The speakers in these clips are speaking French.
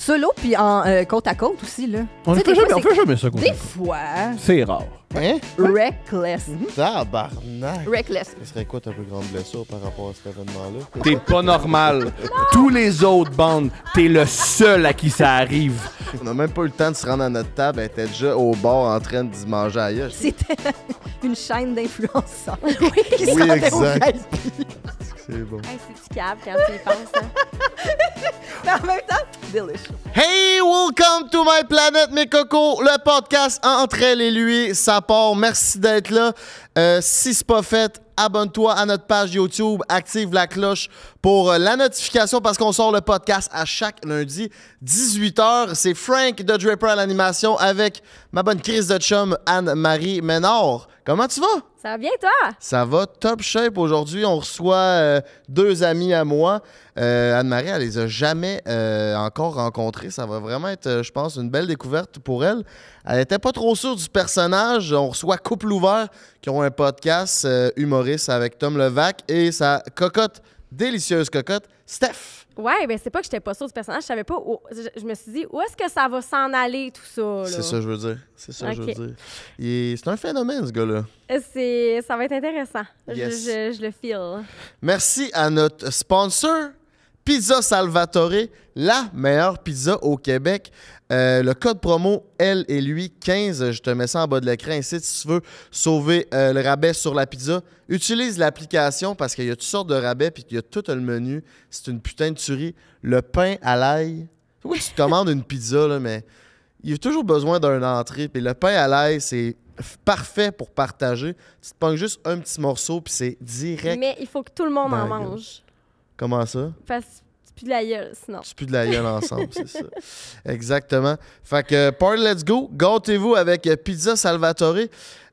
Solo, puis en euh, côte à côte aussi, là. On ne fait, jamais, on fait jamais ça, côte Des fois. C'est rare. Hein? Reckless. Mhm. Mhm. Tabarnak. Reckless. Ce serait quoi ta plus grande blessure par rapport à cet événement-là? T'es pas normal. Tous les autres bandes, t'es le seul à qui ça arrive. On n'a même pas eu le temps de se rendre à notre table. Elle était déjà au bord en train de manger ailleurs. C'était une chaîne d'influenceurs oui, exact. C'est bon. Hey, quand tu y Mais en même temps, Hey, welcome to my planet, mes cocos. Le podcast entre elle et lui, ça part. Merci d'être là. Euh, si c'est pas fait, abonne-toi à notre page YouTube, active la cloche pour euh, la notification parce qu'on sort le podcast à chaque lundi, 18h. C'est Frank de Draper à l'animation avec ma bonne crise de chum Anne-Marie Ménard. Comment tu vas? Ça va bien, toi? Ça va top shape. Aujourd'hui, on reçoit euh, deux amis à moi. Euh, Anne-Marie, elle les a jamais euh, encore rencontrés. Ça va vraiment être, je pense, une belle découverte pour elle. Elle n'était pas trop sûre du personnage. On reçoit Couple Ouvert qui ont un podcast humoriste avec Tom Levac et sa cocotte délicieuse cocotte, Steph. Ouais, ben c'est pas que j'étais pas sûre du personnage, je savais pas où. Je, me suis dit, où est-ce que ça va s'en aller, tout ça? C'est ça que je veux dire. C'est ça que je veux dire. C'est un phénomène, ce gars-là. Ça va être intéressant. je, le feel. Merci à notre sponsor, Pizza Salvatore, la meilleure pizza au Québec. Euh, le code promo, elle et lui, 15, je te mets ça en bas de l'écran ici si tu veux sauver euh, le rabais sur la pizza. Utilise l'application parce qu'il y a toutes sortes de rabais puis il y a tout le menu. C'est une putain de tuerie. Le pain à l'ail. Oui, tu commandes une pizza, mais il y a toujours besoin d'un entrée. le pain à l'ail, c'est parfait pour partager. Tu te prends juste un petit morceau puis c'est direct. Mais il faut que tout le monde en mange. Comment ça? C'est plus de la gueule, sinon. Tu plus de la gueule ensemble, c'est ça. Exactement. Fait que, euh, party, let's go. Gâtez-vous avec euh, Pizza Salvatore.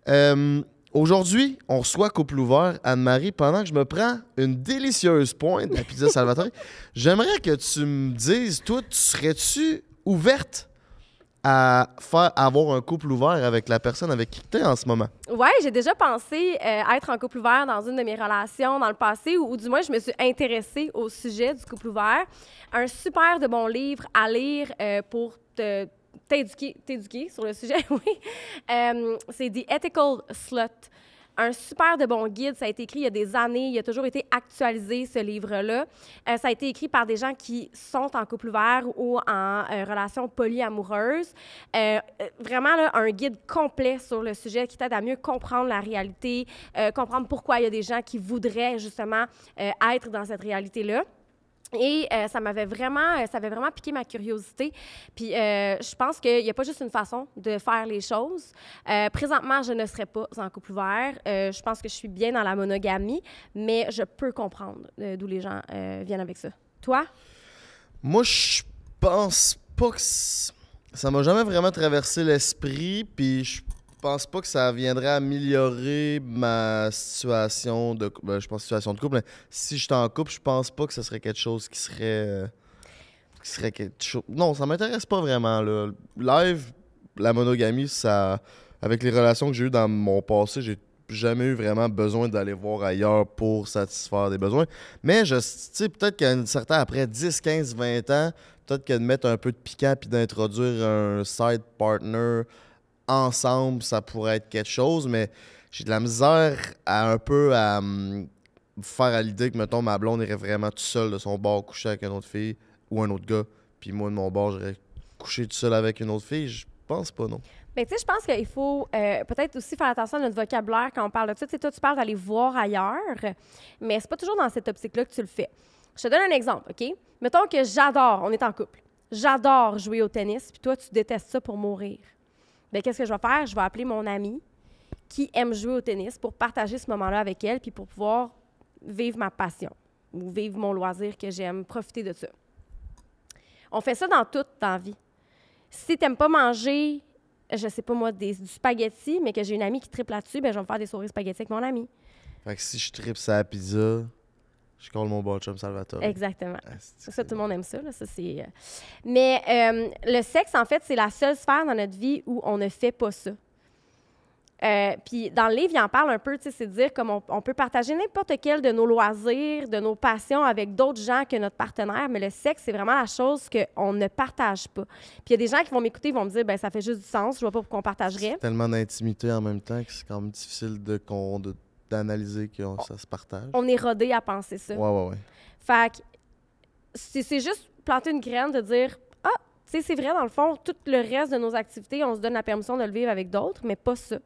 Euh, aujourd'hui, on reçoit Couple Ouvert, Anne-Marie. Pendant que je me prends une délicieuse pointe à Pizza Salvatore, j'aimerais que tu me dises, toi, serais-tu ouverte à avoir un couple ouvert avec la personne avec qui tu es en ce moment? Oui, j'ai déjà pensé euh, être en couple ouvert dans une de mes relations dans le passé, ou, du moins, je me suis intéressée au sujet du couple ouvert. Un super de bon livre à lire euh, pour t'éduquer, sur le sujet, oui. Euh, c'est The Ethical Slut un super de bon guide. Ça a été écrit il y a des années. Il a toujours été actualisé, ce livre-là. Euh, ça a été écrit par des gens qui sont en couple ouvert ou en euh, relation polyamoureuse. Euh, vraiment, un guide complet sur le sujet qui t'aide à mieux comprendre la réalité, comprendre pourquoi il y a des gens qui voudraient justement être dans cette réalité-là. Et euh, ça m'avait vraiment, euh, ça avait vraiment piqué ma curiosité. Puis euh, je pense qu'il n'y a pas juste une façon de faire les choses. présentement, je ne serais pas en couple ouvert. je pense que je suis bien dans la monogamie, mais je peux comprendre d'où les gens viennent avec ça. Toi? Moi, je pense pas que ça m'a jamais vraiment traversé l'esprit. Puis je pense pas que ça viendrait améliorer ma situation de ben, je pense situation de couple. Mais si j'étais en couple, je pense pas que ce serait quelque chose qui serait euh, serait quelque chose. Non, ça m'intéresse pas vraiment Le Live, la monogamie, ça avec les relations que j'ai eues dans mon passé, j'ai jamais eu vraiment besoin d'aller voir ailleurs pour satisfaire des besoins. Mais je sais peut-être qu'à un certain après 10, 15, 20 ans, peut-être que de mettre un peu de piquant puis d'introduire un side partner ensemble, ça pourrait être quelque chose, mais j'ai de la misère à un peu à hum, faire à l'idée que, mettons, ma blonde irait vraiment tout seul de son bord coucher avec une autre fille ou un autre gars, puis moi de mon bord, j'irais coucher tout seul avec une autre fille. Je pense pas, non. Mais ben, tu sais, je pense qu'il faut euh, peut-être aussi faire attention à notre vocabulaire quand on parle de ça. Tu toi, tu parles d'aller voir ailleurs, mais c'est pas toujours dans cette optique-là que tu le fais. Je te donne un exemple, OK? Mettons que j'adore, on est en couple, j'adore jouer au tennis, puis toi, tu détestes ça pour mourir. Ben, qu'est-ce que je vais faire? Je vais appeler mon amie qui aime jouer au tennis pour partager ce moment-là avec elle, puis pour pouvoir vivre ma passion ou vivre mon loisir que j'aime, profiter de ça. On fait ça dans toute ta vie. Si tu n'aimes pas manger, je sais pas moi, du spaghetti, mais que j'ai une amie qui tripe là-dessus, ben je vais me faire des souris spaghetti avec mon amie. Fait que si je tripe sa pizza, je colle mon bon chum Salvatore. Exactement. Ah, ça, tout le monde aime ça. Là. ça euh, Mais euh, le sexe, en fait, c'est la seule sphère dans notre vie où on ne fait pas ça. Euh, puis dans le livre, il en parle un peu, c'est dire comme on, peut partager n'importe quel de nos loisirs, de nos passions avec d'autres gens que notre partenaire, mais le sexe, c'est vraiment la chose qu'on ne partage pas. Puis il y a des gens qui vont m'écouter, vont me dire, ben ça fait juste du sens, je vois pas pourquoi on partagerait. tellement d'intimité en même temps que c'est quand même difficile de, de d'analyser que ça se partage. On est rodé à penser ça. Ouais, ouais, ouais. Fait que c'est juste planter une graine de dire Ah, tu sais, c'est vrai, dans le fond, tout le reste de nos activités, on se donne la permission de le vivre avec d'autres, mais pas ça.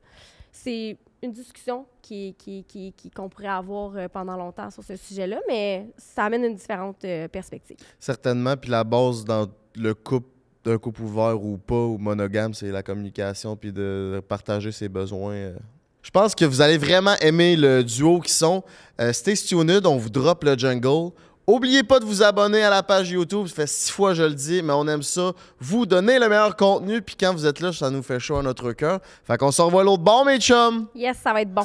C'est une discussion qu'on qui, qui, qui, pourrait avoir euh, pendant longtemps sur ce sujet-là, mais ça amène une différente euh, perspective. Certainement, puis la base dans le couple d'un couple ouvert ou pas, ou monogame, c'est la communication, puis de partager ses besoins. Euh, je pense que vous allez vraiment aimer le duo qui sont. Euh, stay nude, on vous drop le jungle. Oubliez pas de vous abonner à la page YouTube. Ça fait six fois je le dis, mais on aime ça. Vous donnez le meilleur contenu, puis quand vous êtes là, ça nous fait chaud à notre cœur. Fait qu'on se revoit l'autre bon, mes chums. Yes, ça va être bon.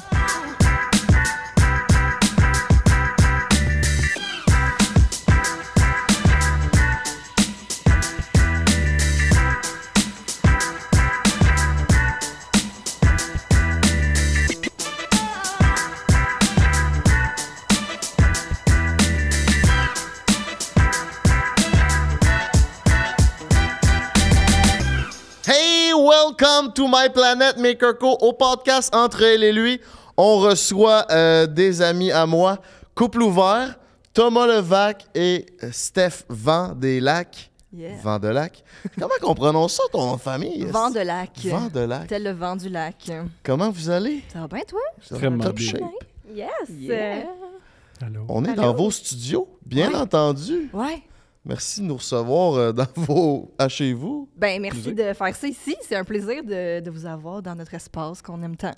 Welcome to my planet, MakerCo, Au podcast Entre elle et lui, on reçoit euh, des amis à moi, couple ouvert, Thomas Levac et euh, Steph Van des Lacs. de lac. Comment qu'on prononce ça, ton famille? Vent de lac. Vent de lac. Tel le vent du lac. Comment vous allez? Ça va bien, toi? Très top Yes. On est dans vos studios, bien entendu. Ouais. Merci de nous recevoir euh, à chez vous. Ben, merci de faire ça ici. C'est un plaisir de, vous avoir dans notre espace qu'on aime tant.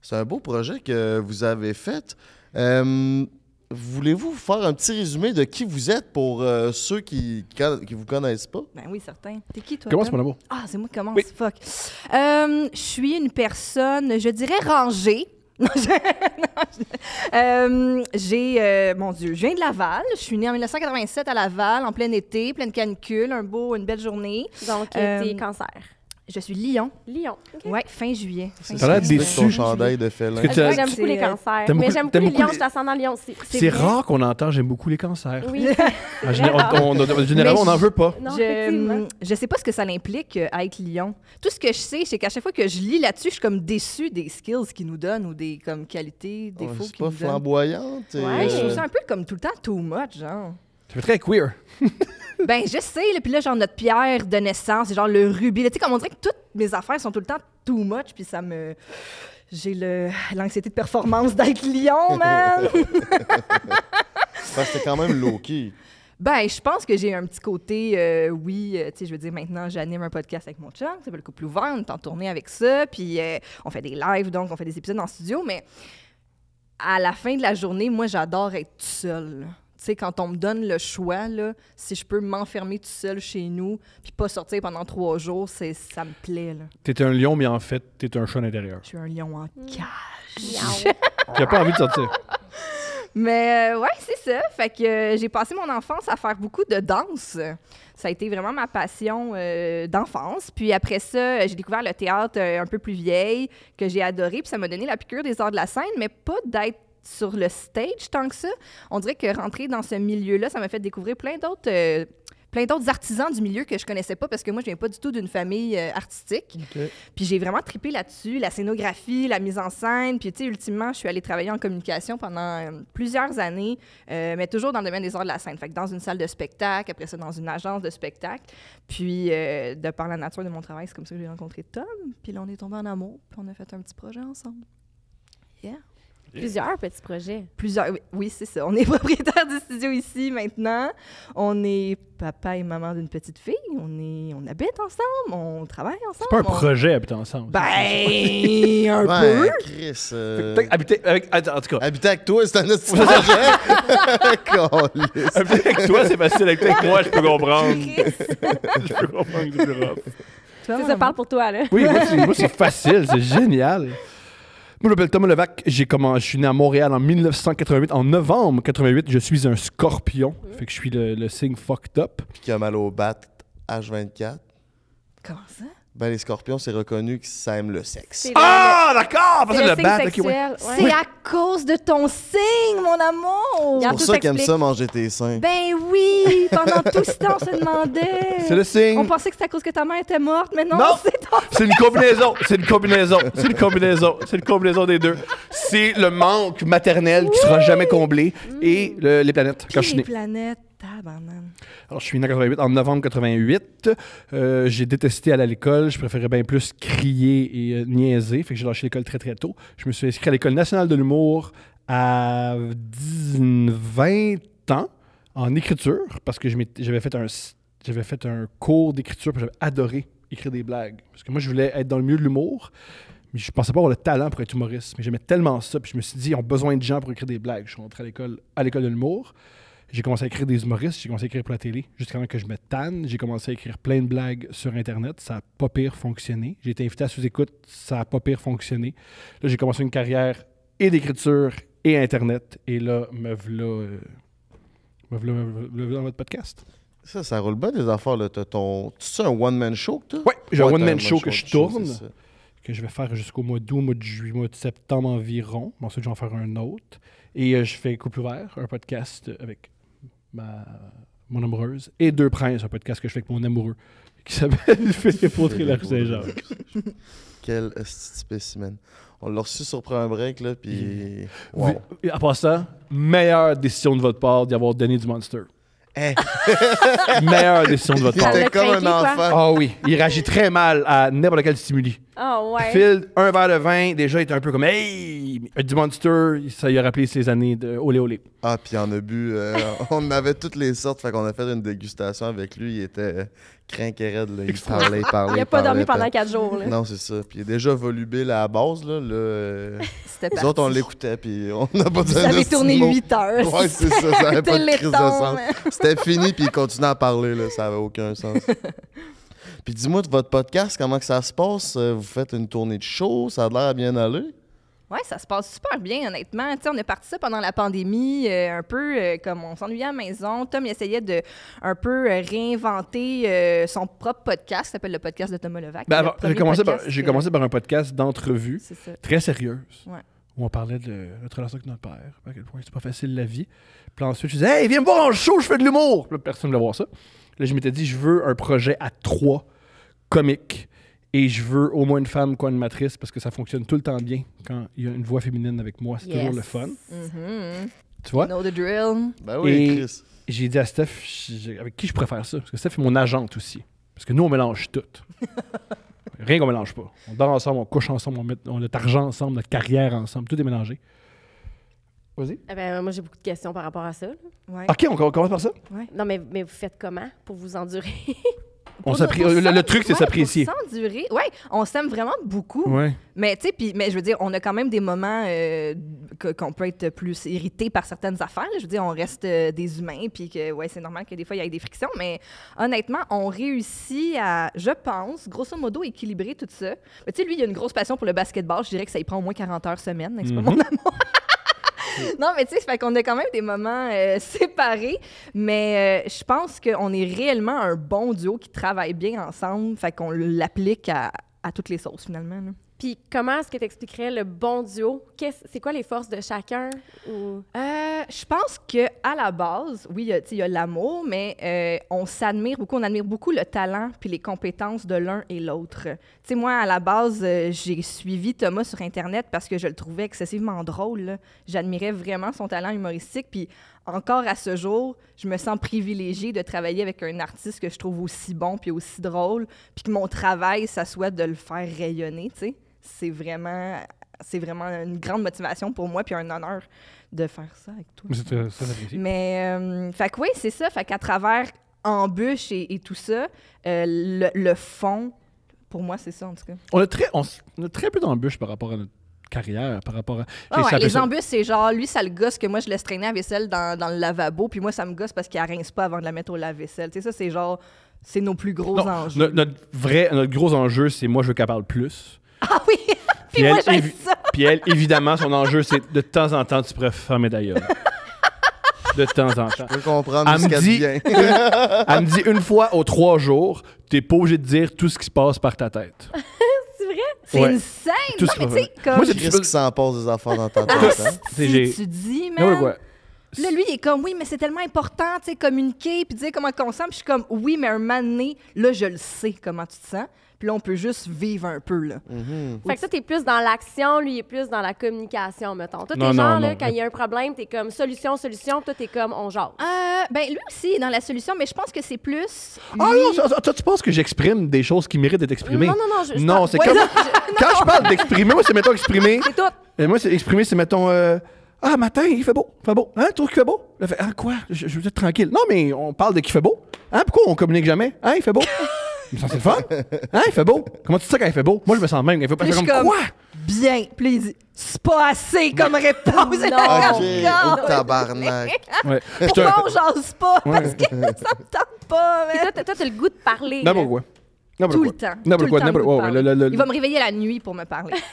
C'est un beau projet que vous avez fait. Euh, voulez-vous faire un petit résumé de qui vous êtes pour euh, ceux qui ne vous connaissent pas? Ben oui, certain. T'es qui, toi? Commence, mon amour. Ah, c'est moi qui commence. Fuck. je suis une personne, je dirais, rangée. euh, j'ai, euh, mon Dieu, je viens de Laval. Je suis née en 1987 à Laval, en plein été, pleine canicule, un beau, une belle journée. Donc, euh, cancer. Je suis Lyon. Lyon. Okay. Ouais, fin juillet. Ça T'as l'air déçu. chandail de félin. J'aime beaucoup les cancers. Mais j'aime beaucoup les lions, je t'ascends dans Lyon C'est rare qu'on entend j'aime beaucoup les cancers. Oui. généralement, on n'en veut pas. je, ne sais pas ce que ça implique à euh, être Tout ce que je sais, c'est qu'à chaque fois que je lis là-dessus, je suis comme déçue des skills qu'ils nous donnent ou des comme qualités, défauts oh, qu'ils nous donnent. C'est pas flamboyante. je trouve euh, ça un peu comme tout le temps too much, genre. Ça fait très queer. ben, je sais. puis là, genre, notre pierre de naissance, c'est genre le rubis. Tu sais, comme on dirait que toutes mes affaires sont tout le temps too much, puis ça me... J'ai le l'anxiété de performance d'être lion, man! Parce que c'est quand même low-key. Ben, je pense que j'ai un petit côté, euh, oui, euh, tu sais, je veux dire, maintenant, j'anime un podcast avec mon chum, C'est s'appelle Le Couple ouvert, on est en tournée avec ça, puis euh, on fait des lives, donc on fait des épisodes en studio, mais à la fin de la journée, moi, j'adore être seule sais, quand on me donne le choix, si je peux m'enfermer tout seul chez nous puis pas sortir pendant trois jours, c'est, ça me plaît. Là. T'es un lion, mais en fait, t'es un chat intérieur. Je suis un lion en mm. cage. Tu J'ai pas envie de sortir. Mais euh, ouais, c'est ça. Fait que euh, j'ai passé mon enfance à faire beaucoup de danse. Ça a été vraiment ma passion euh, d'enfance. Puis après ça, j'ai découvert le théâtre un peu plus vieille, que j'ai adoré. Puis ça m'a donné la piqûre des arts de la scène, mais pas d'être sur le stage tant que ça. On dirait que rentrer dans ce milieu-là, ça m'a fait découvrir plein d'autres. Euh, plein d'autres artisans du milieu que je connaissais pas parce que moi je viens pas du tout d'une famille euh, artistique. Puis j'ai vraiment tripé là-dessus, la scénographie, la mise en scène, puis tu sais ultimement je suis allée travailler en communication pendant euh, plusieurs années mais toujours dans le domaine des arts de la scène, fait dans une salle de spectacle, après ça dans une agence de spectacle. Puis de par la nature de mon travail, c'est comme ça que j'ai rencontré Tom, puis là on est tombé en amour, puis on a fait un petit projet ensemble. Yeah. Plusieurs petits projets. Plusieurs, oui, c'est ça. On est propriétaire du studio ici maintenant. On est papa et maman d'une petite fille. On, est, on habite ensemble, on travaille ensemble. Ben, c'est pas un projet habiter ensemble. Ben, un ben, peu. Chris. Euh, habiter avec. Ah, en tout cas. Habiter avec toi, c'est un autre projet. habiter avec toi, c'est facile. avec moi, je peux comprendre. je peux comprendre que tu ça parle pour toi, là. Oui, moi, c'est facile. C'est génial je m'appelle Thomas Levac. J'ai commencé. je suis né à Montréal en 1988. En novembre 88, je suis un scorpion. Fait que je suis le, le signe fucked up. Puis qui a mal au bat H24. Comment ça? Ben, les scorpions, c'est reconnu que ça aime le sexe. Ah, d'accord! C'est que le, C'est à cause de ton signe, mon amour! C'est pour ça qu'ils aiment ça, manger tes seins. Ben oui! Pendant tout ce temps, on se demandait. C'est le signe. On pensait que c'était à cause que ta mère était morte, mais non, c'est ton C'est une combinaison. C'est une combinaison. C'est une combinaison. C'est une combinaison des deux. C'est le manque maternel qui qui sera jamais comblé et les planètes. les planètes. Alors, je suis né en 88, en novembre 88. Euh, j'ai détesté aller à l'école. Je préférais bien plus crier et euh, niaiser. Fait que j'ai lâché l'école très, très tôt. Je me suis inscrit à l'École nationale de l'humour à 10, 20 ans en écriture parce que j'avais fait un j'avais fait un cours d'écriture j'avais adoré écrire des blagues parce que moi je voulais être dans le milieu de l'humour mais je pensais pas avoir le talent pour être humoriste mais j'aimais tellement ça puis je me suis dit ils ont besoin de gens pour écrire des blagues je suis rentré à l'école à l'école de l'humour j'ai commencé à écrire des humoristes, j'ai commencé à écrire pour la télé, jusqu'à temps que je me tanne. J'ai commencé à écrire plein de blagues sur Internet, ça n'a pas pire fonctionné. J'ai été invité à sous-écoute, ça n'a pas pire fonctionné. Là, j'ai commencé une carrière et d'écriture et Internet, et là, me voilà, euh, me voilà, dans votre podcast. Ça, ça roule bien des affaires. Là. T'as ton... un one-man show que Oui, j'ai un one-man show, que je tourne, que je vais faire jusqu'au mois d'août, mois de juillet, mois de septembre environ. ensuite, je vais en faire un autre. Et euh, je fais Couple ouvert, un podcast avec ma, mon amoureuse, et Deux Princes, un podcast que je fais avec mon amoureux, qui s'appelle Philippe la rue saint jacques Quel spécimen. On l'a reçu sur un break, là, puis. après À part ça, meilleure décision de votre part d'y avoir donné du Monster. Eh. meilleure décision de votre part. C'était comme un enfant. oh, oui, il réagit très mal à n'importe quel stimuli. Ah ouais. Phil, un verre de vin, déjà, il était un peu comme Hey, du Monster, ça lui a rappelé ses années de Olé Olé. Ah, puis on a bu, euh, on avait toutes les sortes, fait qu'on a fait une dégustation avec lui, il était crinqué, raide, il parlait, il parlait. Il n'a pas dormi pendant quatre jours. Là. Non, c'est ça. Puis il est déjà volubile à la base, là. Le... Euh, C'était Nous autres, on l'écoutait, puis on n'a pas de Ça avait tourné huit heures. Ouais, c'est ça, ça de de hein. C'était fini, puis il continuait à parler, là, ça n'avait aucun sens. Puis dis-moi, de votre podcast, comment que ça se passe? Euh, vous faites une tournée de show, ça a l'air bien aller? Oui, ça se passe super bien, honnêtement. on est parti ça pendant la pandémie, euh, un peu euh, comme on s'ennuyait à la maison. Tom essayait de un peu réinventer son propre podcast, ça s'appelle le podcast de Thomas Levac. Ben, j'ai, commencé par, un podcast d'entrevue très sérieuse. Où on parlait de notre relation avec notre père, à quel point c'est pas facile la vie. Puis ensuite, je disais, hey, viens me voir en show, je fais de l'humour. personne ne voulait voir ça. Là, je m'étais dit, je veux un projet à trois comique. Et je veux au moins une femme une matrice parce que ça fonctionne tout le temps bien quand il y a une voix féminine avec moi. C'est toujours le fun. Mm-hmm. Tu vois? You know the drill. Ben oui, J'ai dit à Steph avec qui je préfère ça. Parce que Steph est mon agente aussi. Parce que nous, on mélange tout. Rien qu'on mélange pas. On dort ensemble, on couche ensemble, on met on a notre argent ensemble, notre carrière ensemble, tout est mélangé. Vas-y. Eh ben, moi, j'ai beaucoup de questions par rapport à ça. OK, on, commence par ça? Non, mais, mais vous faites comment pour vous endurer? On le, le, truc, c'est s'apprécier. s'endurer. Oui, on s'aime vraiment beaucoup. Mais tu sais, puis mais je veux dire, on a quand même des moments euh, qu'on peut être plus irrité par certaines affaires. Je veux dire, on reste euh, des humains, puis que ouais, c'est normal que des fois il y ait des frictions. Mais honnêtement, on réussit à, je pense, grosso modo, équilibrer tout ça. Tu sais, lui, il a une grosse passion pour le basketball. Je dirais que ça y prend au moins 40 heures semaine. C'est pas mon mm-hmm. amour. non, mais tu sais, fait qu'on a quand même des moments euh, séparés, mais euh, je pense qu'on est réellement un bon duo qui travaille bien ensemble, fait qu'on l'applique à, toutes les sauces finalement. Puis comment est-ce que tu expliquerais le bon duo? C'est quoi les forces de chacun? Euh, je pense que à la base, oui, il y a, l'amour, mais euh, on s'admire beaucoup, on admire beaucoup le talent puis les compétences de l'un et l'autre. Tu sais, moi, à la base, euh, j'ai suivi Thomas sur Internet parce que je le trouvais excessivement drôle. J'admirais vraiment son talent humoristique. Puis encore à ce jour, je me sens privilégiée de travailler avec un artiste que je trouve aussi bon puis aussi drôle, puis que mon travail, ça souhaite de le faire rayonner, tu sais c'est vraiment c'est vraiment une grande motivation pour moi puis un honneur de faire ça avec toi. C'est ça euh, Mais euh, fait que oui, c'est ça, fait qu'à travers embûches et, tout ça, euh, le, fond pour moi c'est ça en tout cas. On a très on, très peu d'embûches par rapport à notre carrière par rapport à. Ah les embûches, c'est genre, lui, ça le gosse que moi, je laisse traîner la vaisselle dans, dans le lavabo, puis moi, ça me gosse parce qu'il rince pas avant de la mettre au lave-vaisselle. Tu sais, ça, c'est genre, c'est nos plus gros enjeux. notre, vrai, notre gros enjeu, c'est moi, je veux qu'elle parle plus. Ah oui! puis, elle, évidemment, son enjeu, c'est de temps en temps, tu pourrais fermer d'ailleurs. De temps en temps. Je comprends. comprendre elle me dit, bien. elle me dit une fois aux trois jours, t'es pas obligé de dire tout ce qui se passe par ta tête. c'est vrai? C'est une scène! Tout tu sais, comme... Moi, c'est risque ça s'en passe des affaires dans ta ah, tête. hein? Si tu dis, mais. Là, lui, il est comme, oui, mais c'est tellement important, tu sais, communiquer, puis dire comment on sent. Puis je suis comme, oui, mais un moment donné, là, je le sais comment tu te sens là, on peut juste vivre un peu. Là. Mhm. Fait que toi, t'es plus dans l'action, lui, il est plus dans la communication, mettons. Toi, t'es genre, là, quand il y a un problème, t'es comme solution, solution. Toi, t'es comme on genre. Euh, ben, lui aussi dans la solution, mais je pense que c'est plus. Ah non, toi, tu penses que j'exprime des choses qui méritent d'être exprimées? Non, non, non. Je, non, c'est comme. quand je parle d'exprimer, moi, c'est mettons exprimer. C'est tout. Et euh, moi, c'est exprimer, c'est mettons. Euh, ah, matin, il fait beau, il fait beau. Hein, tu qui fait beau? fait, ah, quoi? Je, veux être tranquille. Non, mais on parle de qui fait beau. Hein, pourquoi on communique jamais? Hein, il fait beau? c'est le fun. Hein, il fait beau. Comment tu sais quand il fait beau? Moi, je me sens même. Il fait pas comme, quoi? Bien, dit « C'est pas assez comme réponse. non. oh, tabarnak. Ouais. Pourquoi on jase pas? Parce que ça me tente pas. Toi, toi, t'as le goût de parler. Non, pourquoi? Tout, tout le temps. Il va me réveiller la nuit pour me parler.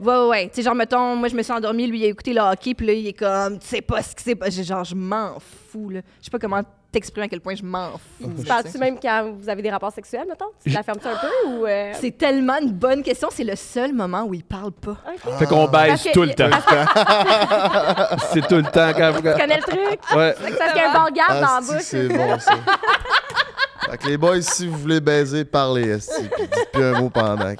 Ouais, ouais. Tu sais, genre, mettons, moi, je me suis endormie, lui, il a écouté le hockey, puis là, il est comme, tu sais pas ce que c'est. Genre, je m'en fous, là. Je sais pas comment t'exprimer à quel point je m'en fous. Ah, tu parles-tu même quand vous avez des rapports sexuels, mettons? Tu la fermes un peu ou... Euh? C'est tellement une bonne question. C'est le seul moment où ils parlent pas. Ah. Fait qu'on baise tout le temps. c'est tout le temps. Quand... Tu connais le truc? Ouais. C'est ça qu'il y un bon ah, dans bouche. c'est bon, ça. Fait que les boys, si vous voulez baiser, parlez, esti. Puis dites plus un mot pendant, Ouais,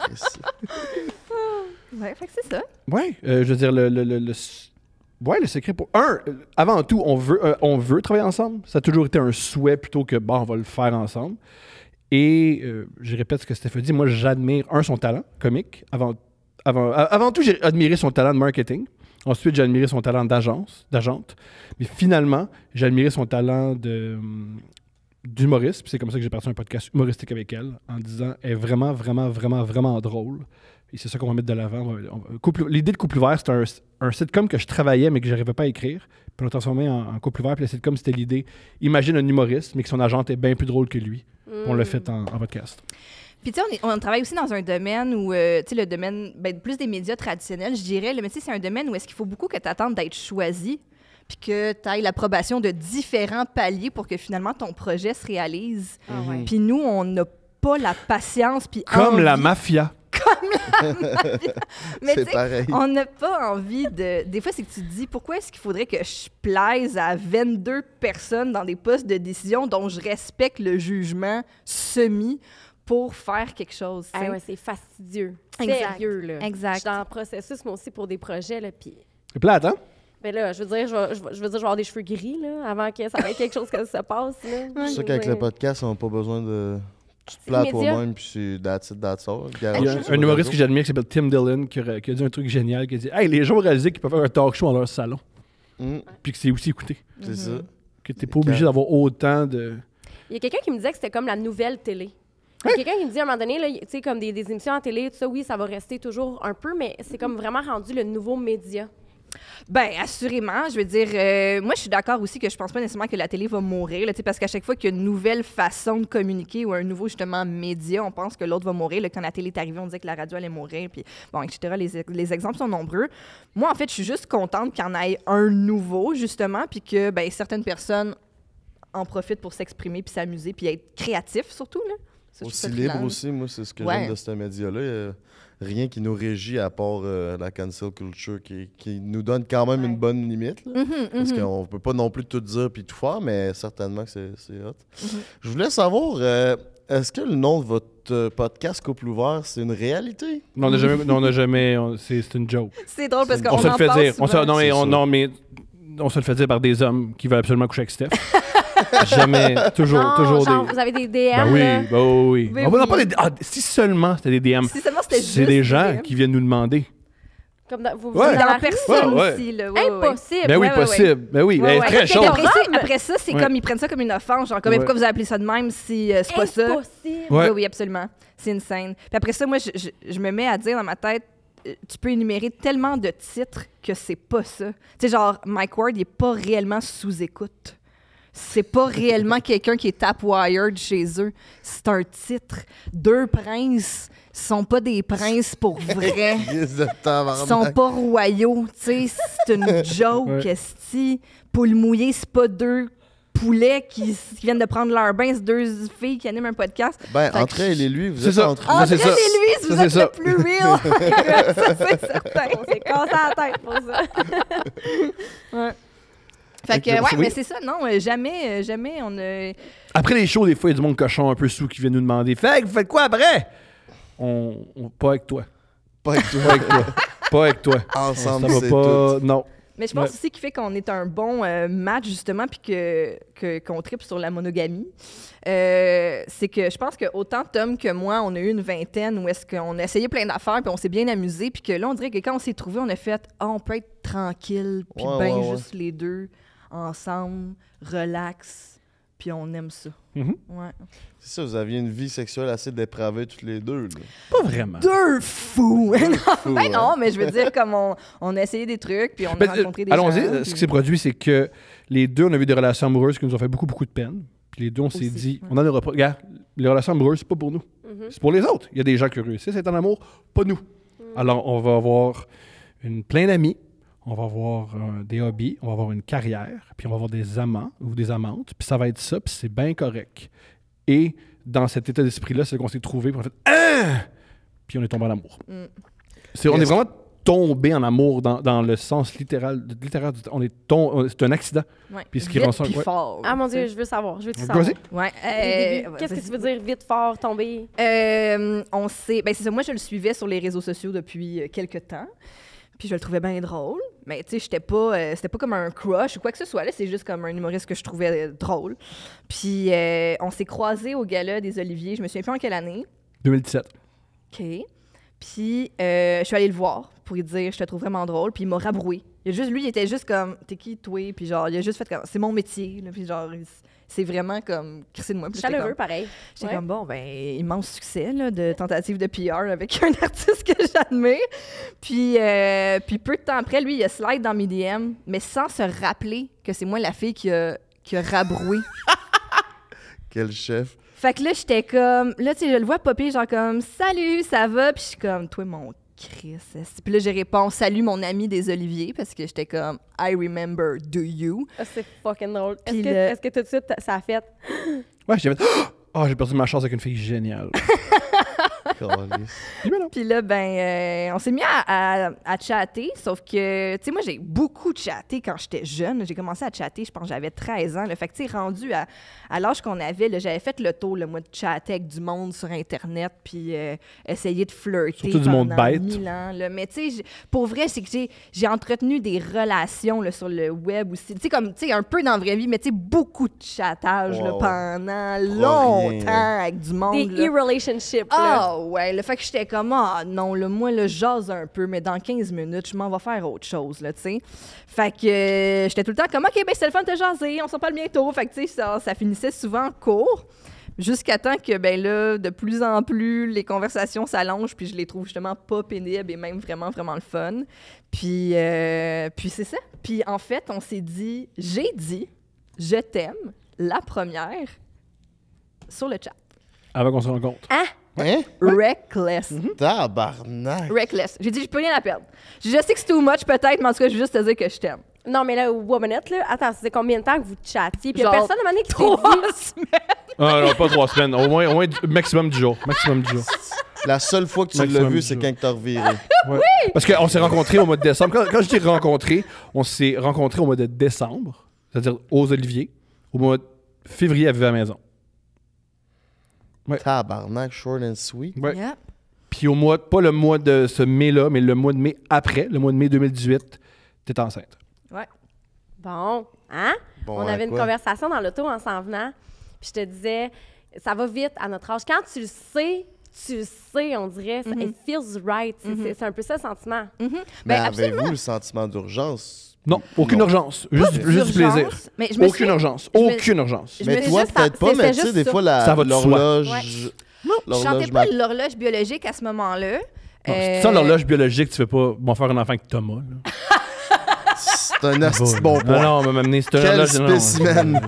fait que c'est ça. Ouais, euh, je veux dire, le, le, le Ouais, le secret pour. Un, euh, avant tout, on veut, euh, on veut travailler ensemble. Ça a toujours été un souhait plutôt que, bon, bah, on va le faire ensemble. Et euh, je répète ce que Stéphane dit, moi, j'admire, un, son talent comique. Avant, avant, avant tout, j'ai admiré son talent de marketing. Ensuite, j'ai admiré son talent d'agence, d'agente. Mais finalement, j'ai admiré son talent de, hum, d'humoriste. c'est comme ça que j'ai parti un podcast humoristique avec elle, en disant, elle est vraiment, vraiment, vraiment, vraiment drôle. Et c'est ça qu'on va mettre de l'avant. L'idée de Couple ouvert, c'est un, sitcom que je travaillais mais que je n'arrivais pas à écrire. Puis on l'a transformé en, en, Couple Puis le sitcom, c'était l'idée. Imagine un humoriste, mais que son agent est bien plus drôle que lui. On l'a mm. fait en, podcast. Puis, tu sais, on, travaille aussi dans un domaine où, euh, tu sais, le domaine, ben, plus des médias traditionnels, je dirais, Mais tu sais, c'est un domaine où est-ce qu'il faut beaucoup que tu attendes d'être choisi, puis que tu ailles l'approbation de différents paliers pour que finalement ton projet se réalise. Ah puis nous, on n'a pas la patience. puis Comme la mafia. Mais on n'a pas envie de. Des fois, c'est que tu te dis pourquoi est-ce qu'il faudrait que je plaise à 22 personnes dans des postes de décision dont je respecte le jugement semi pour faire quelque chose. Ah ouais, c'est fastidieux. Exact. Sérieux, là. Exact. Je suis dans processus, moi aussi pour des projets, là, puis... C'est plate, hein? Mais ben là, je veux dire, je, vais, veux dire, je vais avoir des cheveux gris, là, avant que ça ait quelque chose que ça passe, là. je sûr qu'avec le podcast, on n'a pas besoin de... Tu te plats toi-même, puis c'est that's it, that's all. Il un, a un humoriste que j'admire qui s'appelle Tim Dillon, qui, a dit un truc génial, qui a dit Hey, les gens ont réalisé qu'ils peuvent faire un talk show dans leur salon. Mm. Puis que c'est aussi écouté. C'est ça. Mm-hmm. Que t'es pas obligé d'avoir autant de. Il y a quelqu'un qui me disait que c'était comme la nouvelle télé. Il y a hein? quelqu'un qui me dit à un moment donné, tu sais, comme des, des, émissions en télé, tout ça, oui, ça va rester toujours un peu, mais c'est comme vraiment rendu le nouveau média. Ben, assurément. Je veux dire, euh, moi, je suis d'accord aussi que je pense pas nécessairement que la télé va mourir, parce qu'à chaque fois qu'il y a une nouvelle façon de communiquer ou un nouveau, justement, média, on pense que l'autre va mourir. quand la télé est arrivée, on disait que la radio allait mourir, puis bon, etc. Les, exemples sont nombreux. Moi, en fait, je suis juste contente qu'il y en ait un nouveau, justement, puis que, ben, certaines personnes en profitent pour s'exprimer, puis s'amuser, puis être créatif surtout, là. aussi libre aussi, moi, c'est ce que j'aime de ce média-là rien qui nous régit à part euh, la cancel culture qui, qui, nous donne quand même une bonne limite. Mm-hmm, parce mm-hmm. qu'on ne peut pas non plus tout dire puis tout faire, mais certainement que c'est hot. Mm-hmm. Je voulais savoir, euh, est-ce que le nom de votre euh, podcast Couple Ouvert, c'est une réalité? Non, on n'a jamais. on jamais c'est une joke. C'est drôle parce qu'on se le fait dire. On se, non, mais on, non, mais on se le fait dire par des hommes qui veulent absolument coucher avec Steph. Jamais. Toujours, toujours des. Vous avez des DM. Ben ben oui, oui, oui. On va pas des... Ah, si seulement c'était des DM. Si seulement c'était C'est des gens qui viennent nous demander. Comme dans, vous, vous la personne ouais, ici. Impossible. Ben oui, possible. Ben oui, très chaud. Après, ça, c'est comme ils prennent ça comme une offense. Genre, comme, pourquoi vous appelez ça de même si euh, c'est pas ça? Impossible. Oui, oui, absolument. C'est une scène. Puis après ça, moi, je, je, me mets à dire dans ma tête, euh, tu peux énumérer tellement de titres que c'est pas ça. Tu sais, genre, Mike Ward, il est pas réellement sous écoute c'est pas réellement quelqu'un qui est tap-wired chez eux. C'est un titre. Deux princes sont pas des princes pour vrai. Ils sont pas royaux. C'est une joke, esti. Poule mouillée, c'est pas deux poulets qui, viennent de prendre leur bain, c'est deux filles qui animent un podcast. Ben, entre elle et lui, vous êtes ça. entre Entre et lui, vous ça, êtes le plus real. c'est certain. On s'est cassé la tête pour ça. ouais que, ouais, mais c'est ça, non, euh, jamais, euh, jamais on a. Après les shows, des fois, il y a du monde cochon un peu sous qui vient nous demander Fait vous faites quoi après on, Pas avec toi. Pas avec toi. pas avec toi. Ensemble, pas. Non. Mais je pense aussi qu'il fait qu'on est un bon euh, match, justement, puis qu'on que, sur la monogamie. c'est que je pense que autant Tom que moi, on a eu une vingtaine où est-ce qu'on a essayé plein d'affaires, puis on s'est bien amusé, puis que là, on dirait que quand on s'est trouvé, on a fait Ah, on peut être tranquille, puis ben juste les deux ensemble, relax, puis on aime ça. Mhm. ouais. C'est ça, vous aviez une vie sexuelle assez dépravée toutes les deux. Là. Pas vraiment. Deux fous! non, ben hein. non, mais je veux dire, comme on, on, a essayé des trucs, puis on a ben, euh, rencontré des allons Allons-y, euh, ce qui s'est produit, c'est que les deux, on a eu des relations amoureuses qui nous ont fait beaucoup, beaucoup de peine. Puis les deux, on s'est dit, on en aura pas. Regarde, les relations amoureuses, c'est pas pour nous. Mhm. C'est pour les autres. Il y a des gens qui réussissent, c'est un amour, pas nous. Mhm. Alors, on va avoir une pleine amie on va avoir euh, des hobbies, on va avoir une carrière, puis on va avoir des amants ou des amantes, puis ça va être ça, puis c'est bien correct. Et dans cet état d'esprit-là, c'est qu'on s'est trouvé, puis on fait Ah! Puis on est tombé en amour. Mm. on est vraiment tombé en amour dans, le sens littéral, littéral on est euh, c'est un accident. Oui. Puis ce qui vite, rend fort. Ah mon dieu, je veux savoir, je veux tout savoir. Ouais. Euh, qu'est-ce que tu veux dire vite fort tomber on sait ben c'est moi je le suivais sur les réseaux sociaux depuis quelques temps. Puis je le trouvais bien drôle. Mais tu sais, j'étais pas. Euh, c'était pas comme un crush ou quoi que ce soit. Là, c'est juste comme un humoriste que je trouvais euh, drôle. Puis euh, on s'est croisés au gala des Oliviers. Je me souviens plus en quelle année. 2017. OK. Puis je suis allée le voir pour lui dire Je te trouve vraiment drôle. Puis il m'a rabroué. Il juste, lui, il était juste comme T'es qui, toi Puis genre, il a juste fait comme C'est mon métier. Puis genre, c'est vraiment comme C'est moi. Chaleureux, pareil. J'étais comme, bon, ben, immense succès là, de tentative de PR avec un artiste que j'admire. Puis, euh, puis peu de temps après, lui, il a slide dans mes DM, mais sans se rappeler que c'est moi la fille qui a, qui a rabroué. Quel chef! Fait que là, j'étais comme. Là, tu sais, je le vois popper, genre comme Salut, ça va? Puis je suis comme, toi, mon Chris. Puis là, j'ai répondu Salut mon ami des Oliviers, parce que j'étais comme I remember, do you? Ah, c'est fucking drôle. Est-ce que, que, tout de suite, ça a fait. Ouais, j'ai fait. Oh, j'ai perdu ma chance avec une fille géniale. Ben puis là, ben, euh, on s'est mis à, à, chatter, sauf que, tu sais, moi, j'ai beaucoup chatté quand j'étais jeune. J'ai commencé à chatter, je pense, j'avais 13 ans. Le fait que, tu sais, rendu à, l'âge qu'on avait, j'avais fait le tour, le mois de chatter avec du monde sur Internet, puis euh, essayer de flirter. Tout le monde bête. Ans, Mais, tu sais, pour vrai, c'est que j'ai entretenu des relations sur le web aussi. Tu sais, comme, tu sais, un peu dans la vraie vie, mais, tu sais, beaucoup de chattage pendant longtemps avec du monde. Des e-relationships ouais. Le fait que j'étais comme, ah non, le moi, le jase un peu, mais dans 15 minutes, je m'en vais faire autre chose, là, tu sais. Fait que euh, j'étais tout le temps comme, OK, ben c'est le fun de jaser, on s'en parle bientôt. Fait que, tu sais, ça, ça finissait souvent court jusqu'à temps que ben là de plus en plus les conversations s'allongent puis je les trouve justement pas pénibles et même vraiment vraiment le fun puis euh, puis c'est ça puis en fait on s'est dit j'ai dit je t'aime la première sur le chat avant qu'on se rencontre hein Hein? Reckless. Mhm. Tabarnak. Reckless. J'ai dit, je peux rien à perdre. Je sais que c'est too much, peut-être, mais en tout cas, je veux juste te dire que je t'aime. Non, mais là, womanette, là. Attends, c'est combien de temps que vous chattiez? Puis y a personne à qui Trois dit... semaines. Ah, non, pas trois semaines. Au moins, au moins maximum du jour. Maximum du jour. La seule fois que tu l'as vu, c'est quand t'as as reviré. Ah, oui! Parce qu'on s'est rencontrés au mois de décembre. Quand, je dis rencontrés, on s'est rencontrés au mois de décembre, c'est-à-dire aux Oliviers, au mois de février, à vivre à la maison. Tabarnak, short and sweet. Ouais. Puis au mois, pas le mois de ce mai-là, mais le mois de mai après, le mois de mai 2018, t'es enceinte. Ouais. Bon, hein? Bon, On avait une conversation dans l'auto en s'en venant. Puis je te disais, ça va vite à notre âge. Quand tu le sais, tu le sais, on dirait, mm-hmm. it feels right. Mm-hmm. C'est un peu ça le sentiment. Mm-hmm. Ben, mais avez-vous le sentiment d'urgence? Non, aucune urgence. Juste, du plaisir. Aucune urgence. Aucune urgence. Mais toi, peut-être pas, mais tu sais, des fois, la- Ça l'horloge. Ouais. Je chantais pas l'horloge biologique à ce moment-là. c'est euh, ça l'horloge biologique, tu fais pas m'en faire un enfant avec Thomas. C'est un asti bon point. Non, non, va m'amener cette Quel horloge. spécimen.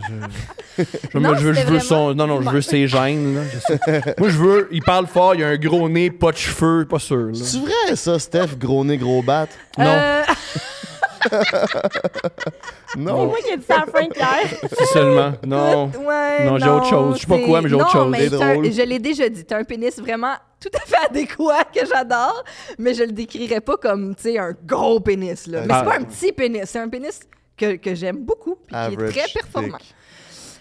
je- Non, je veux, son. Non, non, je veux ses gènes. Moi, je veux. Il parle fort, il a un gros nez, pas de cheveux, pas sûr. C'est vrai, ça, Steph, gros nez, gros batte. Non. Euh, non. C'est moi qui ai dit ça à Frank Si seulement. Non. Ouais, non, j'ai autre chose. Je sais pas quoi, mais j'ai autre chose. Mais je l'ai déjà dit. as un pénis vraiment tout à fait adéquat que j'adore, mais je le décrirais pas comme, tu un gros pénis. Là. Mais ce c'est ah. pas un petit pénis. C'est un pénis que, que j'aime beaucoup et qui est très performant.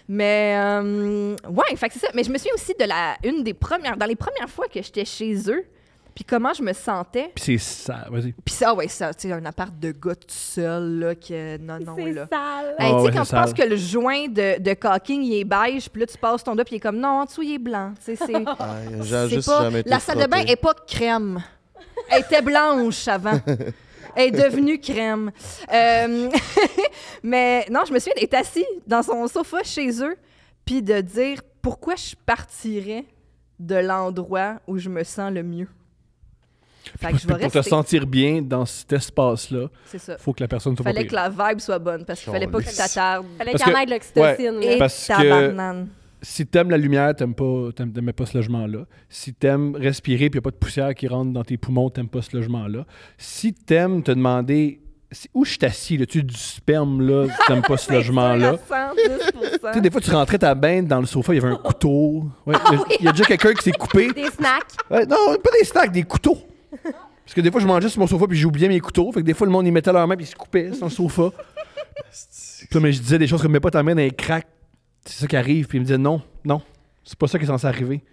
Mais euh, ouais, c'est ça. Mais je me souviens aussi de la une des premières, dans les premières fois que j'étais chez eux, puis comment je me sentais. Puis c'est ça, vas-y. Puis ça, ouais, ça, tu sais, un appart de gars tout seul, là, que non, non, là. C'est sale. Hey, ah tu sais, quand tu penses que le joint de, de caulking, il est beige, puis là, tu passes ton doigt, puis il est comme, non, en dessous, il est blanc. c'est. La salle de bain n'est pas crème. Elle était blanche avant. Elle est devenue crème. Euh, mais non, je me souviens d'être assis dans son sofa chez eux, puis de dire pourquoi je partirais de l'endroit où je me sens le mieux pour te sentir bien dans cet espace-là, C'est ça. faut que la personne soit Fallait que la vibe soit bonne parce qu'il fallait pas que tu t'attardes. Fallait qu'il y ait de l'oxytocine. Et Parce que- Si t'aimes la lumière, t'aimes pas, t'aimes- pas ce logement-là. Si t'aimes respirer puis y a pas de poussière qui rentre dans tes poumons, t'aimes pas ce logement-là. Si t'aimes te demander où je suis assis, là, tu du sperme là, t'aimes pas ce logement-là. Tu sais, des fois, tu rentrais ta bain dans le sofa, il y avait un ah couteau. Ah il y a- déjà quelqu'un qui s'est coupé. Des snacks. non, pas des snacks, des couteaux. Parce que des fois, je mangeais sur mon sofa puis j'oubliais mes couteaux. Fait que des fois, le monde, y mettait leur main puis ils se coupaient sur le sofa. Puis mais je disais des choses comme, mets pas ta main dans les cracks. C'est ça qui arrive. Puis ils me disaient, non, non, c'est pas ça qui est censé arriver.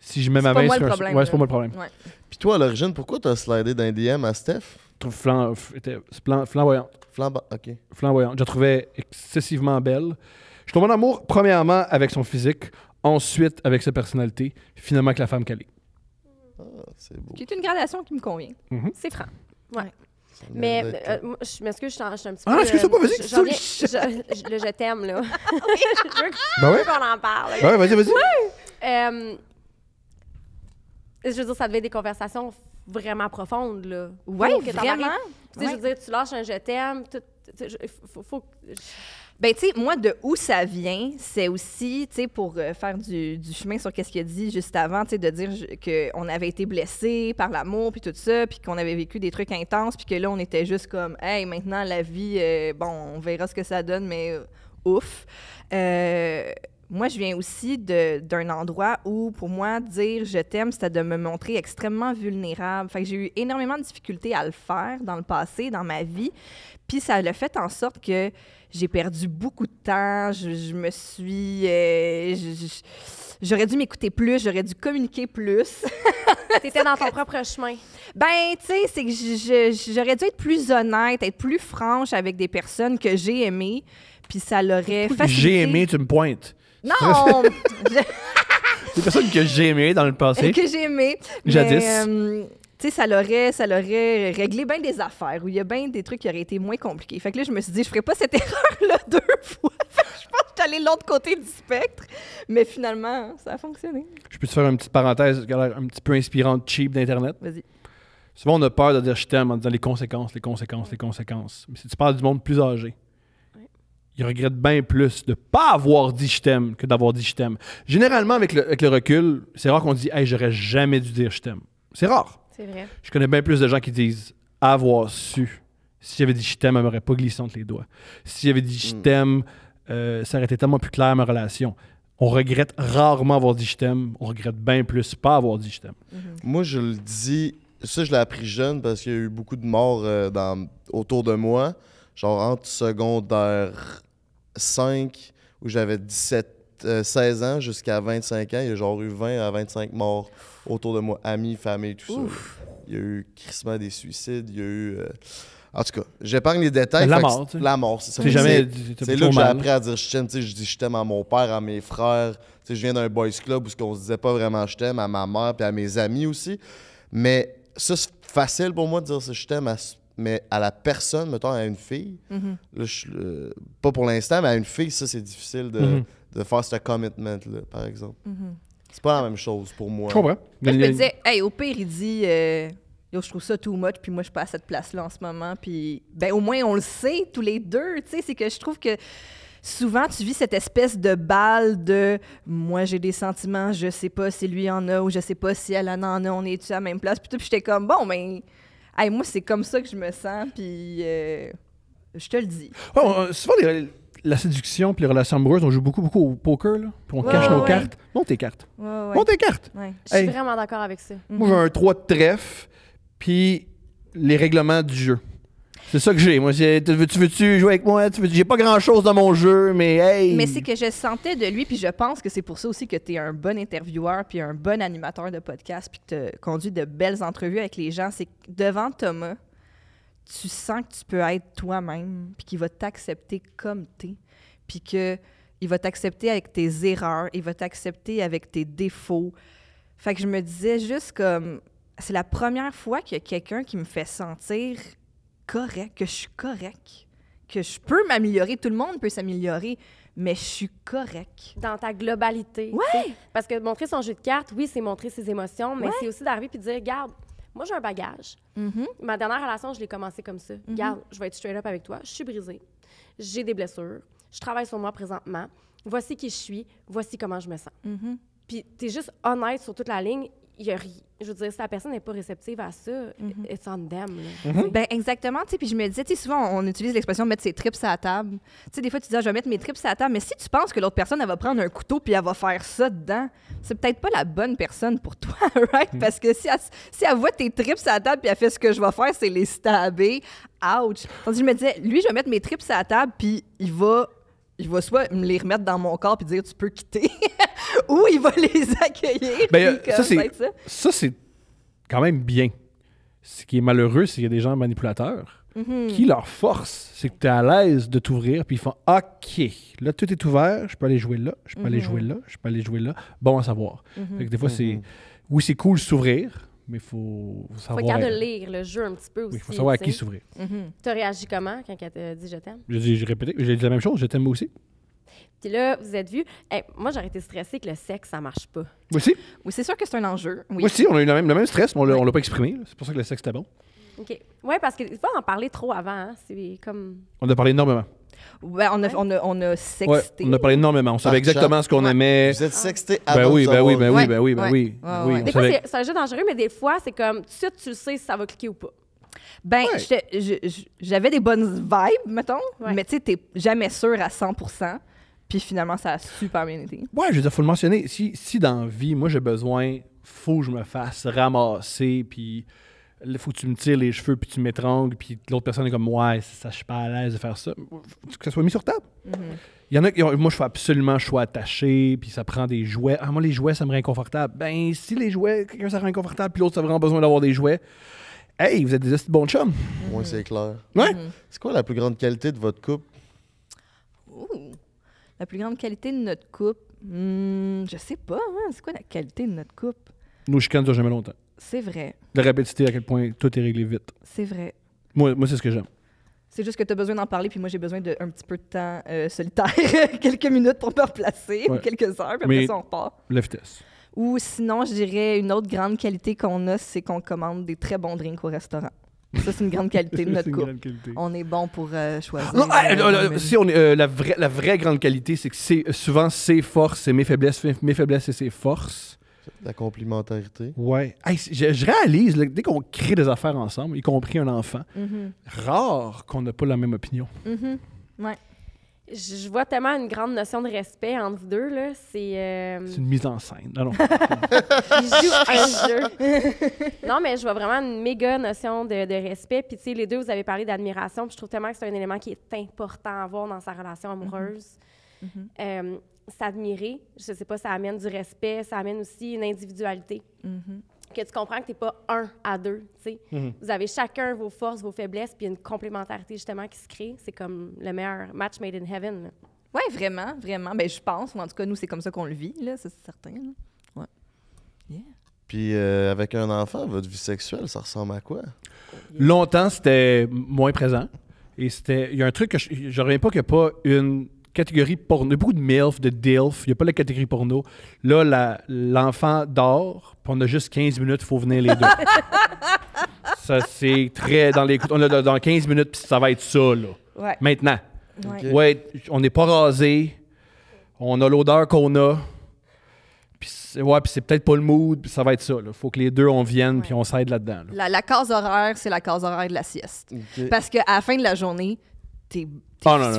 Si je mets ma main sur un. Ouais, c'est pas moi le problème. Ouais. Puis toi, à l'origine, pourquoi t'as slidé d'un DM à Steph? Je trouve OK. Flamboyante. Je la trouvais excessivement belle. Je tombe en amour, premièrement, avec son physique, ensuite avec sa personnalité, finalement avec la femme qu'elle est. C'est beau. Qui une gradation qui me convient. Mhm. C'est franc. Ouais. Mais euh, je m'excuse, je suis un un petit ah, peu. Ah, excuse-moi, euh, vas-y, le je t'aime, là. je ben veux qu'on en parle. Oui, vas-y, vas-y. Euh, je veux dire, ça devait être des conversations vraiment profonde, là. Oui, vraiment. Tu sais, je veux dire, tu lâches un « je t'aime », Ben, tu sais, moi, de où ça vient, c'est aussi, tu sais, pour euh, faire du, du, chemin sur qu'est-ce qu'il a dit juste avant, tu sais, de dire qu'on avait été blessé par l'amour, puis tout ça, puis qu'on avait vécu des trucs intenses, puis que là, on était juste comme, hey, maintenant, la vie, euh, bon, on verra ce que ça donne, mais euh, ouf. Euh, moi, je viens aussi d'un endroit où, pour moi, dire je t'aime, c'était de me montrer extrêmement vulnérable. Fait j'ai eu énormément de difficultés à le faire dans le passé, dans ma vie. Puis ça l'a fait en sorte que j'ai perdu beaucoup de temps. Je, me suis. Euh, j'aurais dû m'écouter plus, j'aurais dû communiquer plus. T'étais dans ton propre chemin. Ben, tu sais, c'est que j'aurais dû être plus honnête, être plus franche avec des personnes que j'ai aimées, puis ça l'aurait facilité. J'ai aimé, tu me pointes. Non! Des personnes que j'ai aimées dans le passé. que j'ai aimées. Jadis. Euh, tu sais, ça l'aurait, ça l'aurait réglé bien des affaires où il y a bien des trucs qui auraient été moins compliqués. Fait que là, je me suis dit, je ferai pas cette erreur-là deux fois. Fait que je pense que l'autre côté du spectre. Mais finalement, ça a fonctionné. Je peux te faire une petite parenthèse un petit peu inspirante, cheap d'Internet? Vas-y. Souvent, on a peur de dire je t'aime en disant les conséquences, les conséquences, les conséquences. Mais si tu parles du monde plus âgé, il regrette bien plus de pas avoir dit je t'aime que d'avoir dit je t'aime. Généralement, avec le, recul, c'est rare qu'on dit Hey, j'aurais jamais dû dire je t'aime. C'est rare. C'est vrai. Je connais bien plus de gens qui disent avoir su. Si j'avais dit je t'aime, elle m'aurait pas glissé entre les doigts. Si avait dit je hmm. t'aime, euh, ça aurait été tellement plus clair ma relation. On regrette rarement avoir dit je t'aime. On regrette bien plus pas avoir dit je t'aime. Mm-hmm. Moi, je le dis, ça, je l'ai appris jeune parce qu'il y a eu beaucoup de morts euh, autour de moi. Genre entre secondaire 5 où j'avais 17 16 euh, ans jusqu'à 25 ans, il y a genre eu 20 à 25 morts autour de moi, amis, famille, tout ça. Il y a eu crissement des suicides, il y a eu. Euh, en tout cas, j'épargne les détails. La mort, La mort, c'est ça. C'est là que j'ai appris à dire je t'aime. Je dis je t'aime à mon père, à mes frères. sais, je viens d'un boys club où on se disait pas vraiment je t'aime, à ma mère puis à mes amis aussi. Mais ça, c'est facile pour moi de dire je t'aime à mais à la personne, mettons, à une fille, mhm. euh, pas pour l'instant, mais à une fille, ça, c'est difficile de, mhm. faire ce commitment-là, par exemple. Mhm. C'est pas la même chose pour moi. Je comprends. je me disais, hey, au pire, il dit, euh, yo, je trouve ça too much, puis moi, je suis pas à cette place-là en ce moment, puis ben, au moins, on le sait, tous les deux, tu sais, c'est que je trouve que souvent tu vis cette espèce de balle de moi j'ai des sentiments, je sais pas si lui en a ou je sais pas si elle en a, on est-tu à la même place. Puis, j'étais comme bon, mais ben, moi, c'est comme ça que je me sens, puis euh, je te le dis. Euh, souvent, la séduction puis les relations amoureuses, on joue beaucoup, beaucoup au poker, là. Puis on cache nos cartes. Monte tes cartes. Monte tes cartes. Je suis vraiment d'accord avec ça. Mhm. Moi, j'ai un 3 de trèfle, puis les règlements du jeu. C'est ça que j'ai. Moi, tu veux-tu veux jouer avec moi? J'ai pas grand-chose dans mon jeu, mais hey! Mais c'est que je sentais de lui, puis je pense que c'est pour ça aussi que tu es un bon intervieweur, puis un bon animateur de podcast, puis que tu conduis de belles entrevues avec les gens. C'est devant Thomas, tu sens que tu peux être toi-même, puis qu'il va t'accepter comme t'es, puis que il va t'accepter avec tes erreurs, il va t'accepter avec tes défauts. Fait que je me disais juste comme c'est la première fois qu'il y a quelqu'un qui me fait sentir correct, que je suis correct, que je peux m'améliorer, tout le monde peut s'améliorer, mais je suis correct. Dans ta globalité. Oui! Parce que montrer son jeu de cartes, oui, c'est montrer ses émotions, mais c'est aussi d'arriver puis de dire, regarde, moi j'ai un bagage. Mm-hmm. Ma dernière relation, je l'ai commencé comme ça. Mm-hmm. garde je vais être straight up avec toi. Je suis brisée. J'ai des blessures. Je travaille sur moi présentement. Voici qui je suis. Voici comment je me sens. Mm-hmm. Puis tu es juste honnête sur toute la ligne je veux dire, si la personne n'est pas réceptive à ça, mm -hmm. it's on them. Mhm. ben, exactement. Puis je me disais, souvent, on utilise l'expression mettre ses tripes à la table. sais, des fois, tu dis, ah, je vais mettre mes tripes à la table, mais si tu penses que l'autre personne, elle va prendre un couteau puis elle va faire ça dedans, c'est peut-être pas la bonne personne pour toi, right? Mhm. Parce que si elle, si elle voit tes tripes à la table puis elle fait ce que je vais faire, c'est les stabber. Ouch! Tandis je me disais, lui, je vais mettre mes tripes à la table puis il va il va soit me les remettre dans mon corps puis dire tu peux quitter où il va les accueillir. Ben, euh, ça, c'est, ça, c'est quand même bien. Ce qui est malheureux, c'est qu'il y a des gens manipulateurs mhm. qui, leur forcent, c'est que tu es à l'aise de t'ouvrir, puis ils font OK, là, tout est ouvert, je peux aller jouer là, je peux aller jouer mhm. là, je peux aller jouer là. Bon à savoir. Mhm. des fois, c'est. Oui, c'est cool s'ouvrir, mais il faut savoir. Faut garder de lire le jeu un petit peu aussi. Il faut savoir à qui s'ouvrir. Tu as réagi comment quand elle t'a dit je t'aime? J'ai répété, j'ai dit la même chose, je t'aime moi aussi. Puis là, vous êtes vu, hey, moi j'aurais été stressée que le sexe, ça marche pas. Moi aussi? Oui, c'est sûr que c'est un enjeu. Oui. Moi aussi, on a eu le même, le même stress, mais on ne l'a pas exprimé. C'est pour ça que le sexe était bon. OK. Oui, parce qu'il ne faut pas en parler trop avant. C'est comme... On a parlé énormément. Ouais, on, a, on, on a sexté. on a parlé énormément. On savait exactement ce qu'on aimait. Vous êtes sexté avant ben oui, ben oui, ben oui, ben oui, ben oui. oui. Des fois, c'est un jeu dangereux, mais des fois, c'est comme tout de suite, tu sais si ça va cliquer ou pas. Ben, j'avais des bonnes vibes, mettons, mais tu sais, t'es jamais sûr à 100 puis finalement, ça a super bien été. Ouais, je veux dire, faut le mentionner. Si, si dans vie, moi, j'ai besoin, faut que je me fasse ramasser, puis il faut que tu me tires les cheveux, puis tu m'étrangles, puis l'autre personne est comme, ouais, ça, je suis pas à l'aise de faire ça. Faut que ça soit mis sur table. Mm-hmm. Il y en a qui moi, je suis absolument, choix attaché, puis ça prend des jouets. Ah, moi, les jouets, ça me rend inconfortable. Ben, si les jouets, quelqu'un, ça rend inconfortable, puis l'autre, ça a vraiment besoin d'avoir des jouets. Hey, vous êtes des bons chums. Moi, mm-hmm. c'est clair. Ouais. Mm-hmm. C'est quoi la plus grande qualité de votre couple? La plus grande qualité de notre couple, hmm, je sais pas, hein. c'est quoi la qualité de notre couple? nous chicanes durent jamais longtemps. C'est vrai. La rapidité, à quel point tout est réglé vite. C'est vrai. Moi, moi c'est ce que j'aime. C'est juste que tu as besoin d'en parler, puis moi, j'ai besoin d'un petit peu de temps euh, solitaire, quelques minutes pour me replacer, ou quelques heures, puis après ça, on repart. La vitesse. Ou sinon, je dirais une autre grande qualité qu'on a, c'est qu'on commande des très bons drinks au restaurant. Ça, c'est une grande qualité de notre couple. On est bon pour euh, choisir. Euh, euh, si on la, vraie, la vraie grande qualité, c'est que c'est souvent ses forces et mes faiblesses, mes faiblesses et ses forces. La complémentarité. Ouais. je, réalise, dès qu'on crée des affaires ensemble, y compris un enfant, mm-hmm. rare qu'on n'a pas la même opinion. Mm-hmm je vois tellement une grande notion de respect entre vous deux. Euh, c'est, une mise en scène. Non, non. je joue un jeu. non, mais je vois vraiment une méga notion de, respect. Puis, tu sais, les deux, vous avez parlé d'admiration. je trouve tellement que c'est un élément qui est important à avoir dans sa relation amoureuse. Mm-hmm. Mm-hmm. Euh, s'admirer, je sais pas, ça amène du respect, ça amène aussi une individualité. Mm-hmm que tu comprends que tu n'es pas un à deux. Mhm. Vous avez chacun vos forces, vos faiblesses, puis une complémentarité justement qui se crée. C'est comme le meilleur match made in heaven. Oui, vraiment, vraiment. Ben, je pense, en tout cas, nous, c'est comme ça qu'on le vit, là, c'est certain. Ouais. Puis euh, avec un enfant, votre vie sexuelle, ça ressemble à quoi? Longtemps, c'était moins présent. Et c'était. Il y a un truc que je ne reviens pas qu'il n'y a pas une catégorie porno. Il y a beaucoup de MILF, de DILF. Il n'y a pas la catégorie porno. Là, l'enfant dort, puis on a juste 15 minutes, il faut venir les deux. ça, c'est très. Dans les, on dans 15 minutes, puis ça va être ça, Maintenant. Ouais, on n'est pas rasé. On a l'odeur qu'on a. Puis c'est peut-être pas le mood, puis ça va être ça. Il faut que les deux, on vienne, puis on s'aide là-dedans. La, case horaire, c'est la case horaire de la sieste. Parce qu'à la fin de la journée, t'es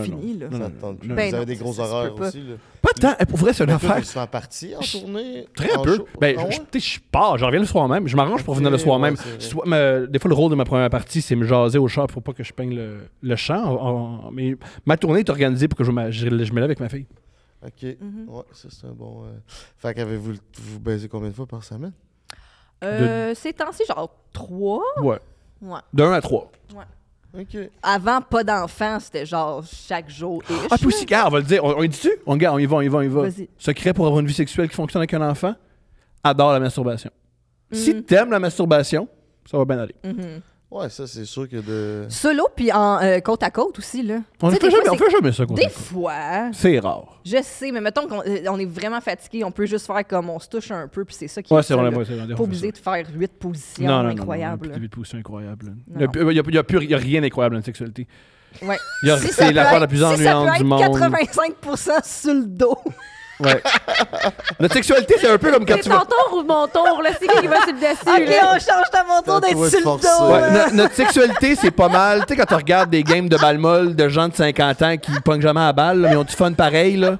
fini. là. Vous avez des grosses horreurs aussi. Là. Pas tant. Euh, pour vrai, c'est une affaire. Tu en partie en tournée? Très peu. Ben, ah je, je pars, je reviens le soir même. Je m'arrange pour venir le soir même. Euh, des fois, le rôle de ma première partie, c'est me jaser au chat pour pas que je peigne le, le mais ma tournée est organisée pour que je, me, lève avec ma fille. OK. Mm-hmm. Ouais, ça, c'est un bon... Euh... Fait qu'avez-vous vous baisé combien de fois par semaine? Euh, Ces temps-ci, genre trois. Ouais. ouais. un à trois. Ouais. Avant, pas d'enfant, c'était genre chaque jour. -ish. Ah, Pussycat, on va le dire. On, est dessus? dit On, y va, on y va, on y va. Secret pour avoir une vie sexuelle qui fonctionne avec un enfant, adore la masturbation. Si tu mhm. Si t'aimes la masturbation, ça va bien aller. Mhm. Ouais, ça, c'est sûr que de. Solo, puis en euh, côte à côte aussi, là. On fait, jamais, ça, côte Des fois. C'est rare. Je sais, mais mettons qu'on euh, est vraiment fatigué, on peut juste faire comme on se touche un peu, puis c'est ça qui ouais, est. c'est vrai, Pas obligé de faire huit positions non, non, incroyables. huit positions incroyables. Il n'y euh, a, a, rien d'incroyable dans la sexualité. Ouais. c'est part la plus si du monde. 85% sur le dos. Ouais. Notre sexualité, c'est un peu comme quand tu. C'est ton tour ou mon tour, là? C'est qui va sur le Ok, on change ta mon tour d'être dos. notre sexualité, c'est pas mal. Tu sais, quand tu regardes des games de balle molle de gens de 50 ans qui pognent jamais à balle, mais ils ont du fun pareil, là.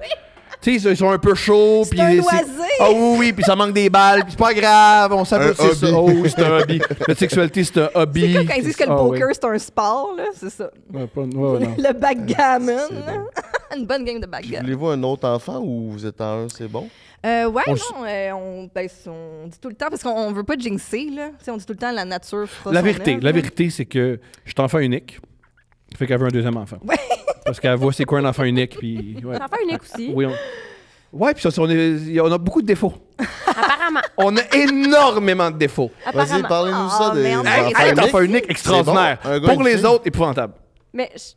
Tu sais, ils sont un peu chauds. C'est un loisir. Ah oui, oui, puis ça manque des balles, puis c'est pas grave, on s'appelle oh, c'est un hobby. Notre sexualité, c'est un hobby. C'est comme quand ils disent que le ah poker, c'est un sport, là, c'est ça. Ouais, le backgammon. une bonne game de baguette. Voulez-vous un autre enfant ou vous êtes en un, c'est bon? Euh, ouais, on non, euh, ben, on, dit tout le temps, parce qu'on veut pas jinxer, là. on dit tout le temps la nature La vérité, la vérité, c'est que je suis enfant unique. Fait qu'elle veut un deuxième enfant. Parce qu'elle voit c'est quoi un enfant unique. Puis, Un enfant unique aussi. Oui, Ouais, puis on, on a beaucoup de défauts. Apparemment. On a énormément de défauts. Vas-y, parlez-nous ça ah, des, Enfant unique extraordinaire. Pour les autres, épouvantable. Mais je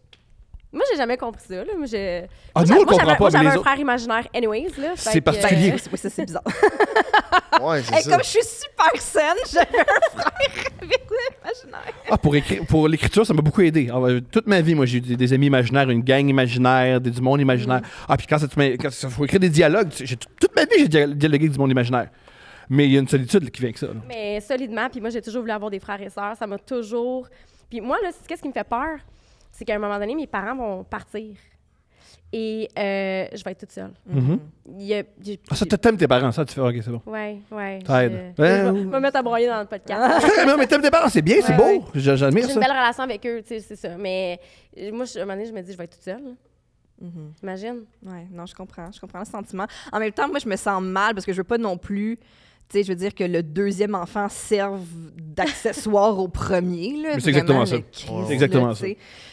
moi, j'ai jamais compris ça. Moi, j'ai... Ah, moi, j'avais un frère imaginaire, anyways. Là, c'est particulier. Euh, oui, ça, c'est bizarre. ouais, Comme je suis super saine, j'avais un frère imaginaire. Ah, pour, l'écriture, ça m'a beaucoup aidé. Ah, toute ma vie, moi, j'ai eu des, amis imaginaires, une gang imaginaire, du monde imaginaire. Mm. Ah, puis quand il faut écrire des dialogues, toute ma vie, j'ai dialogué avec du monde imaginaire. Mais il y a une solitude qui vient avec ça. Mais solidement, puis moi, j'ai toujours voulu avoir des frères et sœurs. Ça m'a toujours. Puis moi, là, qu'est-ce qui me fait peur? c'est qu'à un moment donné, mes parents vont partir. Et euh, je vais être toute seule. Mm-hmm. Mm-hmm. ah, ça, tu aimes tes parents, ça, tu fais, ok, c'est bon. Ouais, ouais. Je, vais me mettre à broyer dans le podcast. non, mais t'aimes tes parents, c'est bien, c'est beau. J'admire ça. J'ai une belle relation avec eux, tu sais, c'est ça. Mais moi, je, à un moment donné, je me dis, je vais être toute seule. Mm-hmm. Imagine. Ouais, non, je comprends. Je comprends le sentiment. En même temps, moi, je me sens mal parce que je veux pas non plus je veux dire que le deuxième enfant serve d'accessoire au premier. c'est exactement ça. ça.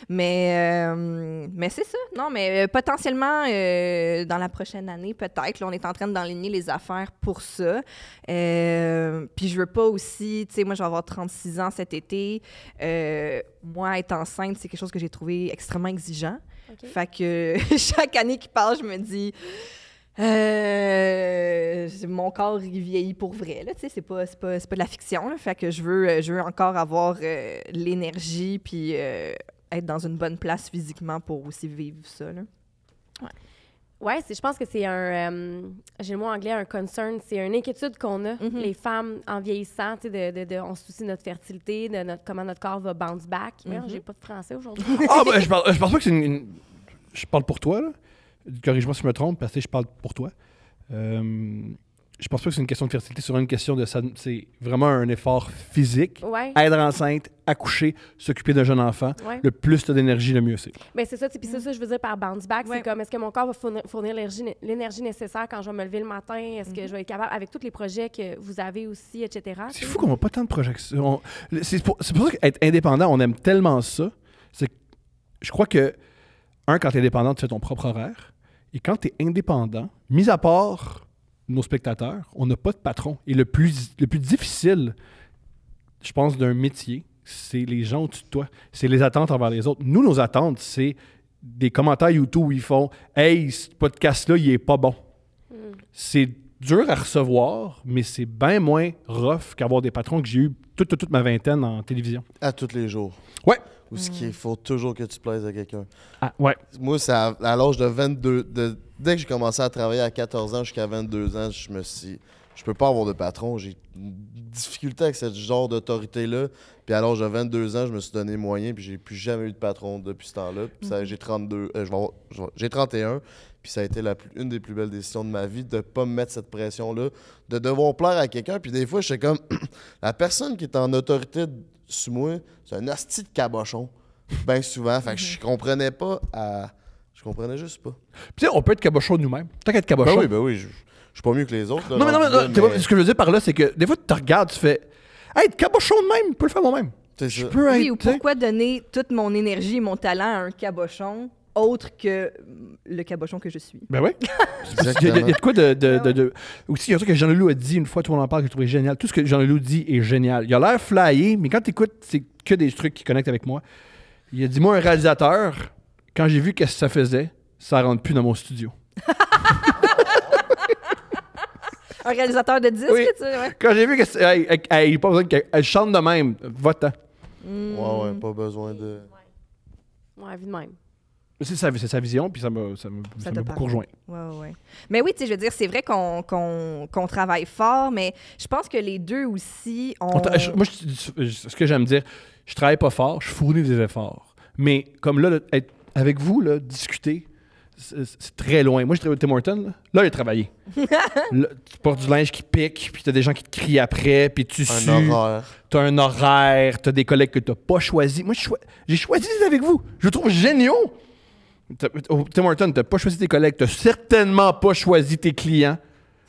Mais, euh, mais c'est ça. Non, mais euh, potentiellement, euh, dans la prochaine année, peut-être, on est en train d'enligner les affaires pour ça. Puis je veux pas aussi, tu sais, moi, je vais avoir 36 ans cet été. moi, être enceinte, c'est quelque chose que j'ai trouvé extrêmement exigeant. Fait que chaque année qui passe, je me dis euh, mon corps il vieillit pour vrai là, tu sais, c'est pas, pas, pas de la fiction là, fait que je veux euh, je veux encore avoir euh, l'énergie puis être dans une bonne place physiquement pour aussi vivre ça là. Ouais. Oui, je pense que c'est un, j'ai le mot anglais, un concern, c'est une inquiétude qu'on a, mm-hmm. les femmes en vieillissant, de, de, on se soucie de notre fertilité, de notre, comment notre corps va bounce back. Je n'ai mm-hmm. J'ai pas de français aujourd'hui. ah, ben, je, pense pas que c'est une, Je parle pour toi, là corrige-moi si je me trompe, parce que je parle pour toi. Euh, je pense pas que c'est une question de fertilité, c'est une question de c'est vraiment un effort physique. Être enceinte, accoucher, s'occuper d'un jeune enfant, le plus d'énergie, le mieux c'est. c'est ça, puis mm. ça je veux dire par bounce back, c'est comme est-ce que mon corps va fournir, l'énergie nécessaire quand je vais me lever le matin, est-ce que mm-hmm. je vais être capable avec tous les projets que vous avez aussi, etc. C'est fou qu'on n'a pas tant de projets. C'est pour, ça qu'être indépendant, on aime tellement ça. C'est, je crois que un quand tu es indépendant, tu fais ton propre horaire et quand tu es indépendant, mis à part nos spectateurs, on n'a pas de patron. Et le plus, le plus difficile, je pense, d'un métier, c'est les gens au-dessus de toi. C'est les attentes envers les autres. Nous, nos attentes, c'est des commentaires YouTube où ils font Hey, ce podcast-là, il est pas bon. Hmm. C'est dur à recevoir, mais c'est bien moins rough qu'avoir des patrons que j'ai eu toute, ma vingtaine en télévision. À tous les jours. Ouais ou ce qu'il hmm. faut toujours que tu plaises à quelqu'un. Ah, ouais. Moi, c'est à, l'âge de 22. dès que j'ai commencé à travailler à 14 ans jusqu'à 22 ans, je me suis je peux pas avoir de patron. J'ai difficulté avec ce genre d'autorité-là. Puis à l'âge de 22 ans, je me suis donné moyen, puis j'ai plus jamais eu de patron depuis ce temps-là. Puis j'ai 32, hmm. euh, j'ai 31, puis ça a été la une des plus belles décisions de ma vie de pas me mettre cette pression-là, de devoir plaire à quelqu'un. Puis des fois, je suis comme la personne qui est en autorité sur moi, c'est un hostie de cabochon. Bien souvent. Fait que je mhm. comprenais pas à. Je comprenais juste pas. Puis on peut être cabochon nous-mêmes. Tant qu'être cabochon. Ben oui, ben oui. Je, suis pas mieux que les autres. non, mais non, mais, ce que je veux dire par là, c'est que des fois, tu te regardes, tu fais. Hey, être cabochon de même, je peux le faire moi-même. Je peux oui, ou pourquoi donner toute mon énergie et mon talent à un cabochon autre que le cabochon que je suis. Ben oui. il, y a, de quoi de. de, Aussi, il y a un truc que Jean Leloup a dit une fois, tout le monde en parle, que je trouvais génial. Tout ce que Jean Leloup dit est génial. Il a l'air flyé, mais quand tu écoutes, c'est que des trucs qui connectent avec moi. Il a dit Moi, un réalisateur, quand j'ai vu qu'est-ce que ça faisait, ça rentre plus dans mon studio. un réalisateur de disques, tu sais, Quand j'ai vu que elle, qu'elle chante de même, va-t'en. Ouais, ouais, hmm. pas besoin de. Ouais, ouais vie de même. C'est sa, vision, puis ça m'a, ça, beaucoup rejoint. Mais oui, tu sais, je veux dire, c'est vrai qu'on, travaille fort, mais je pense que les deux aussi ont... On moi, ce que j'aime dire, je travaille pas fort, je fournis des efforts. Mais comme là, être avec vous, là, discuter, c'est très loin. Moi, je travaillé au Tim Horton Là, j'ai travaillé. tu portes du linge qui pique, puis t'as des gens qui te crient après, puis tu un sues. T'as un horaire, t'as des collègues que t'as pas choisi Moi, j'ai choisi avec vous. Je trouve géniaux. Oh, Tim Hortons, t'as pas choisi tes collègues, t'as certainement pas choisi tes clients.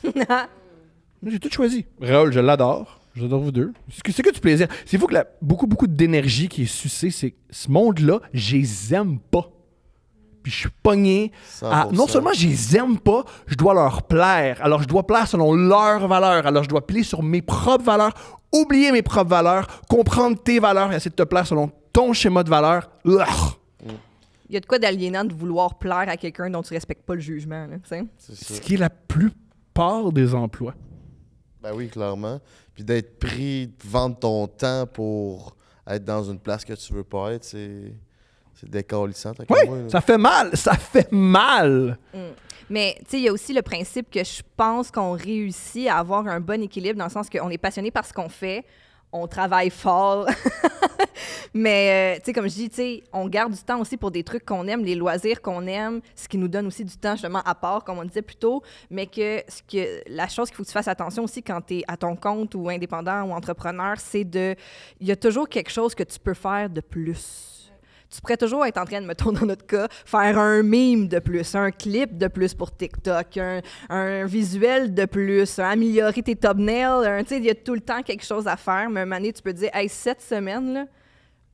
non, J'ai tout choisi. Raoul, je l'adore. J'adore vous deux. C'est que, que du plaisir. C'est fou que la, beaucoup, beaucoup d'énergie qui est sucée, c'est ce monde-là, je les aime pas. Puis je suis pogné. non seulement je les aime pas, je dois leur plaire. Alors je dois plaire selon leurs valeurs. Alors je dois plier sur mes propres valeurs, oublier mes propres valeurs, comprendre tes valeurs et essayer de te plaire selon ton schéma de valeurs il y a de quoi d'aliénant de vouloir plaire à quelqu'un dont tu respectes pas le jugement. ce qui est la plupart des emplois. Ben oui, clairement. Puis d'être pris, de vendre ton temps pour être dans une place que tu veux pas être, c'est. C'est décalissant. Oui, ça fait mal, ça fait mal. Mm. Mais il y a aussi le principe que je pense qu'on réussit à avoir un bon équilibre dans le sens qu'on est passionné par ce qu'on fait, on travaille fort. Mais, euh, tu sais, comme je dis, tu sais, on garde du temps aussi pour des trucs qu'on aime, les loisirs qu'on aime, ce qui nous donne aussi du temps, justement, à part, comme on disait plus tôt. Mais que, ce que la chose qu'il faut que tu fasses attention aussi quand tu es à ton compte ou indépendant ou entrepreneur, c'est de. Il y a toujours quelque chose que tu peux faire de plus tu pourrais toujours être en train de, me tourner dans notre cas, faire un meme de plus, un clip de plus pour TikTok, un, visuel de plus, améliorer tes thumbnails. Tu sais, il y a tout le temps quelque chose à faire. Mais un année, tu peux te dire, hey, cette semaine, là,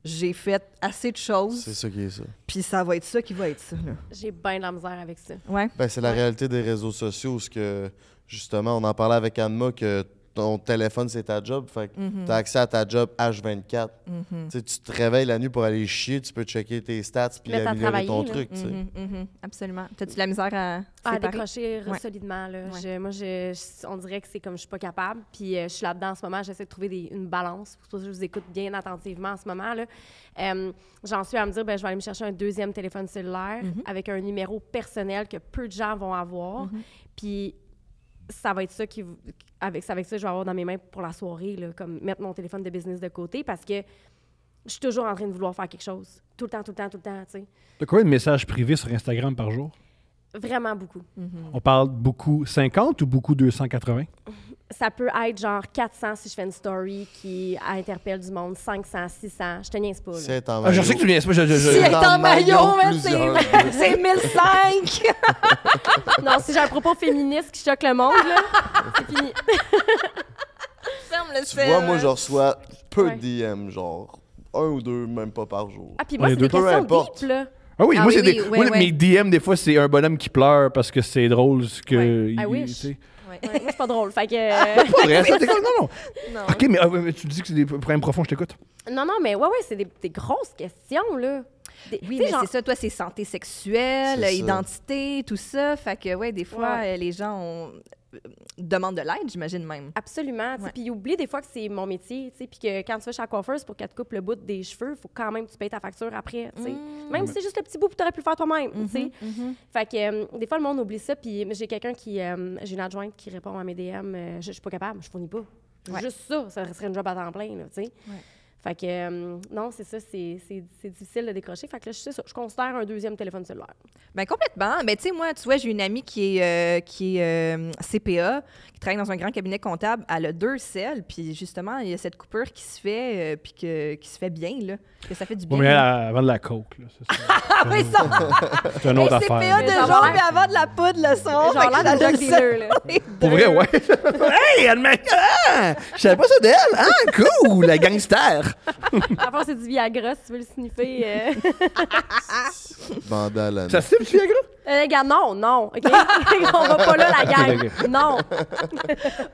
j'ai fait assez de choses. C'est ça qui est ça. Puis ça va être ça qui va être ça. J'ai bien de la misère avec ça. Ouais. Ben, c'est la réalité des réseaux sociaux, ce que justement, on en parlait avec Anma, que ton téléphone, c'est ta job. Fait mhm. tu as accès à ta job H24. Mhm. Tu te réveilles la nuit pour aller chier, tu peux checker tes stats puis améliorer ton truc. tu sais mhm, Absolument. tu tu de la misère à, décrocher solidement? Là. moi, je, on dirait que c'est comme je suis pas capable. Puis euh, je suis là-dedans en ce moment, j'essaie de trouver une balance. je vous écoute bien attentivement en ce moment. là. Euh, j'en suis à me dire, ben, je vais aller me chercher un deuxième téléphone cellulaire avec un numéro personnel que peu de gens vont avoir. Puis ça va être ça qui avec ça avec ça je vais avoir dans mes mains pour la soirée là, comme mettre mon téléphone de business de côté parce que je suis toujours en train de vouloir faire quelque chose tout le temps tout le temps tout le temps tu sais. T'as combien de messages privés sur Instagram par jour Vraiment beaucoup. Mm-hmm. On parle beaucoup 50 ou beaucoup 280 ça peut être genre 400 si je fais une story qui interpelle du monde, 500, 600. Je te niaise pas. C'est en ah, que tu pas. Je, je, C'est en maillot, c'est 1005. non, si j'ai un propos féministe qui choque le monde, c'est fini. Ferme le tu moi, je reçois peu de DM, genre un ou deux, même pas par jour. Ah, puis moi, c'est des questions là. Ah oui, ah moi, c'est des... mes DM, des fois, c'est un bonhomme qui pleure parce que c'est drôle ce que... Il... Ah oui, moi, pas drôle. Fait que. Ah, euh, non, non. Non. Ok, euh, mais, tu dis que c'est des problèmes profonds, je t'écoute. Non, non, mais ouais, ouais, c'est des, grosses questions, là. Oui, mais c'est ça, toi, c'est santé sexuelle, identité, tout ça. Fait que, ouais, des fois, euh, les gens ont demande de l'aide, j'imagine même. Absolument. Puis oublie des fois que c'est mon métier, puis que quand tu vas chez coiffeur pour qu'elle te coupe le bout des cheveux, Il faut quand même que tu payes ta facture après, mmh. Même si c'est juste le petit bout que tu aurais pu faire toi-même, mmh, mmh, Fait que euh, des fois, le monde oublie ça, puis j'ai quelqu'un qui... Euh, j'ai une adjointe qui répond à mes DM, euh, je, suis pas capable, je fournis pas. Juste ça, ça serait une job à temps plein, tu sais. Fait que euh, non, c'est ça, c'est difficile de décrocher. Fait que là, je, ça, je considère un deuxième téléphone cellulaire. Bien, complètement. Mais ben, tu sais, moi, tu vois, j'ai une amie qui est, euh, qui est euh, CPA, qui travaille dans un grand cabinet comptable. Elle a deux selles, puis justement, il y a cette coupure qui se fait, puis que, qui se fait bien, là. ça fait du bien. mais avant de la coke, là. Ah mais ça! c'est un autre affaire. CPA de jour, mais avant de la poudre, le son. Genre la drug dealer, là. Pour vrai, ouais. hey, elle m'a. dit Je savais pas ça d'elle. Ah, cool, la gangster! Avant, c'est du Viagra, si tu veux le sniffer. euh. T'as Ça c'est du Viagra? Euh, gars, non, non. On va pas là, la gang. Non,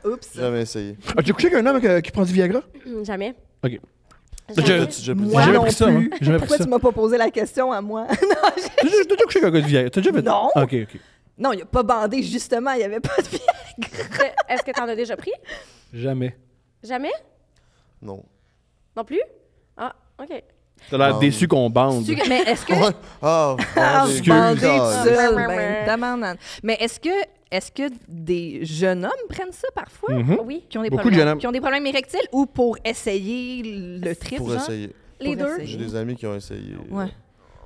Oups. Jamais essayé. As-tu couché avec un homme euh, qui prend du Viagra? Mm, jamais. Ok. jamais pris ça, plus. Hein. Pourquoi tu m'as pas posé la question à moi? non, j'ai- T'as déjà couché avec un gars de Viagra? T'as Non. Ah, non, il a pas bandé, justement. Il y avait pas de viagra Est-ce que t'en as déjà pris? Jamais. Jamais? Non. Non plus? Ah, OK. T'as l'air déçu qu'on bande. Mais est-ce que. Ah, vous ah, ah, ah, seul, ben, Mais est-ce que, est-ce que des jeunes hommes prennent ça parfois? Mm-hmm. Oui. Qui ont, des Beaucoup de jeunes hommes. qui ont des problèmes érectiles ou pour essayer le trip, Pour essayer. Les deux. J'ai des amis qui ont essayé. Ouais.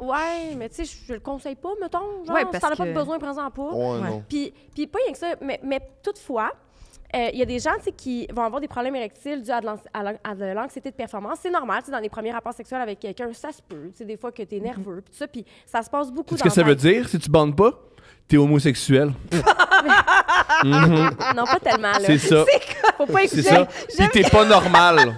Ouais, mais tu sais, je- le conseille pas, mettons. Genre, Ouais, parce si t'en as pas besoin, prends-en pas. Ouais, non. Puis, puis pas rien que ça, mais, mais toutefois, euh, il y a des gens qui vont avoir des problèmes érectiles dus à de l'anxiété de performance. C'est normal, dans les premiers rapports sexuels avec quelqu'un, ça se peut. C'est des fois que tu es mhm. nerveux, puis ça, puis ça se passe beaucoup. quest ce que ça veut dire si tu bandes pas? t'es homosexuel. Non, mhm. pas tellement. C'est ça. Faut pas écouter. C'est ça. Puis t'es pas normal.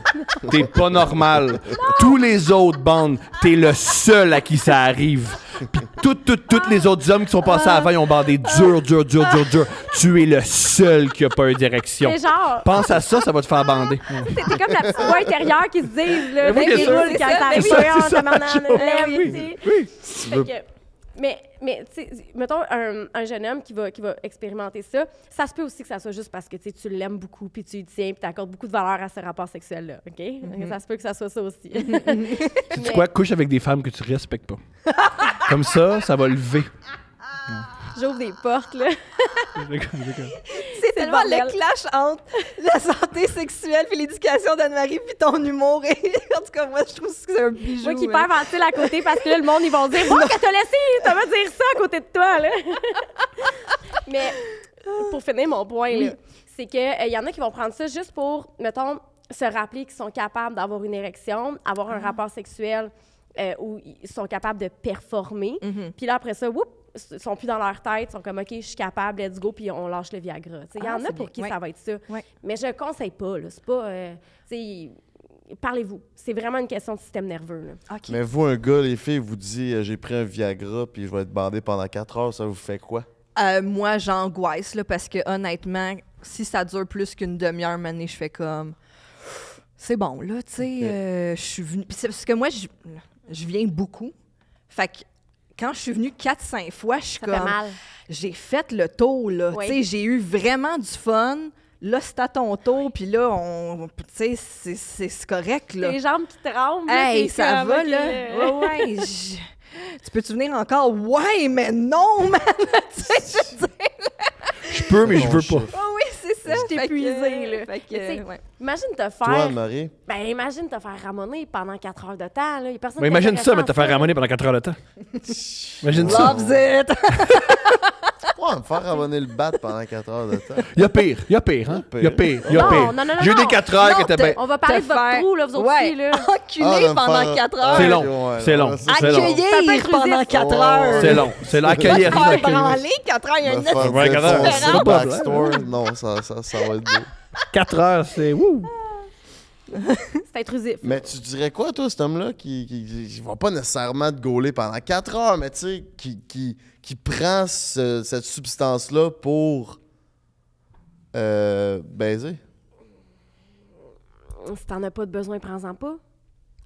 t'es pas normal. Tous les autres bandes, t'es le seul à qui ça arrive. Puis toutes, toutes, les autres hommes qui sont passés avant, ils ont bandé dur, dur, dur, dur, dur. Tu es le seul qui a pas eu direction. Pense à ça, ça va te faire bander. C'était comme la petite voix intérieure qui se dit... là, oui, les roules, quand ça oui, oui, oui. Mais. Mais, tu sais, mettons, un, jeune homme qui va, qui va expérimenter ça, ça se peut aussi que ça soit juste parce que, tu l'aimes beaucoup, puis tu y tiens, puis tu accordes beaucoup de valeur à ce rapport sexuel-là, OK? Mhm. Ça se peut que ça soit ça aussi. Tu quoi? Couche avec des femmes que tu respectes pas. Comme ça, ça va lever. J'ouvre des portes, là. c'est tellement le, clash entre la santé sexuelle puis l'éducation d'Anne-Marie puis ton humour. en tout cas, moi, je trouve que c'est un bijou. Moi qui hein. perds à côté parce que là, le monde, ils vont dire « Moi, qu'elle t'a laissé, t'as vas dire ça à côté de toi, là! » Mais pour finir mon point, c'est qu'il euh, y en a qui vont prendre ça juste pour, mettons, se rappeler qu'ils sont capables d'avoir une érection, avoir un ah. rapport sexuel euh, où ils sont capables de performer. Mm-hmm. Puis là, après ça, whoop, sont plus dans leur tête, sont comme OK, je suis capable, let's go, puis on lâche le Viagra. Il y ah, en a pour qui ça va être ça. Mais je conseille pas. C'est pas. Euh, parlez-vous. C'est vraiment une question de système nerveux. Mais vous, un gars, les filles, vous dit euh, j'ai pris un Viagra puis je vais être bandé pendant quatre heures, ça vous fait quoi? Euh, moi, j'angoisse parce que honnêtement, si ça dure plus qu'une demi-heure, maintenant, je fais comme c'est bon là, tu sais, je suis venue. Parce que moi, je viens beaucoup. Fait que quand je suis venue 4-5 fois, je comme. J'ai fait le tour, là. Tu sais, j'ai eu vraiment du fun là, c'est à ton tour, puis là, on, tu sais, c'est correct, là. Les jambes qui tremblent. ça va, là. Euh. Ouais, Tu peux te venir encore? Ouais, mais non, man! je, peux, mais je veux pas j'étais Je t'ai épuisée, là. Imagine te faire. Toi, Marie? Ben, imagine te faire ramonner pendant 4 heures de temps, là. personne imagine ça, mais te faire ramonner pendant 4 heures de temps. imagine ça. Loves it! Pourquoi me faire abonner le bat pendant 4 heures de temps. Il y a pire, il y a pire, hein? Il y a pire, il y a pire. J'ai eu des 4 heures que étaient bien. On va parler de votre trou, là, vous autres filles, là. Enculé ah, pendant 4 heures. C'est long, ah, c'est long. Accueillir pendant 4 heures. C'est long, c'est Il Accueillir. Faire branler 4 heures, il y a une autre. histoire. Non, ça va être beau. 4 heures, c'est. wouh! c'est intrusif. Mais tu dirais quoi, toi, cet homme-là, qui, ne va pas nécessairement te gauler pendant quatre heures, mais tu sais, qui, prend cette substance-là pour euh, baiser? Si t'en as pas de besoin, prends-en pas.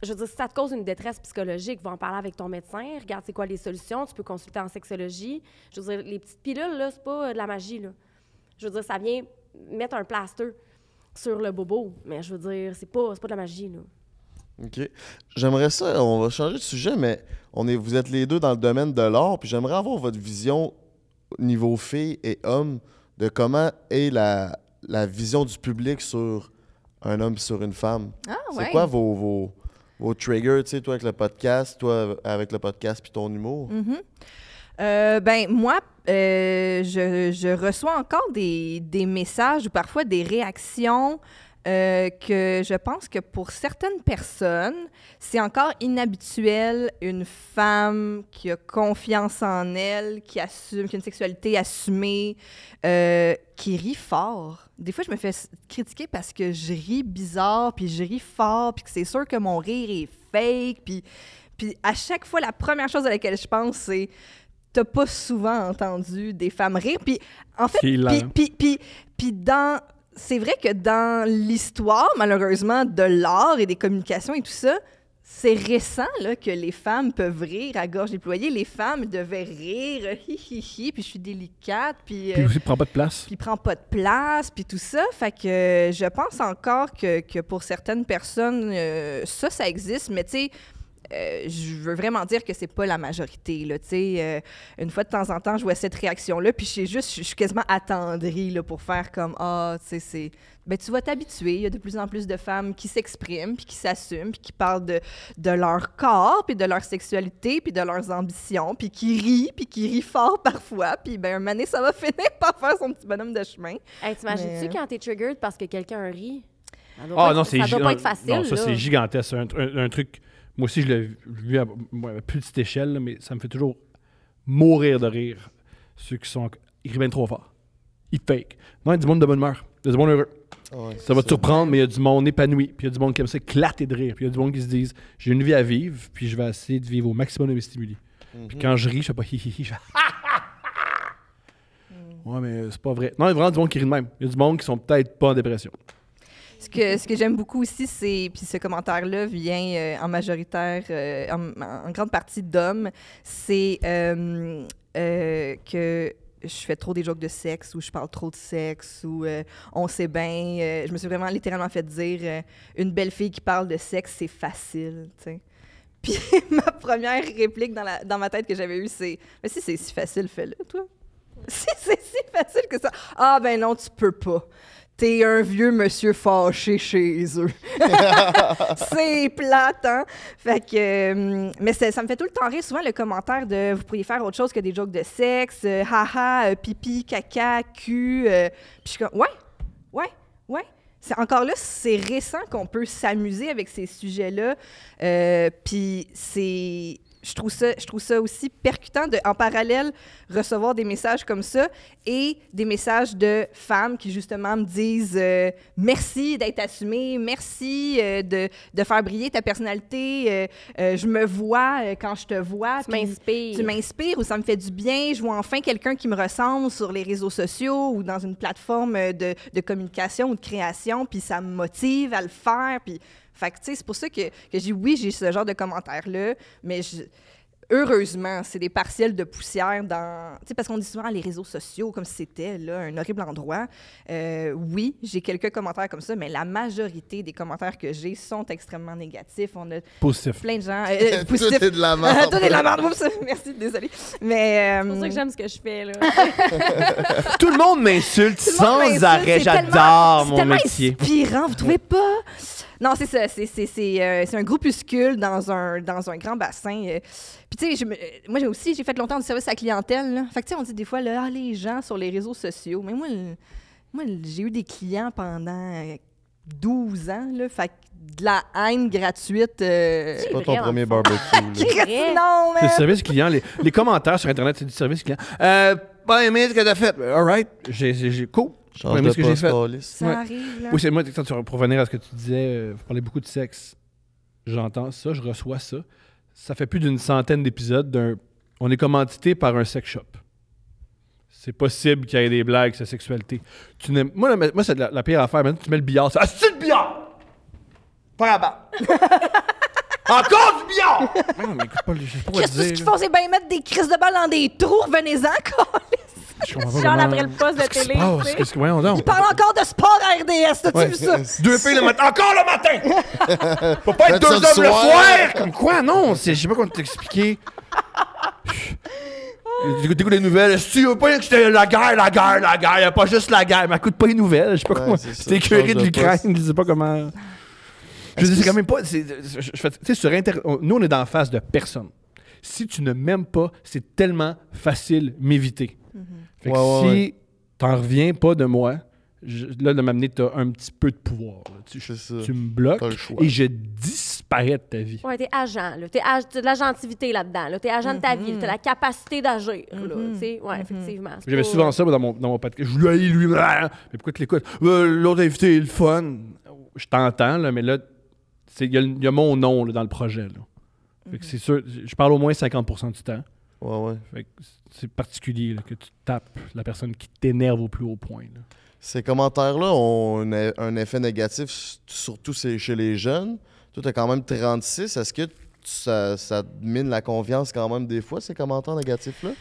Je veux dire, si ça te cause une détresse psychologique, va en parler avec ton médecin, regarde c'est quoi les solutions, tu peux consulter en sexologie. Je veux dire, les petites pilules, là, c'est pas euh, de la magie, là. Je veux dire, ça vient mettre un plaster sur le bobo. Mais je veux dire, c'est pas, pas de la magie, là. OK. J'aimerais ça, on va changer de sujet, mais on est, vous êtes les deux dans le domaine de l'art, puis j'aimerais avoir votre vision niveau filles et homme de comment est la, vision du public sur un homme sur une femme. Ah, C'est quoi vos, vos, vos triggers, tu sais, toi avec le podcast, toi avec le podcast puis ton humour? Mm euh, ben moi, euh, je, je, reçois encore des, des, messages ou parfois des réactions euh, que je pense que pour certaines personnes, c'est encore inhabituel une femme qui a confiance en elle, qui assume, a une sexualité assumée, qui rit fort. Des fois, je me fais critiquer parce que je ris bizarre, puis je ris fort, puis que c'est sûr que mon rire est fake, puis, puis à chaque fois, la première chose à laquelle je pense, c'est t'as pas souvent entendu des femmes rire. Puis, en fait, puis dans... C'est vrai que dans l'histoire, malheureusement, de l'art et des communications et tout ça, c'est récent là, que les femmes peuvent rire à gorge déployée. Les femmes devaient rire, hi hi hi, puis je suis délicate, puis... Puis puis euh, il prend pas de place. Puis prend pas de place, puis tout ça. Fait que euh, je pense encore que, pour certaines personnes, euh, ça, ça existe, mais tu sais, euh, je veux vraiment dire que c'est pas la majorité. Euh, une fois de temps en temps, je vois cette réaction-là, puis je juste, je suis quasiment attendrie là, pour faire comme Ah, c'est. Ben, tu vas t'habituer. Il y a de plus en plus de femmes qui s'expriment, puis qui s'assument, puis qui parlent de, leur corps, puis de leur sexualité, puis de leurs ambitions, puis qui rient, puis qui rient fort parfois. Puis, ben, un mané, ça va finir par faire son petit bonhomme de chemin. Hey, T'imagines-tu quand euh, quand t'es triggered parce que quelqu'un rit? Ah non, doit pas être facile. ça, c'est gigantesque. un truc moi aussi, je l'ai vu à, plus petite échelle, mais ça me fait toujours mourir de rire. Ceux qui sont rient bien trop fort. Ils fake. Non, il y a du monde de bonne humeur. Il y a du monde heureux. ça va te surprendre, mais il y a du monde épanoui. Puis il y a du monde qui aime s'éclater de rire. Puis il y a du monde qui se disent J'ai une vie à vivre, puis je vais essayer de vivre au maximum de mes stimuli. Mhm. Puis quand je ris, je fais pas hi hi hi. Je mhm. Ouais, mais c'est pas vrai. Non, il y a vraiment du monde qui rit de même. Il y a du monde qui sont peut-être pas en dépression ce que, j'aime beaucoup aussi, c'est, puis ce commentaire-là vient euh, en majoritaire, euh, en, grande partie d'hommes, c'est euh, que je fais trop des jokes de sexe ou je parle trop de sexe ou on sait bien. je me suis vraiment littéralement fait dire une belle fille qui parle de sexe, c'est facile. Puis ma première réplique dans, dans ma tête que j'avais eue, c'est Mais si c'est si facile, fais-le, toi. Si c'est si facile que ça. Ah, ben non, tu peux pas. T'es un vieux monsieur fâché chez eux. c'est plat, hein? Fait que, euh, mais ça, me fait tout le temps rire souvent le commentaire de vous pourriez faire autre chose que des jokes de sexe, euh, haha, euh, pipi, caca, cul. Puis je suis ouais, ouais, ouais. C'est, encore là, c'est récent qu'on peut s'amuser avec ces sujets-là. Puis c'est je trouve ça, je trouve ça aussi percutant de, en parallèle, recevoir des messages comme ça et des messages de femmes qui justement me disent euh, merci d'être assumée, merci euh, de, faire briller ta personnalité, euh, je me vois quand je te vois, tu m'inspires, ou ça me fait du bien, je vois enfin quelqu'un qui me ressemble sur les réseaux sociaux ou dans une plateforme de, de communication ou de création, puis ça me motive à le faire, puis fait que, tu sais, c'est pour ça que, que je oui, j'ai ce genre de commentaires-là, mais heureusement, c'est des partiels de poussière dans. Tu sais, parce qu'on dit souvent les réseaux sociaux comme si c'était là, un horrible endroit. Euh, oui, j'ai quelques commentaires comme ça, mais la majorité des commentaires que j'ai sont extrêmement négatifs. On a plein de gens. Euh, euh, Tout est de la merde. Tout est de la merde. Merci, désolé. Mais. C'est pour ça que j'aime ce que je fais, là. Tout le monde m'insulte sans arrêt. J'adore mon métier. C'est inspirant, vous trouvez pas? Non, c'est ça. Euh, c'est un groupuscule dans un, dans un grand bassin. Euh. Puis, tu sais, euh, moi j'ai aussi, j'ai fait longtemps du service à la clientèle. Là. Fait que, tu sais, on dit des fois, ah, les gens sur les réseaux sociaux. Mais moi, moi j'ai eu des clients pendant 12 ans. Là, fait que de la haine gratuite. C'est pas ton premier barbecue. non, mais. C'est le service client. Les, commentaires sur Internet, c'est du service client. Euh, pas aimé ce que t'as fait. All right. J'ai co c'est ce que j'ai fait. Ça arrive, là. Oui, c'est moi, pour revenir à ce que tu disais, euh, vous parlez beaucoup de sexe. J'entends ça, je reçois ça. Ça fait plus d'une centaine d'épisodes d'un... On est commandité par un sex shop. C'est possible qu'il y ait des blagues sur la sexualité. Tu Moi, moi c'est la, pire affaire. Maintenant, tu mets le billard. Ah, c'est le billard! Pas là-bas! Encore du billard! mais Qu'est-ce qu'ils font? C'est bien mettre des crises de balles dans des trous. Revenez-en, genre après le poste de télé. Il parle encore de sport à RDS, t'as-tu ouais. vu ça? Deux filles le matin. Encore le matin! Faut pas être deux hommes le soir! Comme quoi, non, je sais pas comment t'expliquer. T'écoutes les nouvelles. Si tu veux pas que c'était la guerre, la guerre, la guerre, y a pas juste la guerre, mais écoute pas les nouvelles. Je sais pas comment. C'est écœuré de l'Ukraine, je sais pas comment. Je dire, c'est quand même pas. Tu sais, sur Internet, nous, on est en face de personne. Si tu ne m'aimes pas, c'est tellement facile m'éviter. Mm-hmm. Fait que si tu t'en reviens pas de moi, là, de m'amener, t'as un petit peu de pouvoir. Tu, me bloques et je disparais de ta vie. Ouais, t'es agent. Là. T'es de la gentilité là-dedans. tu T'es agent de ta vie. T'as mm-hmm. la capacité d'agir. Mm-hmm. tu sais. ouais, mm-hmm. effectivement. J'avais souvent ça dans mon, dans mon podcast. Je lui ai lui, mais pourquoi tu l'écoutes? Euh, l'autre invité est le fun. Je t'entends, là, mais là, il y, a mon nom dans le projet. Fait que c'est sûr, je parle au moins 50 du temps. Ouais, C'est particulier que tu tapes la personne qui t'énerve au plus haut point. Ces commentaires-là ont un, e-, un, effet négatif, surtout chez les jeunes. Toi, tu quand même 36. Est-ce que ça, ça, mine la confiance quand même des fois, ces commentaires négatifs-là?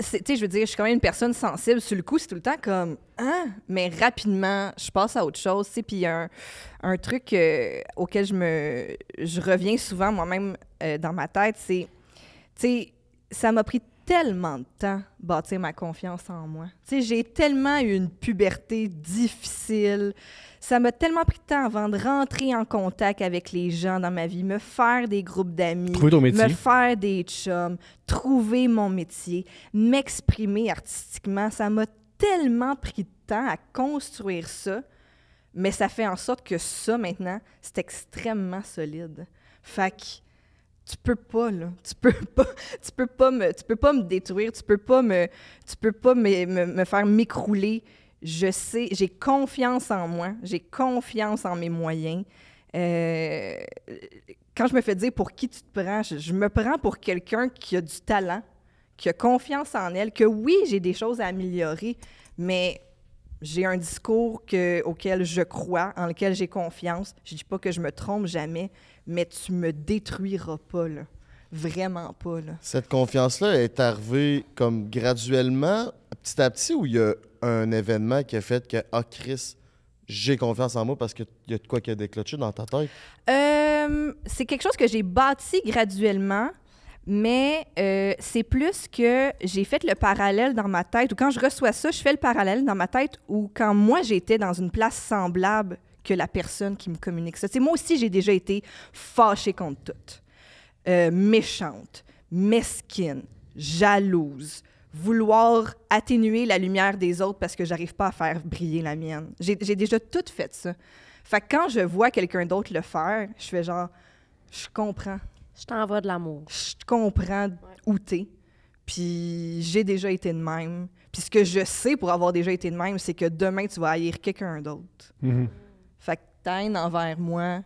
je veux dire, je suis quand même une personne sensible. Sur le coup, c'est tout le temps comme Hein? Mais rapidement, je passe à autre chose. Puis il y a un, un truc euh, auquel je me je reviens souvent moi-même euh, dans ma tête, c'est sais, ça m'a pris tellement de temps bâtir ma confiance en moi. Tu sais, j'ai tellement eu une puberté difficile. Ça m'a tellement pris de temps avant de rentrer en contact avec les gens dans ma vie, me faire des groupes d'amis, me faire des chums, trouver mon métier, m'exprimer artistiquement. Ça m'a tellement pris de temps à construire ça, mais ça fait en sorte que ça, maintenant, c'est extrêmement solide. Fait que tu peux pas tu peux pas tu peux pas me tu peux pas me détruire tu peux pas me tu peux pas me, me, faire m'écrouler je sais j'ai confiance en moi j'ai confiance en mes moyens euh, quand je me fais dire pour qui tu te prends je, me prends pour quelqu'un qui a du talent qui a confiance en elle que oui j'ai des choses à améliorer mais j'ai un discours auquel je crois, en lequel j'ai confiance. Je dis pas que je me trompe jamais, mais tu me détruiras pas, là. Vraiment pas, là. Cette confiance-là est arrivée comme graduellement, petit à petit, ou il y a un événement qui a fait que, ah, Chris, j'ai confiance en moi parce qu'il y a de quoi qui a déclenché dans ta tête? Euh, c'est quelque chose que j'ai bâti graduellement, mais euh, c'est plus que j'ai fait le parallèle dans ma tête, ou quand je reçois ça, je fais le parallèle dans ma tête, ou quand moi j'étais dans une place semblable, que la personne qui me communique ça. c'est moi aussi, j'ai déjà été fâchée contre tout. Euh, méchante, mesquine, jalouse, vouloir atténuer la lumière des autres parce que j'arrive pas à faire briller la mienne. J'ai déjà tout fait ça. Fait que quand je vois quelqu'un d'autre le faire, je fais genre, je comprends. Je t'envoie de l'amour. Je comprends ouais. où t'es. Puis j'ai déjà été de même. Puis ce que je sais pour avoir déjà été de même, c'est que demain, tu vas haïr quelqu'un d'autre. Mm-hmm. Fait que envers moi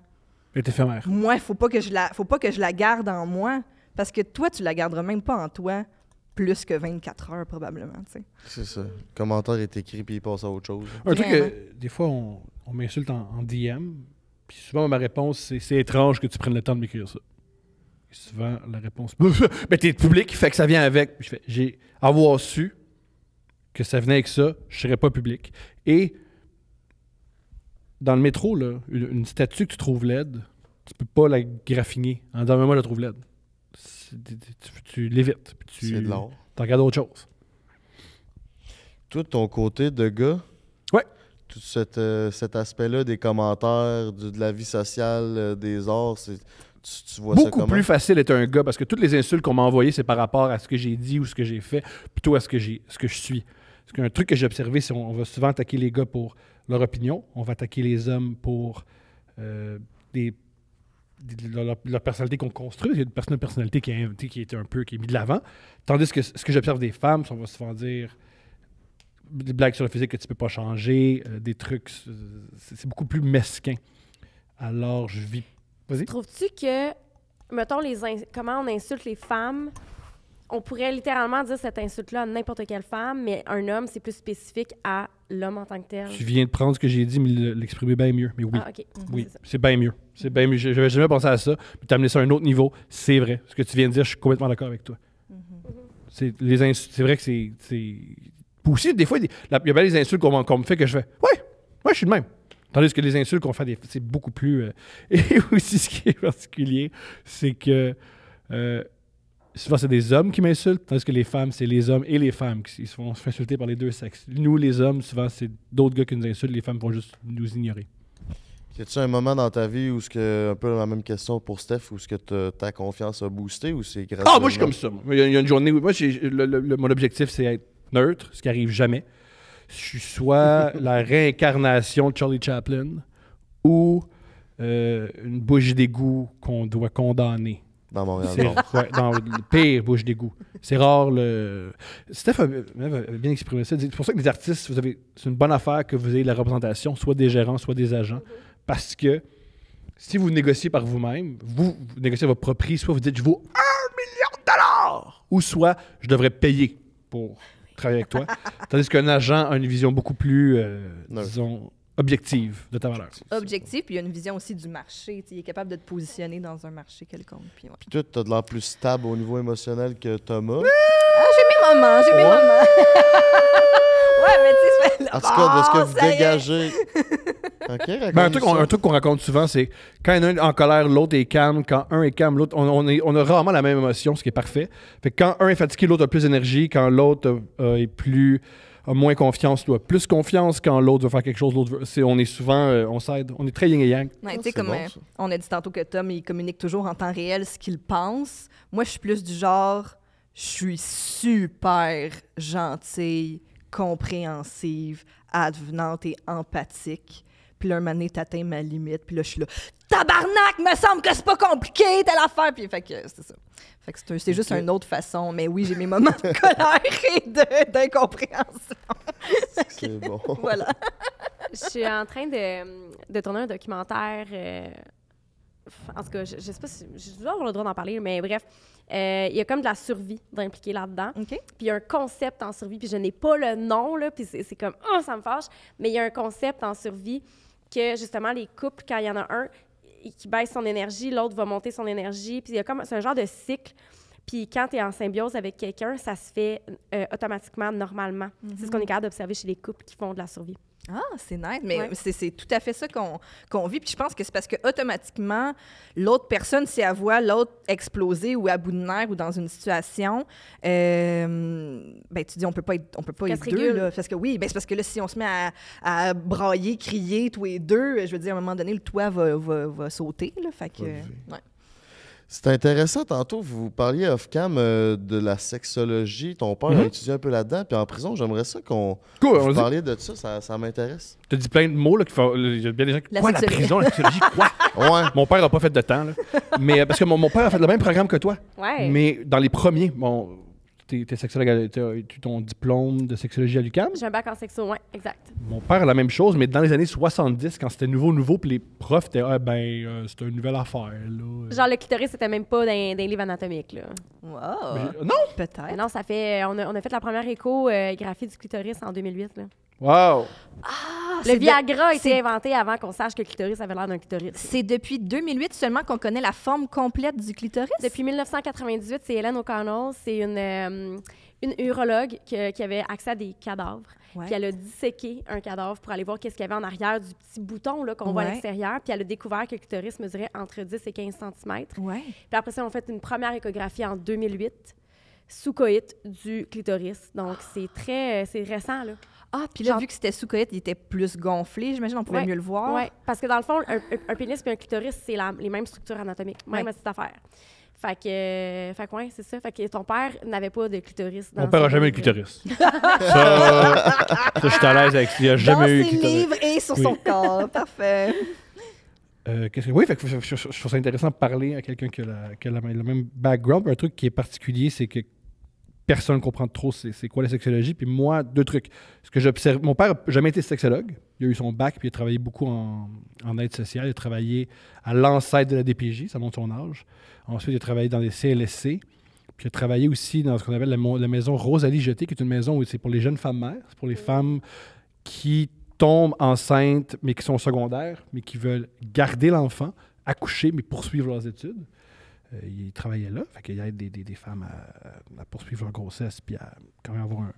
est éphémère. Moi, faut pas que je la faut pas que je la garde en moi parce que toi tu la garderas même pas en toi plus que 24 heures probablement, tu sais. C'est ça. Le commentaire est écrit puis il passe à autre chose. Un truc que des fois on, on m'insulte en, DM, puis souvent ma réponse c'est c'est étrange que tu prennes le temps de m'écrire ça. souvent la réponse mais t'es public, fait que ça vient avec. je fais j'ai avoir su que ça venait avec ça, je serais pas public. Et dans le métro, une, statue que tu trouves laide, tu peux pas la graffiner. En hein, disant, mais moi, je la trouve laide. Tu, tu l'évites. Tu regardes autre chose. Tout ton côté de gars. Ouais. Tout euh, cet, aspect-là des commentaires, de la vie sociale, euh, des arts, c'est. Tu, tu C'est beaucoup plus facile d'être un gars parce que toutes les insultes qu'on m'a envoyées, c'est par rapport à ce que j'ai dit ou ce que j'ai fait, plutôt à ce que j'ai ce que je suis. Parce qu'un truc que j'ai observé, c'est qu'on va souvent attaquer les gars pour leur opinion. On va attaquer les hommes pour euh, des, leur, personnalité qu'on construit. Il y a une personnalité qui est, qui est un peu qui est mise de l'avant. Tandis que ce que j'observe des femmes, on va souvent dire des blagues sur le physique que tu peux pas changer, euh, des trucs. Euh, c'est beaucoup plus mesquin. Alors, je vis. Vas-y. Trouves-tu que, mettons, les comment on insulte les femmes, on pourrait littéralement dire cette insulte-là à n'importe quelle femme, mais un homme, c'est plus spécifique à l'homme en tant que tel. Tu viens de prendre ce que j'ai dit, mais l'exprimer bien mieux. Mais oui. Ah, oui, mm-hmm. c'est bien mieux. C'est bien mieux. n'avais jamais pensé à ça. Puis as amené ça à un autre niveau. C'est vrai. Ce que tu viens de dire, je suis complètement d'accord avec toi. Mm-hmm. C'est, les c'est vrai que c'est. aussi, des fois, il y a bien des insultes qu'on, qu me fait que je fais Ouais, ouais, je suis le même. Tandis que les insultes qu'on fait, c'est beaucoup plus. Euh, et aussi, ce qui est particulier, c'est que. Euh, souvent c'est des hommes qui m'insultent, tandis que les femmes, c'est les hommes et les femmes qui se font insulter par les deux sexes. Nous, les hommes, souvent c'est d'autres gars qui nous insultent, les femmes vont juste nous ignorer. Y a t un moment dans ta vie où ce que un peu la même question pour Steph où ce que ta confiance a boosté ou c'est grâce Ah moi je suis comme ça. Il y, une journée le, mon objectif c'est être neutre, ce qui arrive jamais. Je suis soit la réincarnation de Charlie Chaplin ou euh, une bouche d'égout qu'on doit condamner. Dans Montréal. dans le pire bouche d'égout. C'est rare le. Steph a bien exprimé ça. C'est pour ça que les artistes, vous avez... c'est une bonne affaire que vous ayez la représentation, soit des gérants, soit des agents. Parce que si vous négociez par vous-même, vous, négociez votre propre prix, soit vous dites je vaux un million de dollars, ou soit je devrais payer pour travailler avec toi. Tandis qu'un agent a une vision beaucoup plus, euh, disons, Objectif de ta valeur. Objectif, puis il y a une vision aussi du marché. Il est capable de te positionner dans un marché quelconque. Puis tu as de l'air plus stable au niveau émotionnel que Thomas. Ah, j'ai mes moments, j'ai mes moments. ouais, mais tu sais, En tout cas, de ce que ah, vous dégagez. Ben, un, truc, qu'on raconte souvent, c'est quand un est en colère, l'autre est calme. Quand un est calme, l'autre. On, a rarement la même émotion, ce qui est parfait. Fait quand un est fatigué, l'autre a plus d'énergie. Quand l'autre euh, est plus a moins confiance, doit Plus confiance quand l'autre veut faire quelque chose, l'autre veut. on est souvent, euh, on s'aide, on est très yin et yang. Ah, comme, euh, on a dit tantôt que Tom, il communique toujours en temps réel ce qu'il pense. Moi, je suis plus du genre, je suis super gentille, compréhensive, advenante et empathique. Puis là, un moment donné, t'atteins ma limite. Puis là, je suis là, tabarnak, me semble que c'est pas compliqué, telle affaire. Puis fait que euh, c'est ça. Fait que c'est, juste une autre façon. Mais oui, j'ai mes moments de colère et de, d'incompréhension. C'est bon. voilà. Je suis en train de, de tourner un documentaire. Euh, en tout cas, je, sais pas si je dois avoir le droit d'en parler, mais bref, euh, il y a comme de la survie d'impliquer là-dedans. Puis il y a un concept en survie, puis je n'ai pas le nom, là, puis c'est, c'est comme, oh, ça me fâche, mais il y a un concept en survie que justement les couples, quand il y en a un qui baisse son énergie, l'autre va monter son énergie. Puis il y a comme, c'est un genre de cycle. Puis quand tu es en symbiose avec quelqu'un, ça se fait euh, automatiquement, normalement. C'est ce mhm. qu'on est capable d'observer chez les couples qui font de la survie. Ah, c'est net, mais c'est tout à fait ça qu'on vit. Puis je pense que c'est parce que automatiquement, l'autre personne, si elle voit l'autre exploser ou à bout de nerfs ou dans une situation, euh, ben tu dis on peut pas être, on peut pas être deux parce que oui, ben c'est parce que là si on se met à, à, brailler, crier tous les deux, je veux dire à un moment donné le toit va, va, va sauter là, fait que. C'est intéressant. Tantôt, vous parliez off-cam euh, de la sexologie. Ton père mhm. a étudié un peu là-dedans. Puis en prison, j'aimerais ça qu'on cool, vous de ça. Ça, ça m'intéresse. Tu as dit plein de mots. Là, Il y a bien des gens qui. quoi, la prison, la sexologie, quoi ouais. Mon père n'a pas fait de temps. Là. Mais euh, parce que mon, mon, père a fait le même programme que toi. Ouais. Mais dans les premiers. Mon, t'es, ton diplôme de sexologie à l'UQAM? J'ai un bac en sexo, oui, exact. Mon père a la même chose, mais dans les années 70, quand c'était nouveau, nouveau, puis les profs étaient, ah, ben, euh, c'était une nouvelle affaire, Genre, le clitoris, c'était même pas dans, des livres anatomiques, là. Wow! Euh, non! Peut-être. non, ça fait. On a, fait la première euh, échographie du clitoris en 2008, là. Wow! Ah, le Viagra a été inventé avant qu'on sache que le clitoris avait l'air d'un clitoris. C'est depuis 2008 seulement qu'on connaît la forme complète du clitoris? Depuis 1998, c'est Hélène O'Connell. C'est une, euh, une urologue qui avait accès à des cadavres. qui Puis elle a disséqué un cadavre pour aller voir qu'est-ce qu'il y avait en arrière du petit bouton qu'on voit à l'extérieur. Puis elle a découvert que le clitoris mesurait entre 10 et 15 cm. Ouais. Puis après ça, on fait une première échographie en 2008 sous-coït du clitoris. Donc, ah. c'est très... Euh, c'est récent, là. Ah, puis là, vu que c'était sous-coït, il était plus gonflé. J'imagine on pouvait mieux le voir. Oui, parce que dans le fond, un, pénis et un clitoris, c'est les mêmes structures anatomiques, même à affaire. Fait que, euh, fait que ouais, c'est ça. Fait que ton père n'avait pas de clitoris. Dans Mon père n'a jamais eu de clitoris. ça, je suis à l'aise avec ça. Il n'a jamais eu de clitoris. livres et sur son corps. Parfait. Euh, oui, fait que je, trouve ça intéressant de parler à quelqu'un qui a, le même background. Un truc qui est particulier, c'est que personne ne comprend trop c'est quoi la sexologie. Puis moi, deux trucs. Ce que j'observe, mon père n'a jamais été sexologue. Il a eu son bac, puis il a travaillé beaucoup en, aide sociale. Il a travaillé à l'enceinte de la DPJ, ça montre son âge. Ensuite, il a travaillé dans des CLSC. Puis il a travaillé aussi dans ce qu'on appelle la, maison Rosalie Jeté, qui est une maison où c'est pour les jeunes femmes mères, c'est pour les mm. femmes qui tombent enceintes, mais qui sont secondaires, mais qui veulent garder l'enfant, accoucher, mais poursuivre leurs études. Euh, il travaillait là, fait qu'il aide des, des, des femmes à, poursuivre leur grossesse puis à quand même avoir un.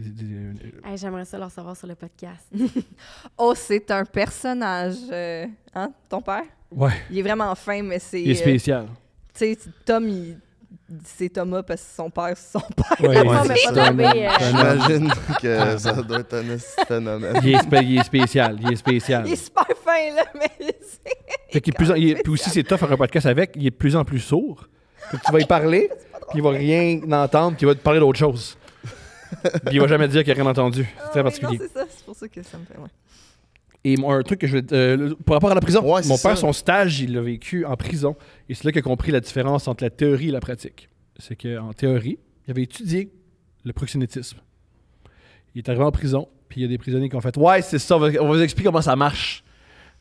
Euh, j'aimerais ça leur savoir sur le podcast. oh, c'est un personnage, euh, hein, ton père? Ouais. Il est vraiment fin, mais c'est. Il est spécial. tu sais, Tom, il c'est Thomas parce que son père, c'est son père. Ouais, ouais, J'imagine que ça doit être un phénomène. Il est, il est, spécial, il est spécial. Il est super fin, là, mais c'est puis aussi, c'est tough faire un podcast avec. Il est de plus en plus sourd. tu vas y parler, puis il va rien entendre, puis il va te parler d'autre chose. puis il va jamais dire qu'il a rien entendu. C'est ah très particulier. c'est ça, c'est pour ça que ça me fait. Et un truc que je veux Pour rapport à la prison, mon père, son stage, il l'a vécu en prison. Et c'est là qu'il a compris la différence entre la théorie et la pratique. C'est qu'en théorie, il avait étudié le proxénétisme. Il est arrivé en prison, puis il y a des prisonniers qui ont fait Ouais, c'est ça, on va vous expliquer comment ça marche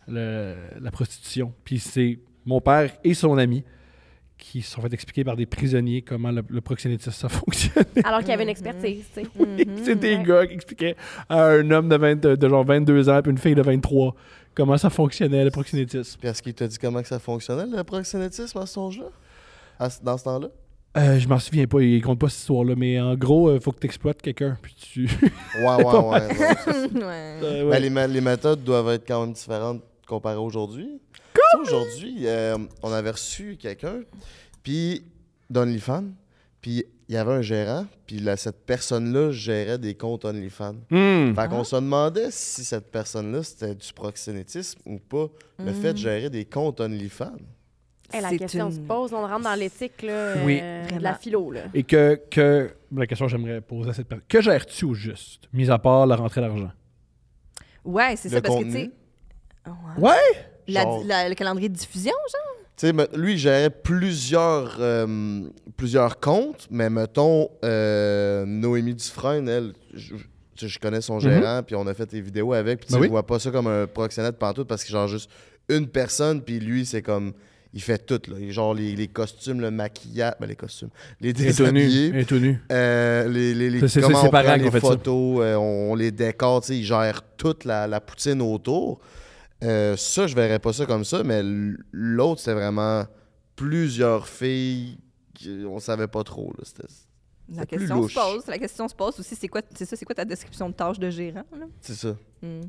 la prostitution. Puis c'est mon père et son ami qui se sont fait expliquer par des prisonniers comment le, proxénétisme ça fonctionne. Alors qu'il y avait une expertise, tu sais. des mhm. gars qui expliquaient à un homme de, genre 22 ans et une fille de 23 comment ça fonctionnait le proxénétisme. Puis est-ce qu'il t'a dit comment que ça fonctionnait le proxénétisme à ce temps-là? ce temps-là? Euh, je m'en souviens pas, il compte pas cette histoire-là, mais en gros, il euh, faut que tu exploites quelqu'un, ouais, ouais, ouais. les méthodes doivent être quand même différentes comparé aujourd'hui. Aujourd'hui, euh, on avait reçu quelqu'un, puis d'OnlyFans, puis il y avait un gérant, puis cette personne-là gérait des comptes OnlyFans. Mm. Fait qu'on ah. se demandait si cette personne-là, c'était du proxénétisme ou pas, le hmm. fait de gérer des comptes OnlyFans. Hey, eh, la question se pose, on rentre dans l'éthique euh, de la philo. Et que, que, la question que j'aimerais poser à cette personne, que gères-tu au juste, mis à part la rentrée d'argent? Ouais, c'est ça, parce que tu sais, Ouais. le calendrier de diffusion, genre? lui, il plusieurs, euh, plusieurs comptes, mais mettons, euh, Noémie Dufresne, je, connais son mhm. gérant, puis on a fait des vidéos avec, puis tu ben vois pas ça comme un proxénète partout, parce que genre juste une personne, puis lui, c'est comme, il fait tout, là. Genre les, costumes, le maquillage, ben les costumes, les tenues euh, les, comment on les photos, on, les décore, tu sais, il gère toute la, la poutine autour. Euh, ça, je verrais pas ça comme ça, mais l'autre, c'était vraiment plusieurs filles qu'on savait pas trop. Là. c'était la, question se pose, la question se pose aussi, c'est quoi, ça, c'est quoi ta description de tâche de gérant? C'est ça. Hmm.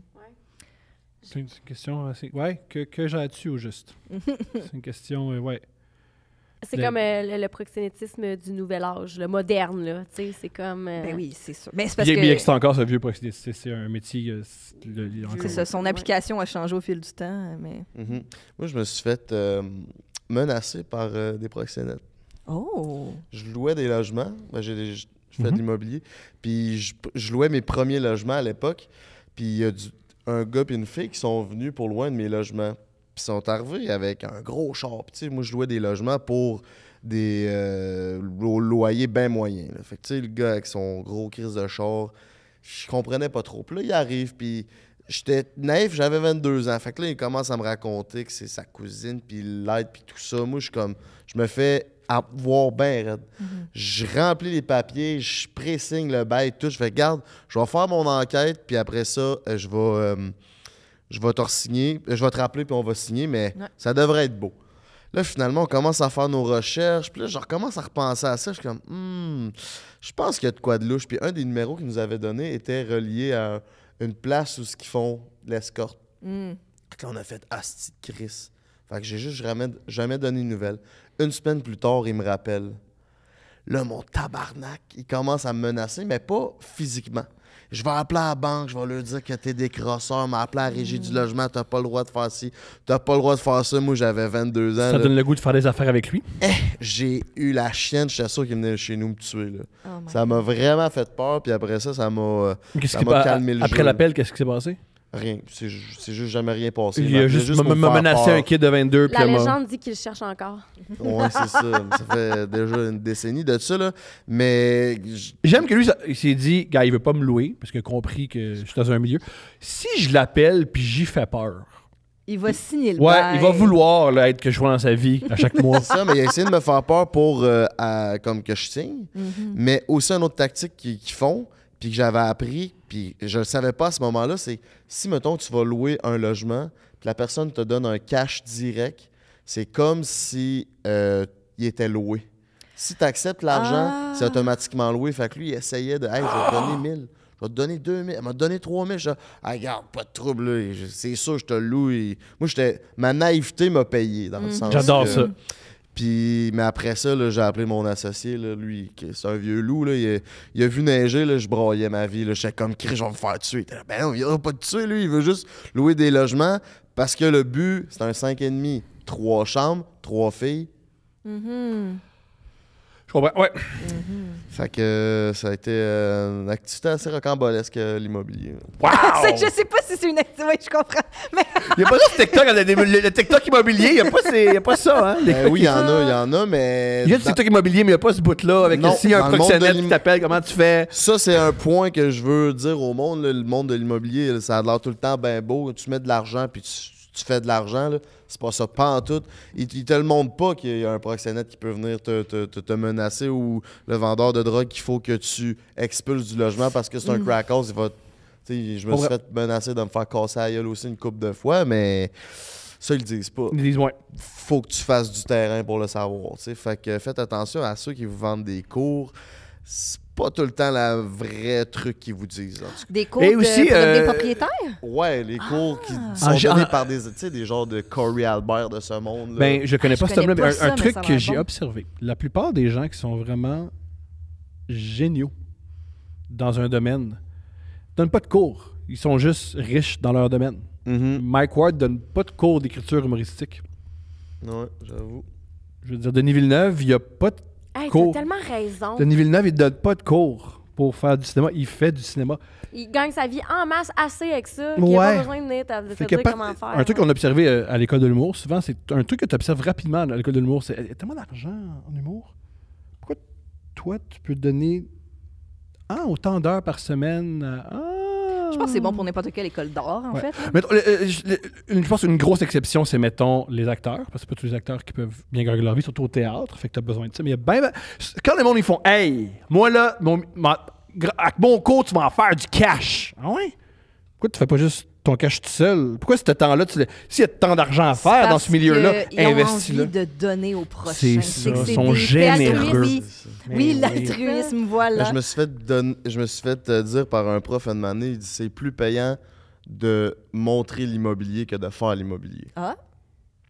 C'est une question assez... Ouais, que, que j'ai là-dessus au juste? c'est une question, euh, ouais. C'est comme euh, le, proxénétisme du nouvel âge, le moderne, là. Tu sais, c'est comme. Euh, ben oui, c'est sûr. Mais c'est parce que... il encore ce vieux proxénétisme. C'est un métier. son application a changé au fil du temps. Mais... Mm-hmm. Moi, je me suis fait euh, menacer par des proxénètes. Oh! Je louais des logements. Ben, je fais de mm-hmm. l'immobilier. Puis je, louais mes premiers logements à l'époque. Puis il y a un gars et une fille qui sont venus pour loin de mes logements. Puis ils sont arrivés avec un gros char. Puis, moi, je louais des logements pour des euh, loyers bien moyens. Fait que, le gars avec son gros crise de char, je comprenais pas trop. Puis là, il arrive, puis j'étais naïf, j'avais 22 ans. Fait que là, il commence à me raconter que c'est sa cousine, puis l'aide, puis tout ça. Moi, je suis comme, je me fais avoir bien raide. Mm-hmm. Je remplis les papiers, je pressigne le bail, tout. Je fais, garde, je vais faire mon enquête, puis après ça, euh, je vais... Euh, je vais te signer, je vais te rappeler puis on va signer, mais ça devrait être beau. Là, finalement, on commence à faire nos recherches. Puis là, je recommence à repenser à ça. Je suis comme, hmm, je pense qu'il y a de quoi de louche. Puis un des numéros qu'ils nous avaient donné était relié à une place où ce qu'ils font l'escorte. Mm. Là, on a fait Asti de Chris. Fait que j'ai juste jamais, donné de nouvelles. Une semaine plus tard, il me rappelle. Là, mon tabarnak, il commence à me menacer, mais pas physiquement. Je vais appeler à la banque, je vais leur dire que t'es des crosseurs, mais appeler à la régie du hmm. logement, t'as pas le droit de faire ci, t'as pas le droit de faire ça. Moi, j'avais 22 ans. Ça donne le goût de faire des affaires avec lui? Eh, j'ai eu la chienne, je suis sûr qu'il venait chez nous me tuer. Oh ça m'a vraiment fait peur, puis après ça, ça m'a, euh, calmé le Après l'appel, qu'est-ce qui s'est passé? Rien. C'est juste jamais rien passé. Il a juste, me menacé un kid de 22. La légende dit qu'il cherche encore. Ouais, c'est ça. Ça fait déjà une décennie de ça, là. Mais. J'aime que lui, il s'est dit, gars, il veut pas me louer, parce qu'il a compris que je suis dans un milieu. Si je l'appelle, puis j'y fais peur. Il va signer le Ouais, il va vouloir être que je vois dans sa vie à chaque mois. ça, mais il a essayé de me faire peur pour euh, comme que je signe. Mhm. Mais aussi, une autre tactique qu'ils font, puis que j'avais appris, puis je ne savais pas à ce moment-là, c'est si, mettons, tu vas louer un logement, puis la personne te donne un cash direct, c'est comme si euh, il était loué. Si tu acceptes l'argent, ah. c'est automatiquement loué. Fait que lui, il essayait de, hey, je vais te donner 1000. Je vais te donner 2000. Elle m'a donné 3000. Je dis, ah, regarde, pas de trouble. C'est ça, je te loue. Moi, j'étais ma naïveté m'a payé dans le mm. sens. J'adore ça. Puis, mais après ça, j'ai appelé mon associé, lui, lui, c'est un vieux loup, il, a, vu neiger, là, je broyais ma vie, j'étais comme, cri, je vais me faire tuer. ben il va pas de tuer, lui, il veut juste louer des logements parce que le but, c'est un 5,5, trois chambres, trois filles. hum comprends, ouais. Mm-hmm. Fait que ça a été euh, une activité assez rocambolesque, euh, l'immobilier. Wow! je sais pas si c'est une activité, oui, je comprends. Mais... il n'y a pas sur TikTok, le, TikTok immobilier, il n'y a, a, pas ça, hein? Ben oui, il y en a, il y en a, mais. Il y a du TikTok immobilier, mais il n'y a pas ce bout-là avec non, un professionnel qui t'appelle, comment tu fais? Ça, c'est un point que je veux dire au monde, le monde de l'immobilier, ça a l'air tout le temps bien beau, tu mets de l'argent, puis tu, tu fais de l'argent, là. C'est pas ça, pas en tout. Ils, te le montrent pas qu'il y a un proxénète qui peut venir te, menacer ou le vendeur de drogue qu'il faut que tu expulses du logement parce que c'est un hmm. crack house. Il va, je me suis fait menacer de me faire casser la gueule aussi une coupe de fois, mais. Ça, ils le disent pas. Ils disent ouais. Faut que tu fasses du terrain pour le savoir. Fait que faites attention à ceux qui vous vendent des cours pas tout le temps la vrai truc qu'ils vous disent. Des cours de, des euh, propriétaires? Ouais, les cours qui ah. sont donnés par des, des genres de Corey Albert de ce monde. -là. Ben, je connais ah, pas ce un, truc que j'ai observé, la plupart des gens qui sont vraiment géniaux dans un domaine donnent pas de cours. Ils sont juste riches dans leur domaine. Mm-hmm. Mike Ward donne pas de cours d'écriture humoristique. Ouais, j'avoue. Je veux dire, Denis Villeneuve, il n'y a pas de tellement raison. Denis Villeneuve, il ne donne pas de cours pour faire du cinéma. Il fait du cinéma. Il gagne sa vie en masse assez avec ça. Il a pas besoin de venir te, dire comment faire. Un truc qu'on a observé euh, à l'école de l'humour, souvent, c'est un truc que tu observes rapidement à l'école de l'humour. C'est tellement d'argent en humour. Pourquoi toi, tu peux donner hein, autant d'heures par semaine je pense que c'est bon pour hmm. n'importe quelle école d'art, en fait. Mais, euh, euh, euh, je, pense qu'une grosse exception, c'est, mettons, les acteurs, parce que pas tous les acteurs qui peuvent bien gagner leur vie, surtout au théâtre, fait que t'as besoin de ça. Mais ben, quand les monde, ils font « Hey, moi, là, mon, avec mon cours, tu vas en faire du cash. » Ah ouais? Pourquoi tu fais pas juste ton cash tout seul. Pourquoi ce temps-là, s'il y a tant d'argent à faire dans ce milieu-là, investis-le. de donner au prochain. C'est ça, ils sont généreux. Ben oui, l'altruisme, ben, voilà. Je me suis fait, je me suis fait euh, dire par un prof une année, il dit c'est plus payant de montrer l'immobilier que de faire l'immobilier. Ah?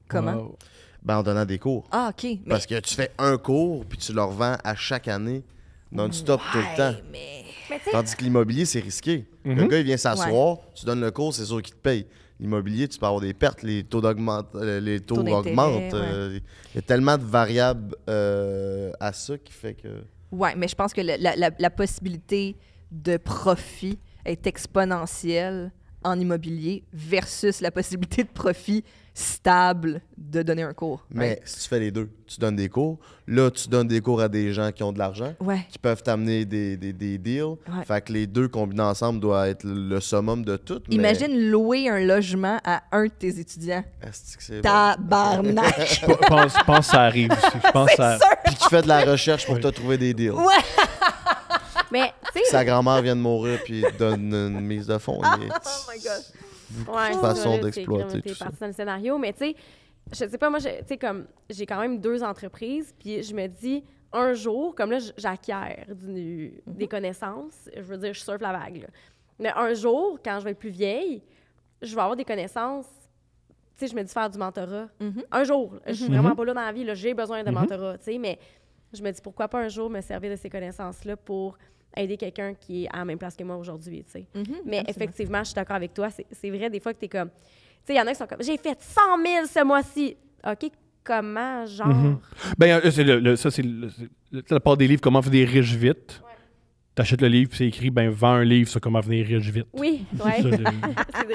Comment? Ben, en donnant des cours. Ah, OK. Parce que tu fais un cours, puis tu le revends à chaque année, non-stop tout le temps. Mais... Tandis que l'immobilier, c'est risqué. Le mhm. gars, il vient s'asseoir, tu donnes le cours, c'est sûr qu'il te paye. L'immobilier, tu peux avoir des pertes, les taux, augmentent. Euh, les taux, augmentent. Euh, il y a tellement de variables euh, à ça qui fait que. Oui, mais je pense que la, possibilité de profit est exponentielle en immobilier versus la possibilité de profit stable de donner un cours. Mais si tu fais les deux, tu donnes des cours. Là, tu donnes des cours à des gens qui ont de l'argent, qui peuvent t'amener des, des, des, deals. Fait que les deux combinés ensemble doivent être le summum de tout. Imagine louer un logement à un de tes étudiants. Tabarnak! Je pense, pense ça arrive Je pense à... Puis tu fais de la recherche pour te trouver des deals. Mais, Sa grand-mère vient de mourir puis donne une mise de fond. Ah, oh my God! ouais, d'exploiter tout ça. dans le scénario, mais tu sais, je sais pas, moi, tu sais, comme, j'ai quand même deux entreprises, puis je me dis, un jour, comme là, j'acquiers mhm. des connaissances, je veux dire, je surfe la vague, Mais un jour, quand je vais être plus vieille, je vais avoir des connaissances tu sais, je me dis faire du mentorat. Mhm. Un jour, je suis vraiment mhm. pas là dans la vie, j'ai besoin de mentorat, tu sais, mais je me dis pourquoi pas un jour me servir de ces connaissances-là pour aider quelqu'un qui est à la même place que moi aujourd'hui, tu sais. Mhm, Mais effectivement, je suis d'accord avec toi. C'est vrai, des fois que tu es comme. Tu sais, il y en a qui sont comme j'ai fait 100 000 ce mois-ci. OK, comment, genre. Mhm. Ben, euh, le, le, ça, c'est la part des livres, comment venir riche vite. T'achètes le livre, c'est écrit, ben, vends un livre sur comment venir riche vite. Oui, ouais. C'est le,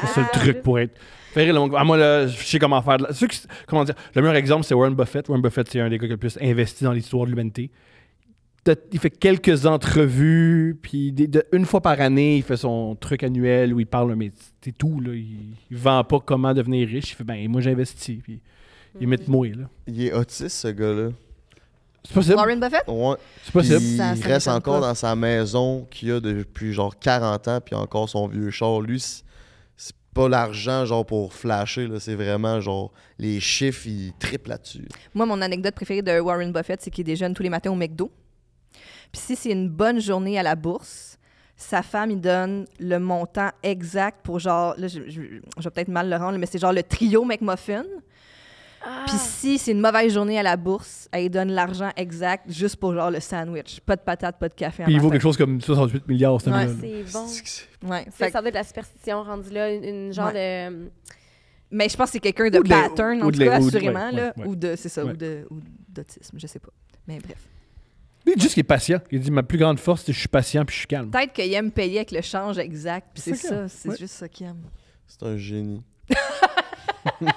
ça, le truc pour être. à ah, moi, là, je sais comment faire. comment dire, le meilleur exemple, c'est Warren Buffett. Warren Buffett, c'est un des gars qui a le plus investi dans l'histoire de l'humanité il fait quelques entrevues, puis une fois par année, il fait son truc annuel où il parle, mais c'est tout. Là, il, vend pas comment devenir riche. Il fait, ben, moi, j'investis. Puis il met mm-hmm. moi, là. Il est autiste, ce gars-là. C'est possible. Warren Buffett? Ouais. C'est possible. il reste encore dans sa maison qu'il a depuis genre 40 ans, puis encore son vieux char. Lui, c'est pas l'argent genre pour flasher, c'est vraiment genre les chiffres, il triple là-dessus. Moi, mon anecdote préférée de Warren Buffett, c'est qu'il déjeune tous les matins au McDo. Puis si c'est une bonne journée à la bourse, sa femme, il donne le montant exact pour genre, là, je, vais peut-être mal le rendre, mais c'est genre le trio McMuffin. Ah. Puis si c'est une mauvaise journée à la bourse, elle donne l'argent exact juste pour genre le sandwich. Pas de patate, pas de café. Puis il vaut quelque chose comme 68 milliards, ce ouais, C'est bon. Ouais, c'est fait... ça de la superstition rendu là, une, genre de. Mais je pense que c'est quelqu'un de, pattern, en tout cas, assurément, là, ou de, c'est ça, ou, de, ou d'autisme, je sais pas. Mais bref. Il dit juste qu'il est patient. Il dit ma plus grande force, c'est que je suis patient puis je suis calme. Peut-être qu'il aime payer avec le change exact. Puis c'est ça, c'est juste ça qu'il aime. C'est un génie.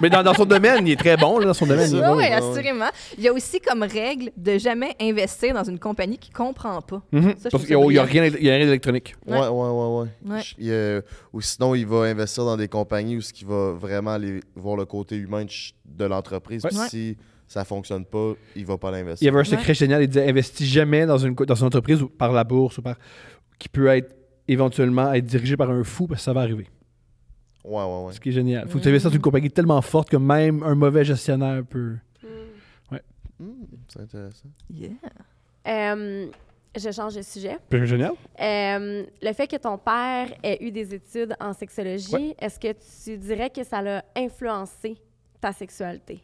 Mais dans, son domaine, il est très bon. dans son domaine, oui, oui, assurément. Il y a aussi comme règle de jamais investir dans une compagnie qui comprend pas. Mm-hmm. Oh, il Parce qu'il n'y a, rien, d'électronique. Oui, oui, oui. Ouais. ou sinon, il va investir dans des compagnies où il va vraiment aller voir le côté humain de l'entreprise. Si ça fonctionne pas, il va pas l'investir. Il y avait un secret génial, il disait investis jamais dans une, dans une entreprise ou par la bourse ou par qui peut être éventuellement être dirigé par un fou parce que ça va arriver. Ouais, ouais, ouais. Ce qui est génial. Faut que tu investisses dans une compagnie tellement forte que même un mauvais gestionnaire peut. Hmm. Ouais. Hmm, c'est intéressant. Yeah. je change de sujet. génial. le fait que ton père ait eu des études en sexologie, est-ce que tu dirais que ça l'a influencé ta sexualité?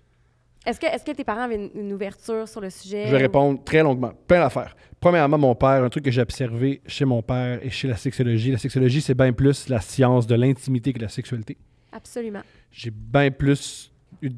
Est-ce que, tes parents avaient une, ouverture sur le sujet? Je vais répondre très longuement. Plein d'affaires. Premièrement, mon père, un truc que j'ai observé chez mon père et chez la sexologie. La sexologie, c'est bien plus la science de l'intimité que la sexualité. Absolument. J'ai bien plus eu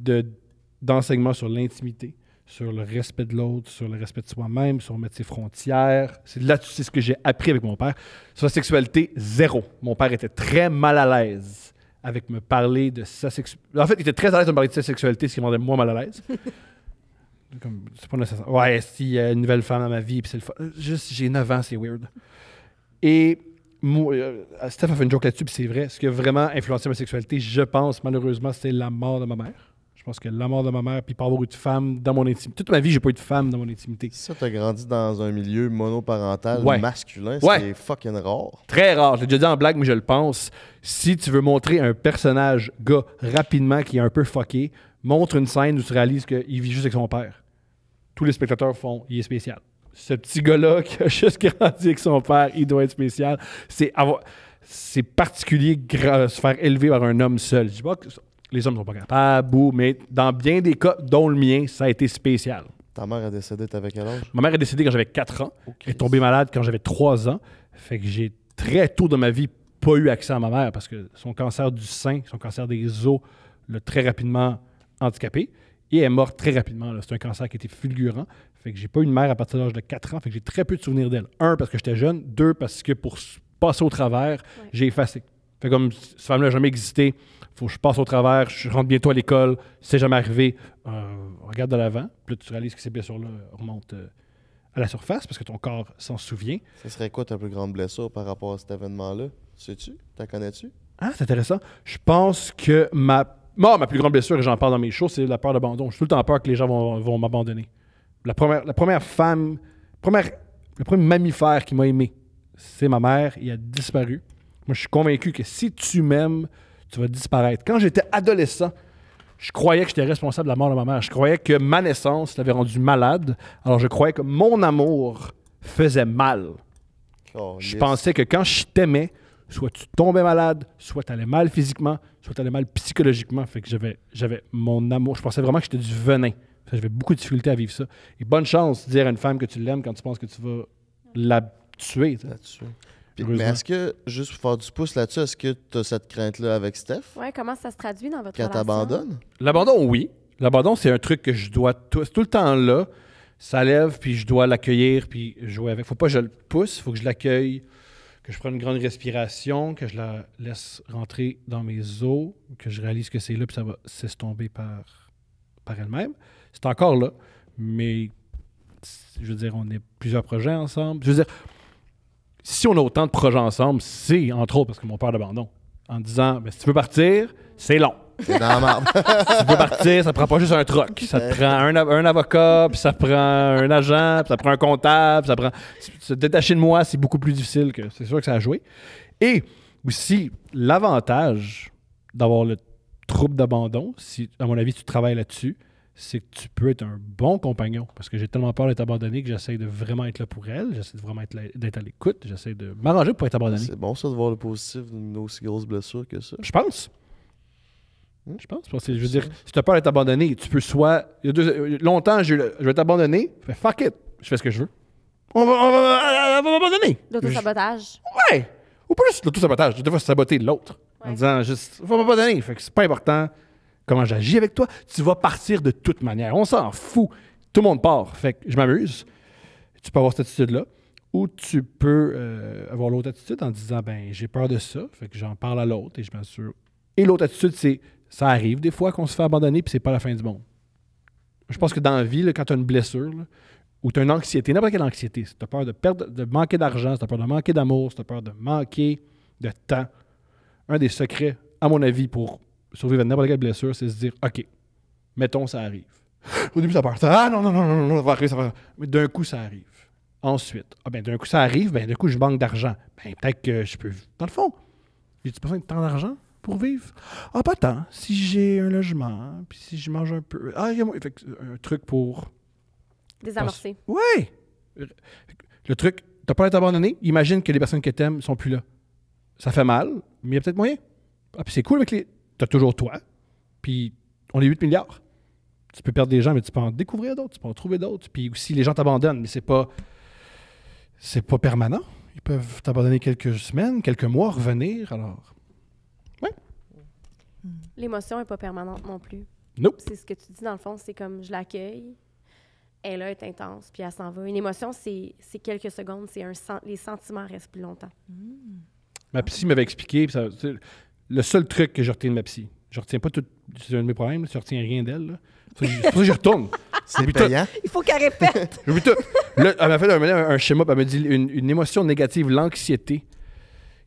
d'enseignements sur l'intimité, sur le respect de l'autre, sur le respect de soi-même, sur mettre ses frontières. C'est là-dessus, ce que j'ai appris avec mon père. Sur la sexualité, zéro. Mon père était très mal à l'aise avec me parler de sa sexualité. En fait, il était très à l'aise de me parler de sa sexualité, ce qui me rendait moi mal à l'aise. c'est pas nécessaire. Ouais, si, il y a une nouvelle femme dans ma vie, puis c'est le fun. Euh, juste, j'ai 9 ans, c'est weird. Et moi, euh, Steph a fait une joke là-dessus, puis c'est vrai. Ce qui a vraiment influencé ma sexualité, je pense, malheureusement, c'est la mort de ma mère. Je pense que la mort de ma mère, puis pas avoir eu de femme dans mon intimité. Toute ma vie, j'ai pas eu de femme dans mon intimité. Ça, t'as grandi dans un milieu monoparental masculin, c'est fucking rare. Très rare. Je l'ai déjà dit en blague, mais je le pense. Si tu veux montrer un personnage gars rapidement qui est un peu fucké, montre une scène où tu réalises qu'il vit juste avec son père. Tous les spectateurs font, il est spécial. Ce petit gars-là qui a juste grandi avec son père, il doit être spécial. C'est avoir c'est particulier se faire élever par un homme seul. Je dis les hommes sont pas capables, mais dans bien des cas, dont le mien, ça a été spécial. Ta mère est décédée, t'avais quel âge? Ma mère a décédée quand j'avais 4 ans. Oh, elle est tombée malade quand j'avais 3 ans. Fait que j'ai très tôt dans ma vie pas eu accès à ma mère parce que son cancer du sein, son cancer des os, l'a très rapidement handicapé. Et elle est morte très rapidement. C'est un cancer qui était fulgurant. Fait que j'ai pas eu une mère à partir de l'âge de 4 ans. Fait que j'ai très peu de souvenirs d'elle. Un, parce que j'étais jeune. Deux, parce que pour passer au travers, j'ai effacé. Fait comme cette femme-là n'a jamais existé faut que je passe au travers, je rentre bientôt à l'école, c'est jamais arrivé. Euh, regarde de l'avant, puis là, tu réalises que ces blessures-là remontent euh, à la surface parce que ton corps s'en souvient. Ce serait quoi ta plus grande blessure par rapport à cet événement-là? Sais-tu? T'en connais-tu? Ah, c'est intéressant. Je pense que ma. Moi, ma plus grande blessure, et j'en parle dans mes shows, c'est la peur d'abandon. Je suis tout le temps peur que les gens vont, m'abandonner. La première, la première femme, première, le premier mammifère qui m'a aimé, c'est ma mère. Il a disparu. Moi, je suis convaincu que si tu m'aimes, tu vas disparaître. Quand j'étais adolescent, je croyais que j'étais responsable de la mort de ma mère. Je croyais que ma naissance l'avait rendue malade. Alors je croyais que mon amour faisait mal. je pensais que quand je t'aimais, soit tu tombais malade, soit tu allais mal physiquement, soit tu allais mal psychologiquement. Fait que j'avais, mon amour. Je pensais vraiment que j'étais du venin. J'avais beaucoup de difficultés à vivre ça. Et bonne chance de dire à une femme que tu l'aimes quand tu penses que tu vas la tuer. La tuer. Mais est-ce que, juste pour faire du pouce là-dessus, est-ce que tu as cette crainte-là avec Steph? Oui, comment ça se traduit dans votre Quand tu t'abandonnes? L'abandon, oui. L'abandon, c'est un truc que je dois tout, tout le temps là. Ça lève, puis je dois l'accueillir, puis jouer avec. Faut pas que je le pousse, faut que je l'accueille, que je prenne une grande respiration, que je la laisse rentrer dans mes os, que je réalise que c'est là, puis ça va s'estomper par, par elle-même. C'est encore là, mais je veux dire, on est plusieurs projets ensemble. Je veux dire, si on a autant de projets ensemble, c'est entre autres parce que mon père d'abandon. En disant, si tu veux partir, c'est long. dans la si tu veux partir, ça prend pas juste un truc. Ça te prend un, avocat, puis ça prend un agent, puis ça prend un comptable, ça prend. Se détacher de moi, c'est beaucoup plus difficile que. C'est sûr que ça a joué. Et aussi, l'avantage d'avoir le trouble d'abandon, si, à mon avis, tu travailles là-dessus, c'est que tu peux être un bon compagnon. Parce que j'ai tellement peur d'être abandonné que j'essaie de vraiment être là pour elle. J'essaie de vraiment d'être à l'écoute. J'essaie de m'arranger pour être abandonné. C'est bon, ça, de voir le positif d'une aussi grosse blessure que ça. Je pense. Hmm? Je pense. je veux dire, si tu as peur d'être abandonné, tu peux soit. Il y a deux... Longtemps, je, je vais t'abandonner. Fuck it. Je fais ce que je veux. On va, m'abandonner. L'auto-sabotage. Ouais. Ou plus l'auto-sabotage. je fois, saboter l'autre. En disant juste, on va m'abandonner. Fait que c'est pas important comment j'agis avec toi, tu vas partir de toute manière. On s'en fout. Tout le monde part. Fait que je m'amuse. Tu peux avoir cette attitude-là. Ou tu peux euh, avoir l'autre attitude en disant ben j'ai peur de ça, fait que j'en parle à l'autre et je m'assure. Et l'autre attitude, c'est ça arrive des fois qu'on se fait abandonner puis c'est pas la fin du monde. Je pense que dans la vie, quand tu as une blessure, ou tu as une anxiété, n'importe quelle anxiété, si tu as peur de, perdre, de manquer d'argent, si tu as peur de manquer d'amour, si tu as peur de manquer de temps, un des secrets, à mon avis, pour survivre à n'importe quelle blessure, c'est se dire OK, mettons, ça arrive. Au début, ça part. Ah non, non, non, non, ça va arriver, ça va Mais d'un coup, ça arrive. Ensuite, ah ben d'un coup, ça arrive, ben d'un coup, je manque d'argent. Ben peut-être que je peux. Dans le fond, j'ai-tu besoin de tant d'argent pour vivre? Ah, pas tant. Si j'ai un logement, puis si je mange un peu. Ah, il y a euh, un truc pour. Désamorcer. Oui! Le truc, t'as pas l'air abandonné, imagine que les personnes que t'aimes sont plus là. Ça fait mal, mais il y a peut-être moyen. Ah, puis c'est cool avec les tu as toujours toi. Puis on est 8 milliards. Tu peux perdre des gens, mais tu peux en découvrir d'autres, tu peux en trouver d'autres. Puis aussi, les gens t'abandonnent, mais c'est pas c'est pas permanent. Ils peuvent t'abandonner quelques semaines, quelques mois, revenir. Alors, ouais. L'émotion est pas permanente non plus. Nope. C'est ce que tu dis dans le fond, c'est comme je l'accueille, elle est intense, puis elle s'en va. Une émotion, c'est quelques secondes, c'est un les sentiments restent plus longtemps. Ma psy m'avait expliqué, ça, le seul truc que je retiens de ma psy, je retiens pas tout. C'est un de mes problèmes, je retiens rien d'elle. C'est pour ça que je retourne. C'est payant. Il faut qu'elle répète. elle m'a fait un, schéma, elle m'a dit une, émotion négative, l'anxiété.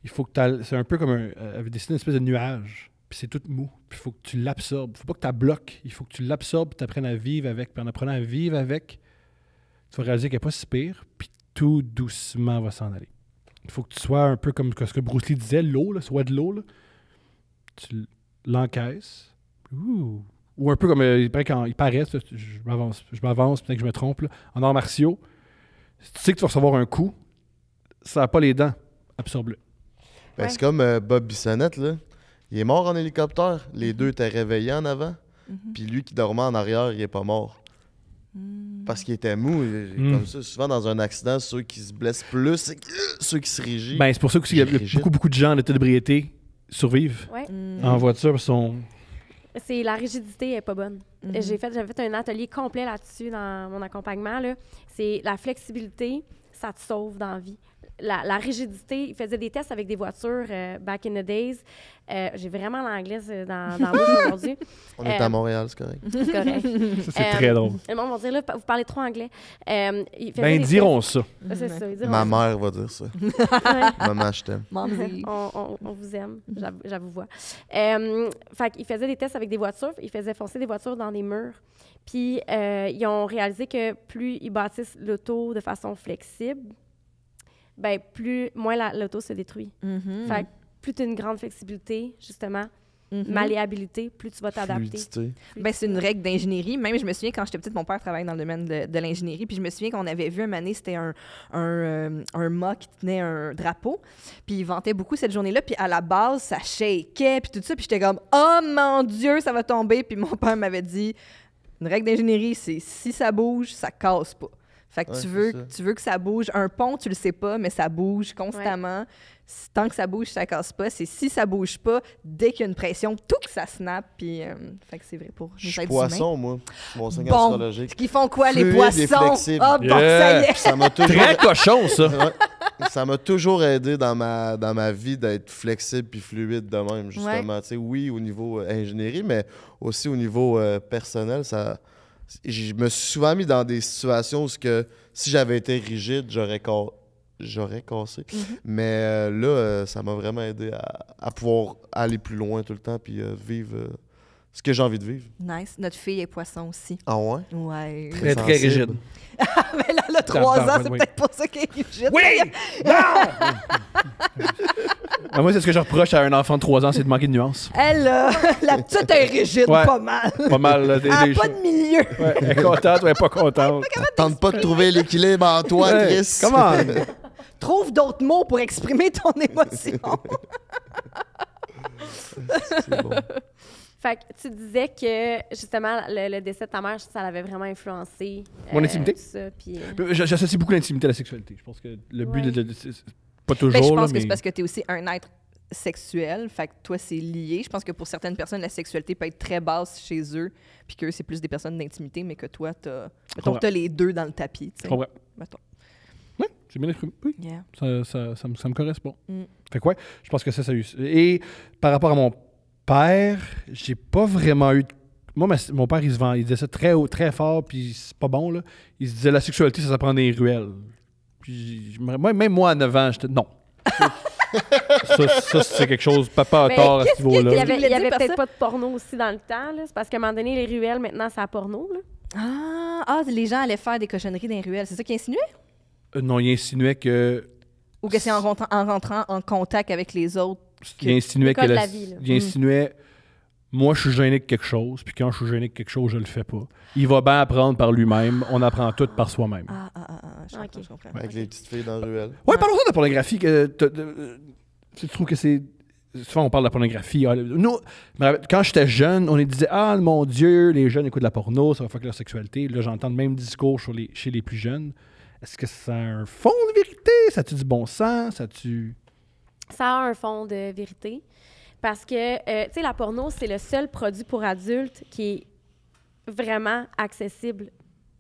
Il faut que tu C'est un peu comme un. Elle avait dessiné une espèce de nuage, puis c'est tout mou, puis il faut que tu l'absorbes. faut pas que tu la bloques. Il faut que tu l'absorbes, tu apprennes à vivre avec. Puis en apprenant à vivre avec, tu vas réaliser qu'elle a pas si pire, puis tout doucement va s'en aller. Il faut que tu sois un peu comme ce que Bruce Lee disait, l'eau, soit de l'eau tu l'encaisses. Ou un peu comme quand euh, il paraît, je m'avance, je m'avance, peut-être que je me trompe. En arts martiaux, tu sais que tu vas recevoir un coup, ça n'a pas les dents. Absorbe-le. Ben, c'est comme euh, Bob Bissonnette, Il est mort en hélicoptère. Les deux étaient réveillés en avant. Mm-hmm. Puis lui qui dormait en arrière, il est pas mort. Mm. Parce qu'il était mou. Comme mm. ça, souvent dans un accident, ceux qui se blessent plus, ceux qui se rigident. Ben, c'est pour ça qu'il y a beaucoup, beaucoup de gens en état d'ébriété survivent mm. en voiture sont. C'est la rigidité n'est pas bonne. Mm-hmm. J'ai fait, fait un atelier complet là-dessus dans mon accompagnement. C'est la flexibilité, ça te sauve dans vie la, rigidité. il faisait des tests avec des voitures euh, back in the days. Euh, j'ai vraiment l'anglais dans, dans bouche aujourd'hui. On est à euh, Montréal, c'est correct. C'est correct. c'est très drôle. Les gens va dire, là, vous parlez trop anglais. ben, ils diront ça. c'est ça ils diront Ma mère va dire ça. Maman, je t'aime. On, on, on, vous aime, j'avoue. fait Il faisait des tests avec des voitures. Il faisait foncer des voitures dans des murs. Puis ils ont réalisé que plus ils bâtissent l'auto de façon flexible, ben plus moins l'auto se détruit. Mm-hmm. Fait que plus tu as une grande flexibilité, justement, mm-hmm. malléabilité, plus tu vas t'adapter. Ben, c'est une règle d'ingénierie. Même, je me souviens, quand j'étais petite, mon père travaillait dans le domaine de, l'ingénierie. Puis je me souviens qu'on avait vu un année, c'était un, un, euh, un, mât qui tenait un drapeau. Puis il vantait beaucoup cette journée-là. Puis à la base, ça shakeait, puis tout ça. Puis j'étais comme « Oh mon Dieu, ça va tomber! » Puis mon père m'avait dit « Une règle d'ingénierie, c'est si ça bouge, ça casse pas. » Fait que tu, veux, tu veux que ça bouge. Un pont, tu le sais pas, mais ça bouge constamment. Tant que ça bouge, ça casse pas. C'est si ça bouge pas, dès qu'il y a une pression, tout que ça snap. Puis, euh, fait que c'est vrai pour Je suis poisson, moi. bon, Ce font quoi, les poissons? oh, bon, ça y est. m'a toujours... cochon, ça. ça m'a toujours aidé dans ma, dans ma vie d'être flexible puis fluide de même, justement. Oui, au niveau euh, ingénierie, mais aussi au niveau euh, personnel, ça je me suis souvent mis dans des situations où que, si j'avais été rigide, j'aurais cassé. Mm-hmm. Mais euh, là, euh, ça m'a vraiment aidé à, pouvoir aller plus loin tout le temps puis euh, vivre ce que j'ai envie de vivre. Nice. Notre fille est poisson aussi. Ah ouais? Ouais. Très, très rigide. mais là, le trois ans, c'est peut-être pour ça qu'elle est rigide. Oui! Non! Ah, moi, c'est ce que je reproche à un enfant de 3 ans, c'est de manquer de nuances. Elle, eh, la petite est rigide, pas mal. Pas mal, là, des, Elle a pas de milieu. elle est contente ou elle est pas contente. Tente pas de trouver l'équilibre en toi, Chris. Trouve d'autres mots pour exprimer ton émotion. C'est bon. Fait que tu disais que, justement, le, décès de ta mère, ça l'avait vraiment influencé. Mon intimité? Euh, puis, euh, J'associe beaucoup l'intimité à la sexualité. Je pense que le but de, pas ben, toujours. je pense que c'est parce que tu es aussi un être sexuel. Fait que toi, c'est lié. Je pense que pour certaines personnes, la sexualité peut être très basse chez eux, puis que c'est plus des personnes d'intimité, mais que toi, t'as. as les deux dans le tapis. Tu sais. Oui, j'ai bien Ça, me, correspond. Mm. Fait que je pense que ça, ça a eu. Et par rapport à mon père, j'ai pas vraiment eu de moi, mon père, il se vend, il disait ça très haut, très fort, puis c'est pas bon, là. Il se disait la sexualité, ça s'apprend des ruelles. Puis, moi, même moi, à 9 ans, j'étais non. ça, c'est quelque chose, papa a tort à ce niveau-là. Il n'y avait, peut-être pas de porno aussi dans le temps, C'est parce qu'à un moment donné, les ruelles, maintenant, c'est à porno, ah! ah, les gens allaient faire des cochonneries dans les ruelles. C'est ça qu'il insinuait? Euh, non, il insinuait que. Ou que c'est en, rentrant en, contact avec les autres. Il insinuait que. Moi, je suis gêné de quelque chose, puis quand je suis gêné de quelque chose, je le fais pas. Il va bien apprendre par lui-même. On apprend tout par soi-même. Ah, ah, ah je Avec les petites filles dans ruelle. Ouais, parlons-en de la pornographie. Que euh, tu trouves que c'est. Souvent, on parle de la pornographie. Ah, nous, quand j'étais jeune, on disait Ah, mon Dieu, les jeunes écoutent de la porno, ça va que leur sexualité. Là, j'entends le même discours chez les plus jeunes. Est-ce que ça a un fond de vérité Ça a-tu du bon sens Ça a ça un fond de vérité. Parce que, euh, tu sais, la porno, c'est le seul produit pour adultes qui est vraiment accessible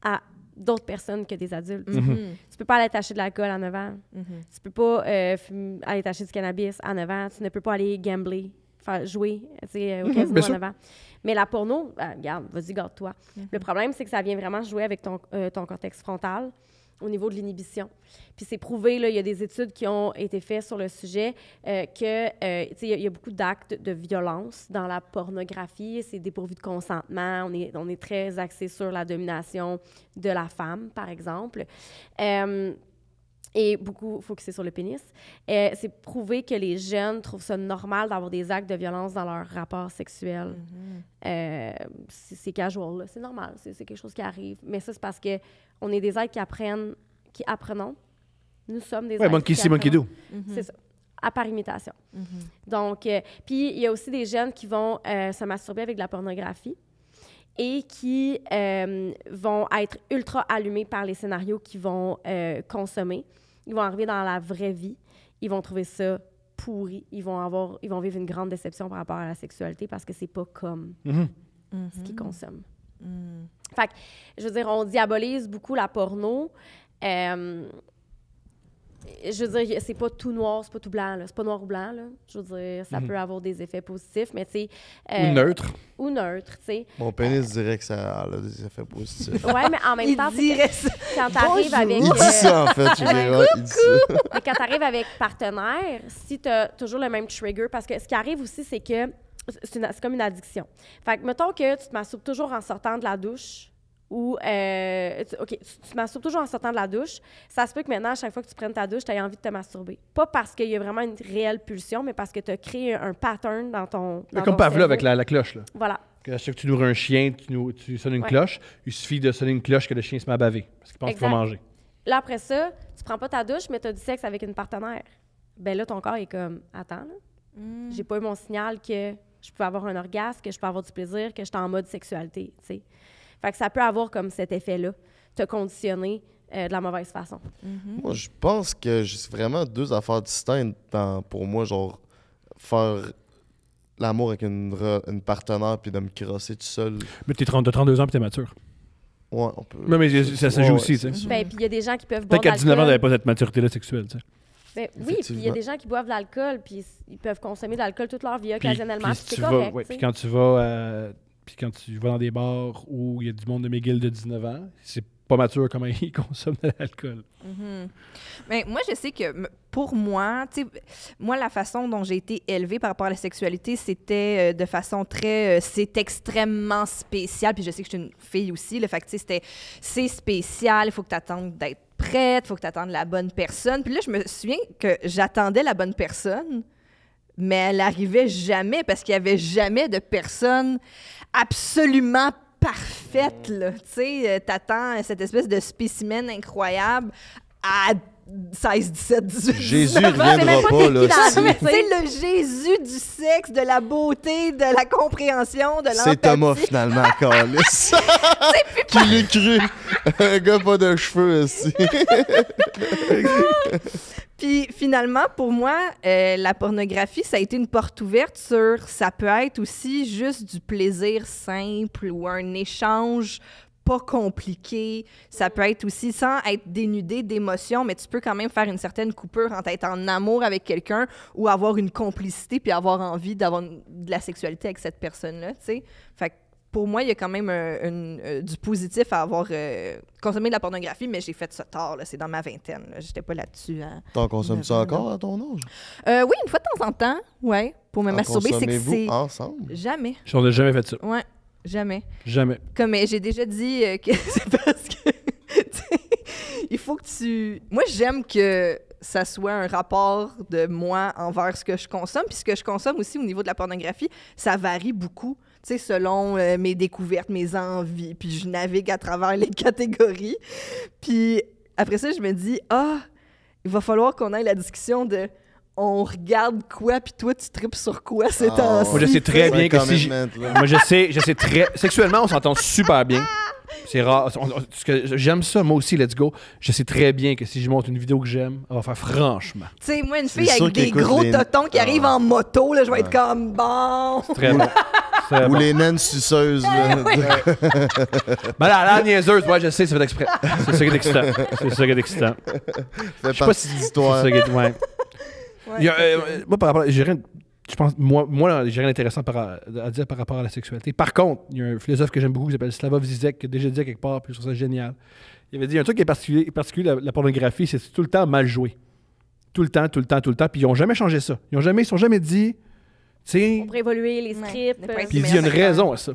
à d'autres personnes que des adultes. Mhm. Mhm. Tu peux pas aller tâcher de l'alcool à 9 ans. Tu mhm. ne Tu peux pas euh, aller tâcher du cannabis à 9 ans. Tu ne peux pas aller gambler, faire jouer euh, au casino à 9 ans. Mais la porno, euh, regarde, vas-y, garde-toi. Le problème, c'est que ça vient vraiment jouer avec ton, ton cortex frontal au niveau de l'inhibition. Puis c'est prouvé, là, il y a des études qui ont été faites sur le sujet, euh, que euh, il y, a beaucoup d'actes de violence dans la pornographie, c'est dépourvu de consentement, on est, on est très axé sur la domination de la femme, par exemple. Euh, et beaucoup focusé sur le pénis. Euh, c'est prouvé que les jeunes trouvent ça normal d'avoir des actes de violence dans leur rapport sexuel. Mm-hmm. c'est casual, c'est normal, c'est quelque chose qui arrive. Mais ça, c'est parce que on est des êtres qui apprennent, qui apprenons. Nous sommes des ouais, êtres monkey qui monkey C'est mhm. ça. À part imitation. Mhm. Donc, euh, puis il y a aussi des jeunes qui vont euh, se masturber avec de la pornographie et qui euh, vont être ultra allumés par les scénarios qu'ils vont consommer. Ils vont arriver dans la vraie vie. Ils vont trouver ça pourri. Ils vont, avoir, ils vont vivre une grande déception par rapport à la sexualité parce que c'est pas comme mhm. ce qu'ils consomment. Mm. Fait que, je veux dire, on diabolise beaucoup la porno. Euh, je veux dire, c'est pas tout noir, c'est pas tout blanc, là. c'est pas noir ou blanc. Là. Je veux dire, ça mhm. peut avoir des effets positifs, mais tu sais. ou euh, neutre. Ou neutre, tu sais. Mon pénis dirait que ça a des effets positifs. Ouais, mais en même temps, c'est quand t'arrives avec. Il euh, ça, en fait, tu verras il dit ça. Mais quand t'arrives avec partenaire, si t'as toujours le même trigger, parce que ce qui arrive aussi, c'est que c'est comme une addiction. Fait que, mettons que tu te masturbes toujours en sortant de la douche ou, euh, OK, tu, te masturbes toujours en sortant de la douche, ça se peut que maintenant, à chaque fois que tu prennes ta douche, tu aies envie de te masturber. Pas parce qu'il y a vraiment une réelle pulsion, mais parce que tu as créé un pattern dans ton. Dans comme avec la, cloche, là. Voilà. À chaque fois que tu nourris un chien, tu, sonnes une cloche, il suffit de sonner une cloche que le chien se met à baver parce qu'il pense qu'il va manger. Là, après ça, tu prends pas ta douche, mais tu as du sexe avec une partenaire. Ben là, ton corps est comme, attends, hmm. J'ai pas eu mon signal que je peux avoir un orgasme, que je peux avoir du plaisir, que je suis en mode sexualité, tu sais. Fait que ça peut avoir comme cet effet-là, te conditionner euh, de la mauvaise façon. Mm-hmm. Moi, je pense que c'est vraiment deux affaires distinctes pour moi, genre faire l'amour avec une, partenaire puis de me crosser tout seul. Mais t'es 30, 32 ans puis t'es mature. Ouais, on peut. Mais, ça se joue aussi, tu sais. Ben, puis il y a des gens qui peuvent Peut-être qu'à 19 ans, t'avais pas cette maturité-là sexuelle, tu sais. Ben oui, puis il y a des gens qui boivent de l'alcool, puis ils peuvent consommer de l'alcool toute leur vie occasionnellement, puis, c'est correct. puis quand tu vas euh, puis quand tu vas dans des bars où il y a du monde de McGill de 19 ans, c'est pas mature comment ils consomment de l'alcool. Mm-hmm. Mais moi, je sais que pour moi, moi, la façon dont j'ai été élevée par rapport à la sexualité, c'était euh, de façon très... Euh, c'est extrêmement spécial. Puis je sais que je suis une fille aussi, le fait que c'était... C'est spécial, il faut que tu attendes d'être faut que tu attendes la bonne personne. Puis là, je me souviens que j'attendais la bonne personne, mais elle n'arrivait jamais parce qu'il n'y avait jamais de personne absolument parfaite. Tu sais, euh, attends cette espèce de spécimen incroyable à 16, 17, 18. Jésus ne reviendra pas, là. C'est le Jésus du sexe, de la beauté, de la compréhension, de l'empathie. C'est Thomas, finalement, Carlis. C'est plus Qui l'est cru. Un gars pas de cheveux, aussi. Puis finalement, pour moi, euh, la pornographie, ça a été une porte ouverte sur ça peut être aussi juste du plaisir simple ou un échange pas compliqué. Ça peut être aussi sans être dénudé d'émotion, mais tu peux quand même faire une certaine coupure en être en amour avec quelqu'un ou avoir une complicité puis avoir envie d'avoir de la sexualité avec cette personne-là, tu Fait pour moi, il y a quand même euh, du positif à avoir euh, consommé de la pornographie, mais j'ai fait ça tard. C'est dans ma vingtaine. J'étais pas là-dessus. Tu T'en consommes ça encore à ton âge? Euh, oui, une fois de temps en temps, ouais, pour me masturber. C'est Jamais. J'en ai jamais fait ça. Jamais. Jamais. Comme j'ai déjà dit euh, que c'est parce que il faut que tu Moi j'aime que ça soit un rapport de moi envers ce que je consomme puis ce que je consomme aussi au niveau de la pornographie, ça varie beaucoup. Tu sais, selon euh, mes découvertes, mes envies, puis je navigue à travers les catégories. Puis après ça, je me dis, ah, il va falloir qu'on ait la discussion de on regarde quoi puis toi tu tripes sur quoi c'est oh, ah, Moi je sais très bien que si moi je sais je sais très sexuellement on s'entend super bien. C'est rare. J'aime ça, moi aussi, let's go. Je sais très bien que si je monte une vidéo que j'aime, elle va faire franchement. Tu sais, moi, une fille avec des gros totons qui ah. arrivent en moto, là, je vais être ah. comme bon. Très bon. Ou les naines suceuses. Là. Ben, ben là, la niaiseuse, ouais, je sais, c'est fait exprès. C'est ça qui est excitant. C'est ça qui est excitant. C'est pas si d'histoire. C'est ça est. Ouais. Euh, moi, par je pense, moi, moi j'ai rien d'intéressant à, dire par rapport à la sexualité. Par contre, il y a un philosophe que j'aime beaucoup qui s'appelle Slavov Zizek, qui a déjà dit quelque part, puis je trouve ça génial. Il avait dit un truc qui est particulier, particulier la, pornographie, c'est tout le temps mal joué. Tout le temps, tout le temps, tout le temps. Puis ils n'ont jamais changé ça. Ils ne jamais, sont jamais dit. On pourrait évoluer les scripts. Euh, puis il dit il y a une raison à ça.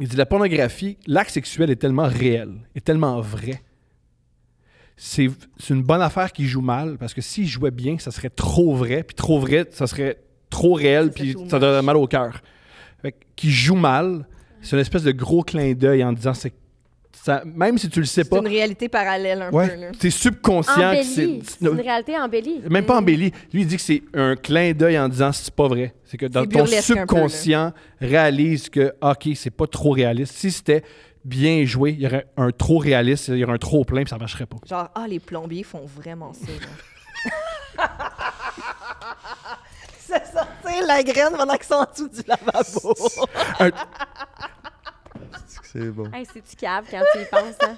Il dit la pornographie, l'acte sexuel est tellement réel, est tellement vrai c'est une bonne affaire qui joue mal, parce que s'il jouait bien, ça serait trop vrai, puis trop vrai, ça serait trop réel, puis ça donnerait mal au cœur. qui joue mal, c'est une espèce de gros clin d'œil en disant c'est même si tu le sais pas. C'est une réalité parallèle un peu. C'est subconscient. C'est une réalité embellie. Même pas embellie. Lui, il dit que c'est un clin d'œil en disant c'est pas vrai. C'est que dans ton subconscient réalise que, OK, c'est pas trop réaliste. Si c'était bien joué, il y aurait un trop réaliste, il y aurait un trop plein, puis ça marcherait pas. Genre, ah, les plombiers font vraiment ça. C'est sortir la graine pendant qu'ils sont en dessous du lavabo. C'est bon. Hey, cest du câble quand tu y penses, hein?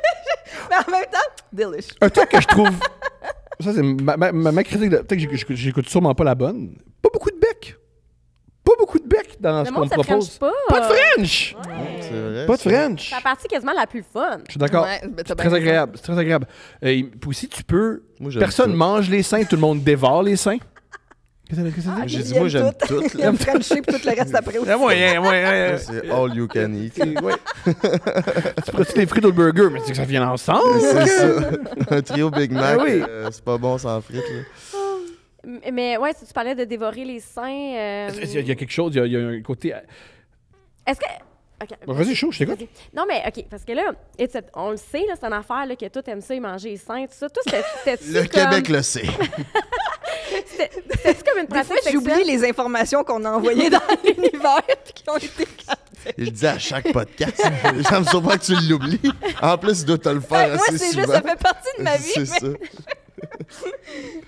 Mais en même temps, delish. Un truc que je trouve ça, c'est ma, ma, ma, critique. Peut-être que j'écoute sûrement pas la bonne. Pas beaucoup beaucoup de bec dans ce qu'on propose. Pas, de French! pas de French! C'est la partie quasiment la plus fun. Je suis d'accord. c'est très agréable. C'est très agréable. Euh, puis aussi, tu peux. personne mange les seins, tout le monde dévore les seins. Qu'est-ce que c'est? Ah, J'ai dit, moi, j'aime tout. j'aime puis tout le reste après ah, aussi. C'est all you can eat. tu prends des frites au burger, mais tu sais que ça vient ensemble. C'est ça. Un trio Big Mac, ah euh, c'est pas bon sans frites. Mais ouais, si tu parlais de dévorer les seins. Euh, il y, a quelque chose, il y a, un côté. Euh, est-ce que. ok Vas-y, chaud, je t'écoute. Non, mais OK, parce que là, on le sait, c'est une affaire là, que tout aime ça, manger les seins, tout ça. le Québec le sait. C'est comme une pratique J'oublie les informations qu'on a envoyées dans l'univers et qui ont été captées. Il le à chaque podcast. ça me surprend que tu l'oublies. En plus, de te le faire ben, assez souvent. Moi, c'est juste, ça fait partie de ma vie. C'est ça.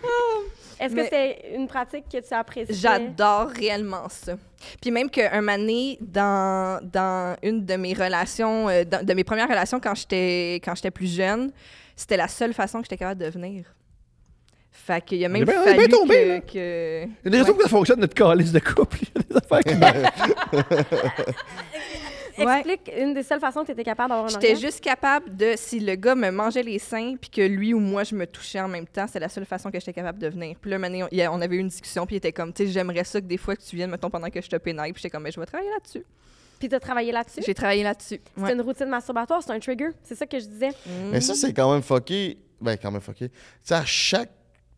oh. Est-ce que c'est une pratique que tu apprécies? J'adore réellement ça. Puis même qu'un mané dans, dans une de mes relations, euh, de mes premières relations quand j'étais plus jeune, c'était la seule façon que j'étais capable de venir. Fait qu'il y a même fallu que, Il y a des raisons que ça fonctionne, notre calice de couple. Il y a des affaires explique une des seules façons que tu étais capable d'avoir un J'étais juste capable de, si le gars me mangeait les seins, puis que lui ou moi, je me touchais en même temps, c'est la seule façon que j'étais capable de venir. Puis là, on avait eu une discussion, puis il était comme, tu sais, j'aimerais ça que des fois que tu viennes, mettons, pendant que je te pénètre, puis j'étais comme, mais je vais travailler là-dessus. Puis t'as travaillé là-dessus? J'ai travaillé là-dessus. C'est une routine masturbatoire, c'est un trigger. C'est ça que je disais. Mais ça, c'est quand même fucké. Ben, quand même fucké. Tu sais, à chaque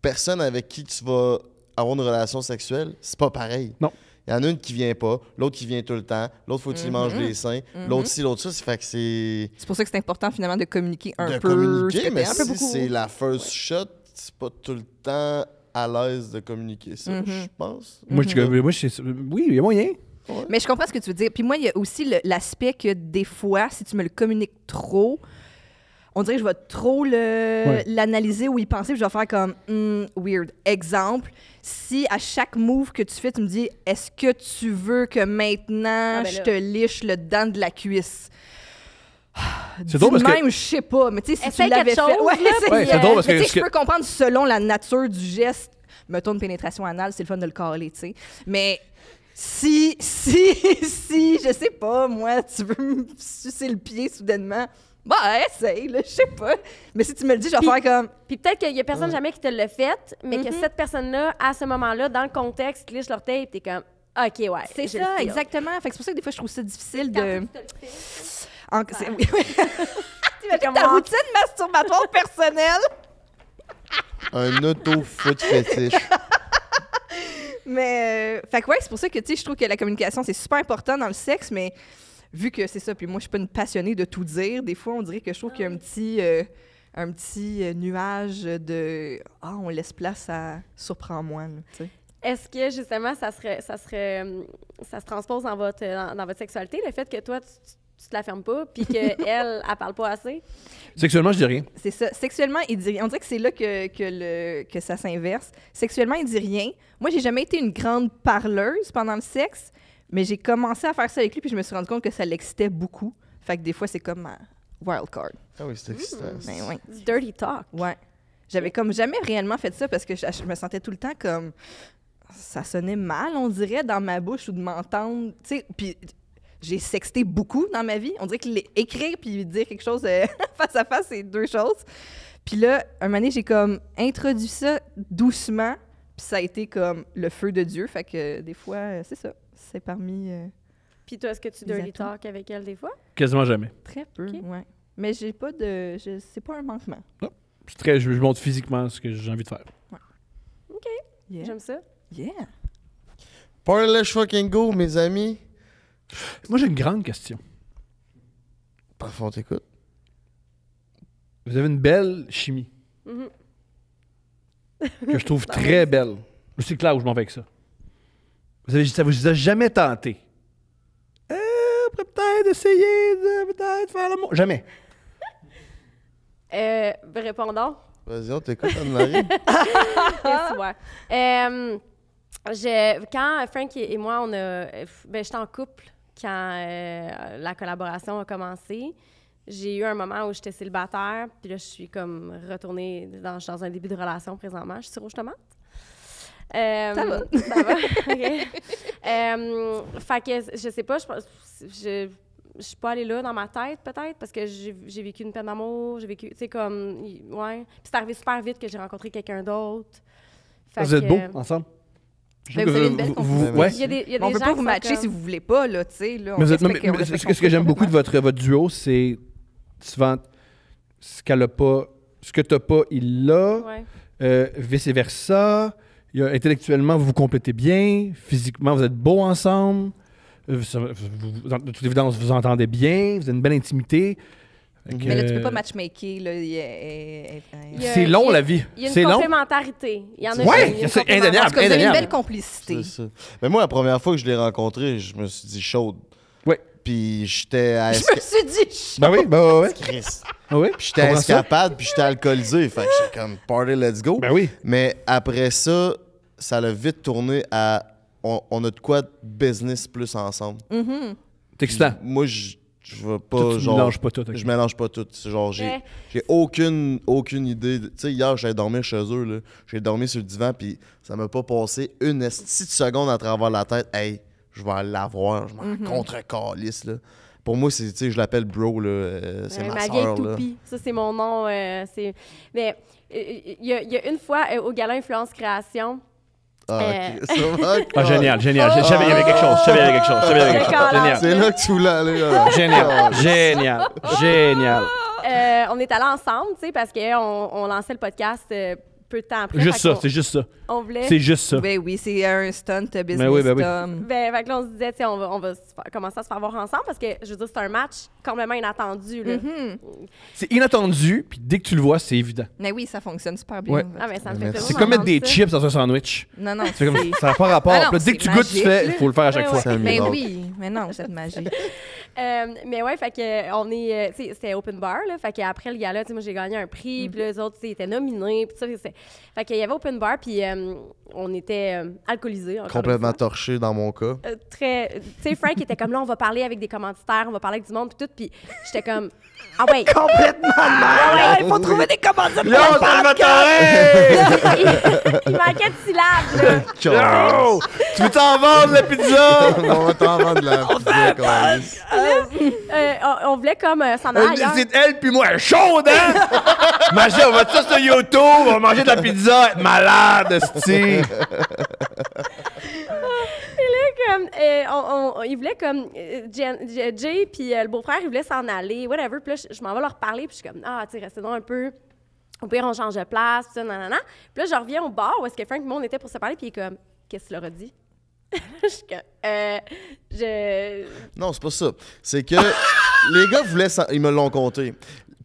personne avec qui tu vas avoir une relation sexuelle, c'est pas pareil. Non. Il y en a une qui vient pas, l'autre qui vient tout le temps, l'autre faut qu'il manger mm-hmm. mange des seins, mm-hmm. l'autre ci, l'autre ça. C'est c'est. C'est pour ça que c'est important finalement de communiquer un peu. De mais si c'est la first shot, c'est pas tout le temps à l'aise de communiquer ça, mm-hmm. je pense. Moi, je, moi oui, il y a moyen. Mais je comprends ce que tu veux dire. Puis moi, il y a aussi l'aspect que des fois, si tu me le communiques trop, on dirait que je vais trop l'analyser ou y penser, je vais faire comme hmm, weird. Exemple, si à chaque move que tu fais, tu me dis est-ce que tu veux que maintenant ah, ben je te liche le dent de la cuisse c'est drôle parce même, que... je sais pas, mais tu sais, si tu l'avais fait... Ouais, ouais c'est drôle parce que... Je peux comprendre selon la nature du geste, mettons une pénétration anale, c'est le fun de le caler, tu sais. Mais si, si, si, je sais pas, moi, tu veux me sucer le pied soudainement, bah, essaye, je sais pas. Mais si tu me le dis, je vais faire comme. Puis peut-être qu'il y a personne jamais qui te l'a fait, mais que mm-hmm. cette personne-là, à ce moment-là, dans le contexte, glisse leur tape, t'es comme, OK, ouais. C'est ça, exactement. Fait que c'est pour ça que des fois, je trouve ça difficile de. En... Oui. ta routine masturbatoire personnelle. Un auto-foot fétiche. mais, euh, fait que ouais, c'est pour ça que, tu sais, je trouve que la communication, c'est super important dans le sexe, mais vu que c'est ça, puis moi, je suis pas une passionnée de tout dire, des fois, on dirait que je trouve qu'il y a un ah petit, euh, un petit euh, nuage de « Ah, on laisse place à « surprends-moi », Est-ce que justement ça serait ça serait hum, ça se transpose dans votre dans, votre sexualité le fait que toi tu, ne te la fermes pas puis qu'elle, elle, elle, parle pas assez Sexuellement, je dis rien. C'est ça. Sexuellement, il dit On dirait que c'est là que, que, le, que ça s'inverse. Sexuellement, il dit rien. Moi, j'ai jamais été une grande parleuse pendant le sexe, mais j'ai commencé à faire ça avec lui, puis je me suis rendu compte que ça l'excitait beaucoup. Fait que des fois, c'est comme ma wild card. Ah oui, c'est excitant. Mmh. Ben ouais. Dirty talk. Ouais. J'avais comme jamais réellement fait ça parce que je, me sentais tout le temps comme ça sonnait mal, on dirait, dans ma bouche ou de m'entendre. Tu sais, puis j'ai sexté beaucoup dans ma vie. On dirait que écrire puis dire quelque chose euh, face à face, c'est deux choses. Puis là, un moment donné, j'ai comme introduit ça doucement, puis ça a été comme le feu de Dieu. Fait que des fois, euh, c'est ça c'est parmi. Euh, Puis toi, est-ce que tu dirty talk avec elle des fois? Quasiment jamais. Très peu, ouais. Mais j'ai pas de. c'est pas un manquement. Non. Je, très, je, montre physiquement ce que j'ai envie de faire. Ouais. OK. J'aime ça. Yeah. Parlez fucking go, mes amis. Moi, j'ai une grande question. Parfois, on t'écoute. Vous avez une belle chimie. Mm-hmm. que je trouve très belle. je C'est clair où je m'en vais avec ça ça vous a jamais tenté. Euh, peut-être essayer de peut-être faire l'amour. Jamais. Euh, Répondons. Vas-y, on t'écoute, Anne-Marie. euh, quand Frank et moi, on a, ben, j'étais en couple quand euh, la collaboration a commencé. J'ai eu un moment où j'étais célibataire, puis là, je suis comme retournée dans, dans un début de relation présentement. Je suis sur Rouge Tomate. Euh, ça va. Ça va. Euh, fait que, je sais pas, je Je, suis pas allée là dans ma tête, peut-être, parce que j'ai vécu une peine d'amour, j'ai vécu, tu sais, comme, ouais. Puis c'est arrivé super vite que j'ai rencontré quelqu'un d'autre. Vous êtes beaux ensemble? Ben, vous, avez une belle conférence il y a des, il y a des on peut pas vous matcher si vous voulez pas, là, tu sais. Là, mais ce que, j'aime beaucoup de votre, votre duo, c'est souvent ce qu'elle a pas, ce que t'as pas, il l'a, ouais. Euh, vice-versa intellectuellement, vous vous complétez bien. Physiquement, vous êtes beaux ensemble. Euh, de toute évidence, vous vous entendez bien. Vous avez une belle intimité. Mhm. mais là, tu euh, peux pas matchmaker. Là. C'est long, la vie. Il y a une complémentarité. Il y a Oui, c'est indéniable. Vous une belle complicité. Mais moi, la première fois que je l'ai rencontré, je me suis dit chaude puis j'étais Je me suis dit, ben oui, ben ouais. Chris. Ah oui, puis j'étais escapade, puis j'étais alcoolisé. Fait que j'étais comme party, let's go. Ben oui. Mais après ça, ça l'a vite tourné à on, a de quoi business plus ensemble. Mm-hmm. T'es excitant. Moi, je je veux pas Je pas tout, je mélange pas tout genre j'ai j'ai aucune aucune idée tu sais hier j'allais dormir chez eux là j'ai dormi sur le divan puis ça m'a pas passé une petite seconde à travers la tête hey je vais l'avoir, je m'en mm contre-calisse, là. Pour moi, c'est, tu sais, je l'appelle bro, là. Euh, c'est ma, ma soeur, là. Ça, c'est mon nom. Euh, c'est... Mais euh, il y, a une fois, au gala Influence Création, ah, ah génial, génial. Je y avait quelque chose. Je y avait quelque chose. C'est là que tu voulais aller. Là. Génial, ah. génial, génial. on est allés ensemble, tu sais, parce qu'on on lançait le podcast peu de temps après. Juste ça, c'est juste ça. On voulait... C'est juste ça. Ben oui, c'est un stunt business ben oui, ben oui. Ben, on se disait, on va, on va commencer à se faire voir ensemble parce que, je veux dire, c'est un match complètement inattendu. Mm-hmm. C'est inattendu, puis dès que tu le vois, c'est évident. Mais ben oui, ça fonctionne super bien. Ah, c'est comme mettre des chips dans un sandwich. Non, non. ça n'a pas rapport. Ah dès que tu goûtes, tu fais, il faut le faire à chaque ben fois. Mais ben oui, mais non, cette magie. Euh, mais ouais, fait que euh, on est, euh, c'était open bar là, fait qu'après le gala, tu sais, moi j'ai gagné un prix, mm-hmm. puis les autres, tu étaient nominés, puis ça, fait, que qu'il y avait open bar, puis on était alcoolisé. Euh, alcoolisés. Complètement torché dans mon cas. Euh, très. Tu sais, Frank était comme là, on va parler avec des commanditaires, on va parler avec du monde, puis tout. Puis j'étais comme. Ah ouais. Complètement ah ouais, il faut trouver des commanditaires. Yo, le Il manquait de syllabes, là. tu veux t'en vendre, la pizza? on va t'en vendre, la pizza, euh, on, voulait comme s'en aller. C'est elle, puis moi, chaude, hein? Imagine, on va tout ça sur YouTube, on va manger de la pizza, malade, style. Comme, euh, on, Il voulait comme euh, Jay puis euh, le beau-frère, il voulait s'en aller, whatever. Puis là, je, m'en vais leur parler, puis je suis comme ah, tu sais, restez un peu. Au pire, on change de place, tout ça, nanana. Puis là, je reviens au bar où est-ce que Frank et moi, on était pour se parler, puis il est comme qu'est-ce qu'il leur a dit Je suis comme euh, je. Non, c'est pas ça. C'est que les gars voulaient, s'en... ils me l'ont compté.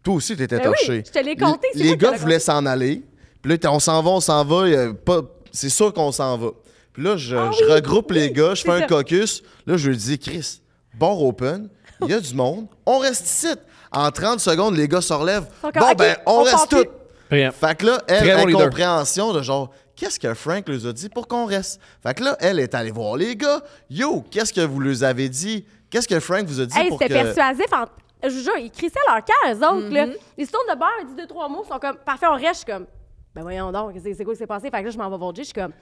Toi aussi, t'étais étais ben torché. je te l'ai compté. c'est Les gars voulaient s'en aller. Puis là, on s'en va, on s'en va. Pas, c'est sûr qu'on s'en va. Puis là, je, ah regroupe les gars, je fais un caucus. Là, je lui dis, Chris, bar open, il y a du monde, on reste ici. En 30 secondes, les gars se relèvent. Bon, ben, on, reste tous. Fait que là, elle, a incompréhension de genre, qu'est-ce que Frank lui a dit pour qu'on reste? Fait que là, elle est allée voir les gars. Yo, qu'est-ce que vous leur avez dit? Qu'est-ce que Frank vous a dit pour que... persuasif je vous jure, ils crissaient leur cœur, eux autres. là. Mm-hmm. Ils se tournent de bord, ils disent deux, trois mots, ils sont comme, parfait, on reste. comme, ben voyons donc, c'est quoi qui s'est passé? Fait que là, je m'en vais voir Jay, je suis comme,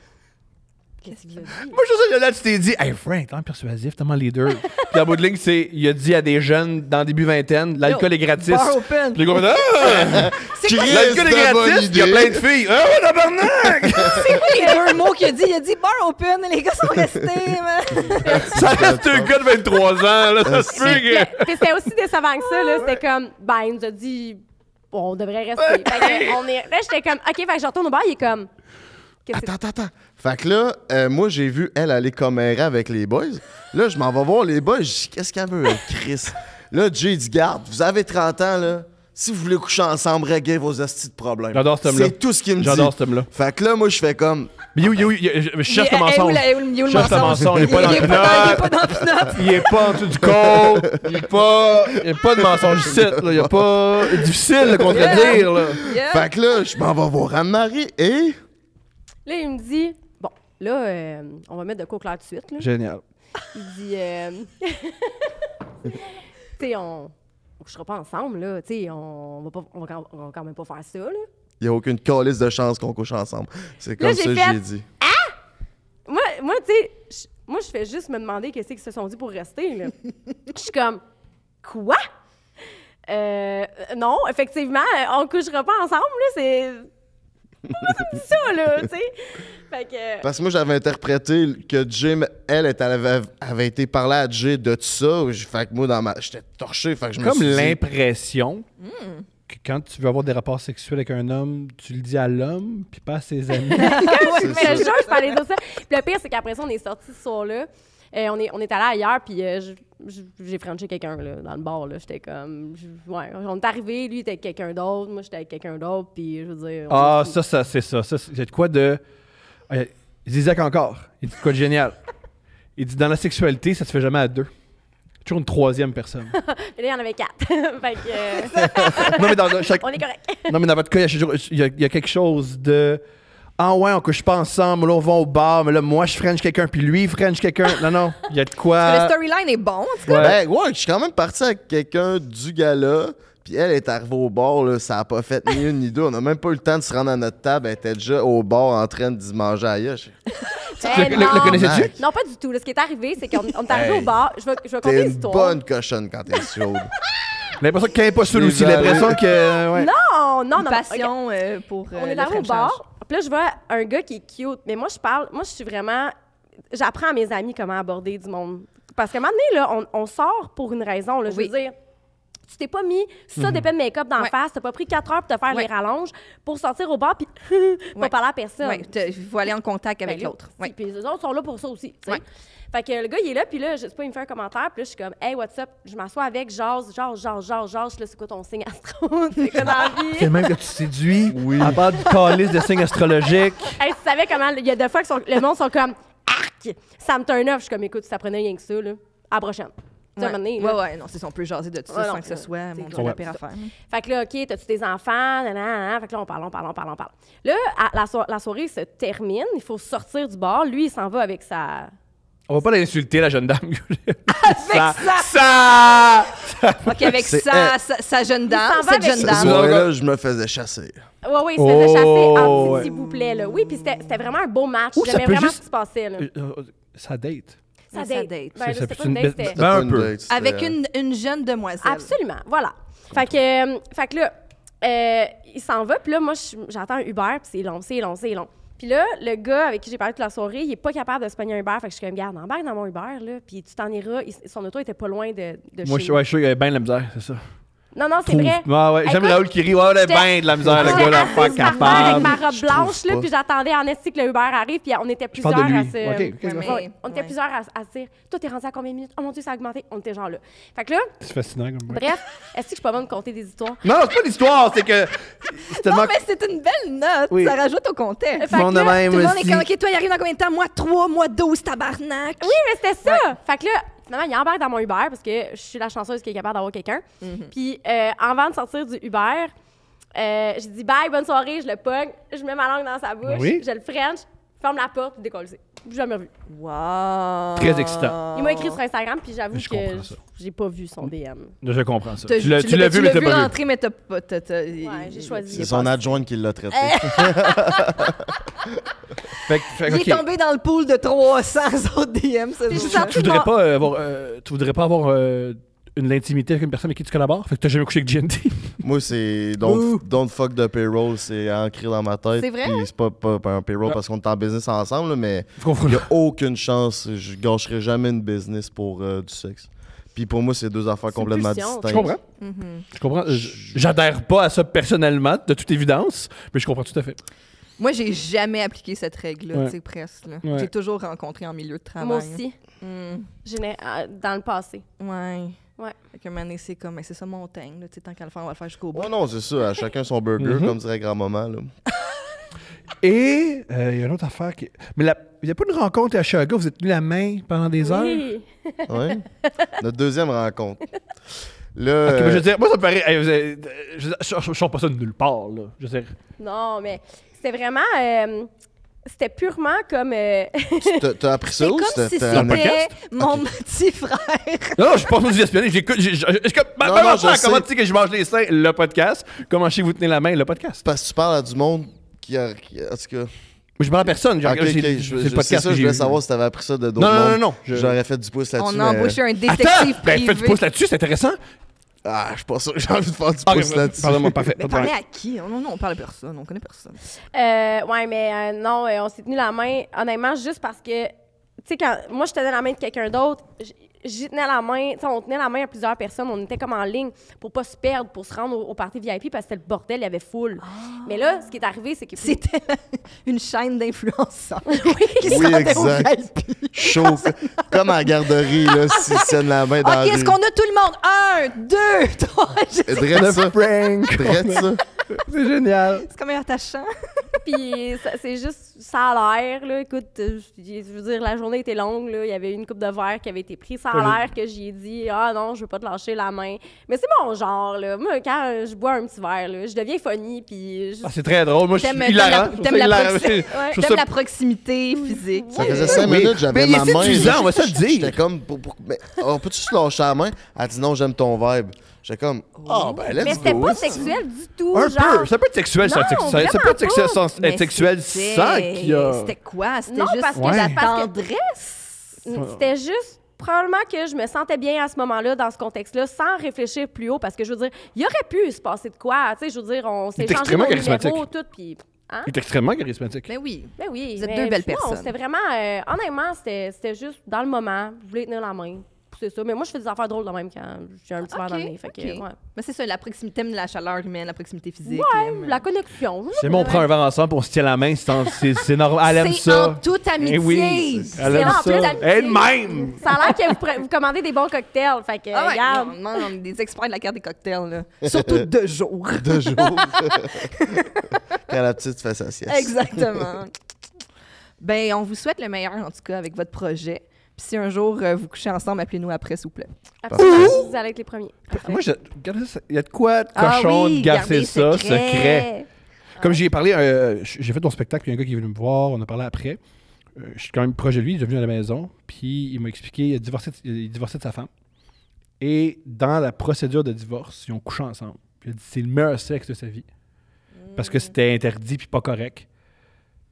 qu'est-ce qu'il a dit? Moi, je sais, là, tu t'es dit, hey Frank, tellement persuasif, tellement leader. Puis en bout de ligne, c'est, il a dit à des jeunes dans début vingtaine, l'alcool est gratis. Bar open. Puis les gars, ah! L'alcool est gratis, il y a plein de filles. Ah ouais, tabarnak! c'est quoi les deux mots qu'il a dit? Il a dit bar open, les gars sont restés, ça reste un gars de 23 ans, là, ça se que. c'était aussi décevant que ça, là. C'était comme, ben, il nous a dit on devrait rester. on est... Là, j'étais comme, OK, fait que je retourne au il est comme. Attends, attends, attends. Fait que là, euh, moi, j'ai vu elle aller comme commérer avec les boys. Là, je m'en vais voir les boys. Je dis, qu'est-ce qu'elle veut, Chris? Là, Jay dit, garde, vous avez 30 ans, là si vous voulez coucher ensemble, réglez vos astuces de problèmes. J'adore ce thème-là. C'est tout ce qu'il me dit. J'adore ce thème-là. Fait que là, moi, je fais comme. Mais où, où, je cherche le mensonge. Je cherche le mensonge. Il est pas dans le Il est pas en dessous du corps. Il est pas. Il a pas de mensonge ici. Il a pas. difficile de contredire. Là. Fait que là, je m'en vais voir Anne-Marie et. Là, il me dit Bon, là, euh, on va mettre de quoi au clair tout de suite. Génial. Il dit euh, Tu on on couchera pas ensemble, là. Tu on, va pas, va quand, même pas faire ça, là. Il n'y a aucune calice de chance qu'on couche ensemble. C'est comme ça que j'ai dit. Hein? Moi, moi tu sais, moi, je fais juste me demander qu'est-ce qu'ils se sont dit pour rester, là. Je suis comme, quoi? Euh, non, effectivement, on couchera pas ensemble, là. C'est ça, là, tu sais. Que... Euh, Parce que moi, j'avais interprété que Jim, elle, avait, été parlée à Jay de tout ça. Fait que moi, dans ma... j'étais torché. Fait que je Comme l'impression hmm. que quand tu veux avoir des rapports sexuels avec un homme, tu le dis à l'homme, puis pas à ses amis. mais je je parlais de ça. le pire, c'est qu'après ça, on est sorti ce soir-là. Euh, on, est, on est allé ailleurs, puis euh, j'ai franchi quelqu'un dans le bar. J'étais comme. Ouais, on est arrivé, lui était quelqu'un d'autre, moi j'étais avec quelqu'un d'autre, puis je veux dire. Ah, ça, ça c'est ça. ça c'est quoi de. Euh, Zizek encore. Il dit quoi de génial. Il dit dans la sexualité, ça se fait jamais à deux toujours une troisième personne. là, il y en avait quatre. non, mais dans, On est correct. non, mais dans votre cas, il y a quelque chose de. Ah ouais, on couche pas ensemble, là, on va au bar, mais là, moi, je French quelqu'un, puis lui, French quelqu'un. Non, non, il y a de quoi. le storyline est bon, en tout Ouais. Ben, ouais, je suis quand même parti avec quelqu'un du gala, puis elle est arrivée au bar, là, ça a pas fait ni une ni deux. On a même pas eu le temps de se rendre à notre table, elle était déjà au bar en train de manger ailleurs. Tu le, connais, eh le, Non, pas du tout. ce qui est arrivé, c'est qu'on est arrivé au bar. Je vais, je vais conter l'histoire. T'es une bonne cochonne quand t'es chaude. L'impression qu'elle n'est pas seule aussi. L'impression que. Euh, non, non, non. passion euh, pour. On euh, est arrivé au bar. Puis là, je vois un gars qui est cute, mais moi, je parle, moi, je suis vraiment. J'apprends à mes amis comment aborder du monde. Parce qu'à un moment donné, là, on, sort pour une raison. Là, Je veux dire, tu t'es pas mis ça mhm. dépend de make-up d'en ouais. face, t'as pas pris quatre heures pour te faire les rallonges, pour sortir au bar, puis pas parler à personne. il faut aller en contact ben avec l'autre. Puis les autres sont là pour ça aussi, fait que le gars, il est là, puis là, je sais pas, il me fait un commentaire, puis là, je suis comme, hey, what's up? Je m'assois avec, j'ose, genre genre genre jase, là, c'est quoi ton signe astro? c'est le même que tu séduis, à part du calice de signes astrologiques. Hey, tu savais comment, il y a des fois que les le monde sont comme, arc, ça me turn off. Je suis comme, écoute, ça prenait rien que ça, là. À la prochaine. Ouais. Donné, ouais, non, c'est on peut jaser de tout ça sans que ce soit mon la à faire. Fait que là, OK, t'as-tu tes enfants? fait que là, on parle, on parle, on parle, on parle. Là, la, soirée se termine, il faut sortir du bar. Lui, il s'en va avec sa. On va pas l'insulter, la jeune dame. avec ça! OK, avec sa, sa, jeune dame, cette jeune dame. là je me faisais chasser. Ouais, oui, il se faisait chasser oh, ah, s'il vous plaît. Là. Oui, puis c'était vraiment un beau match. J'aimais vraiment ce qui se passait. Là. Euh, euh, ça date ça date. date. Ben, une ben, date, Avec une, une jeune demoiselle. Absolument, voilà. Fait que, euh, fait que là, euh, il s'en va, puis là, moi, j'attends Uber, puis c'est long, c'est long, c'est long. Puis là, le gars avec qui j'ai parlé toute la soirée, il n'est pas capable de se pogner un Uber. Fait que je suis comme, garde, embarque dans mon Uber, là, puis tu t'en iras. son auto était pas loin de, de moi, Moi, je suis sûr avait bien de la misère, c'est ça. Non, non, c'est vrai. Ah j'aime Raoul qui rit. Ouais, est bien de la misère, le gars, là, pas capable. avec ma robe blanche, là, puis j'attendais en esti que le Uber arrive, puis on était plusieurs à se. on était plusieurs à, se dire Toi, t'es rendu à combien de minutes Oh mon Dieu, ça a augmenté. On était genre là. Fait que là. C'est fascinant comme Bref, est-ce que je suis pas bonne de compter des histoires Non, c'est pas histoire, c'est que. Non, mais c'est une belle note. Ça rajoute au contexte. On tout le monde est comme Ok, toi, il arrive dans combien de temps Moi, 3, moi, 12, tabarnak. Oui, mais c'était ça. Fait que là, Finalement, il embarque dans mon Uber parce que je suis la chanceuse qui est capable d'avoir quelqu'un. Mhm. Puis euh, avant de sortir du Uber, euh, j'ai dit bye, bonne soirée, je le pogne, je mets ma langue dans sa bouche, je le French, ferme la porte, décolle. Jamais revu. Wow. Très excitant. Il m'a écrit sur Instagram, puis j'avoue que j'ai pas vu son DM. Je comprends ça. Tu l'as vu, mais t'as pas vu. mais t'as pas. Ouais, j'ai choisi. C'est son adjointe qui l'a traité. Fait Il est tombé dans le pool de 300 autres DM, euh, euh, Tu voudrais pas avoir, voudrais pas avoir une intimité avec une personne avec qui tu collabores? Fait que t'as jamais couché avec GNT? Moi, c'est don't, don't, fuck the payroll, c'est ancré dans ma tête. C'est vrai? c'est pas, pas, un payroll ah. parce qu'on est en business ensemble, mais il y a aucune chance, je gâcherai jamais une business pour euh, du sexe. Puis pour moi, c'est deux affaires complètement distinctes. Je comprends. Mm-hmm. Je comprends. J'adhère pas à ça personnellement, de toute évidence, mais je comprends tout à fait. Moi, j'ai jamais appliqué cette règle-là, tu sais, presque. J'ai toujours rencontré en milieu de travail. Moi aussi. Mm. Euh, dans le passé. Ouais. Ouais. Fait un c'est comme, c'est ça, montagne. Là, tant qu'à le faire, on va le faire jusqu'au bout. oh non, c'est ça. chacun son burger, mm-hmm. comme dirait grand-maman. Et euh, il y a une autre affaire qui. Mais la... il n'y a pas une rencontre à Chicago, vous êtes tenus la main pendant des heures? oui. Notre deuxième rencontre. Là, je veux euh, dire, moi, ça me paraît. je ne sens pas ça de nulle part, là. Je veux dire. Non, mais c'est vraiment. Euh, c'était purement comme. Euh, tu T'as appris ça ou c'était Mon petit frère. non, non, je suis pas venu espionner. J'écoute. Ma, non, je comment tu sais que je mange les seins? Le podcast. Comment je sais que vous tenez la main? Le podcast. Parce que tu parles à du monde qui a. En tout cas. Je parle à personne. J'ai okay, je, podcast. je voulais savoir si t'avais appris ça de d'autres. Non, non, non, non. J'aurais fait du pouce là-dessus. On a embauché un détective Attends, privé. Ben, du pouce là-dessus, c'est intéressant. Ah, je suis pas sûr que j'ai envie de faire du pouce là-dessus. Parlez moi, à qui? Non, non, on parle à personne. On connaît personne. Euh, ouais, mais euh, non, euh, on s'est tenu la main, honnêtement, juste parce que, tu sais, quand moi, je tenais la main de quelqu'un d'autre, j'y tenais la main, on tenait la main à plusieurs personnes, on était comme en ligne pour pas se perdre, pour se rendre au, party VIP parce que c'était le bordel, il y avait foule. Ah. Mais là, ce qui est arrivé, c'est que... C'était une chaîne d'influenceurs oui, oui, exact. Chaud, comme à la garderie, là, si de la main dans OK, est-ce qu'on a tout le monde? Un, deux, trois, ça. Prank c'est génial. C'est comme un attachant. Puis c'est juste, ça a l'air, là. Écoute, euh, je, veux dire, la journée était longue, là. Il y avait une coupe de verre qui avait été prise. Ça a l'air que j'y ai dit, ah non, je veux pas te lâcher la main. Mais c'est mon genre, là. Moi, quand je bois un petit verre, je deviens funny. Puis. Ah, c'est très drôle. Moi, je suis T'aimes la, la, la, proximité physique. Ça faisait cinq minutes que j'avais ma main. on va se dire. J'étais comme, pour, on peut-tu se lâcher la main? Elle dit non, j'aime ton vibe. J'étais comme, oh, ben, let's Mais c'était pas sexuel du tout. Un peu, ça peut être sexuel, ça, être sexuel, ça peut être sexuel sans, être eh, sexuel sans qu'il y a... C'était quoi? C'était juste parce que la tendresse? Mm, c'était juste probablement que je me sentais bien à ce moment-là dans ce contexte-là sans réfléchir plus haut parce que je veux dire il aurait pu se passer de quoi tu sais je veux dire on s'est extrêmement nos tout puis hein? Il est extrêmement charismatique. Mais ben oui. mais ben oui Vous êtes deux belles non, personnes. c'était vraiment euh, honnêtement c'était juste dans le moment je voulais tenir la main c'est ça. Mais moi, je fais des affaires drôles quand même quand j'ai un petit verre dans le Mais c'est ça, la proximité la chaleur humaine, la proximité physique. Ouais, euh, la connexion. C'est bon, on prend un verre ensemble, pour on se tient la main, c'est normal. Elle aime ça. en toute amitié. Eh oui, elle aime ça. Elle-même. Ça a l'air que vous, commandez des bons cocktails. Fait que, ah regarde. on est des experts de la carte des cocktails, là. Surtout de jour. de jour. quand la petite fait sa sieste. Exactement. ben, on vous souhaite le meilleur, en tout cas, avec votre projet. Puis si un jour euh, vous couchez ensemble, appelez-nous après, s'il vous plaît. Absolument. Vous allez être les premiers. Moi, il y a de quoi de ah cochon garder ça secret. Comme ah. j'ai parlé, euh, j'ai fait ton spectacle, il y a un gars qui est venu me voir, on a parlé après. Euh, je suis quand même proche de lui, il est venu à la maison, puis il m'a expliqué, il a divorcé, de- sa femme. Et dans la procédure de divorce, ils ont couché ensemble. il a dit c'est le meilleur sexe de sa vie. Parce que mm. c'était interdit puis pas correct.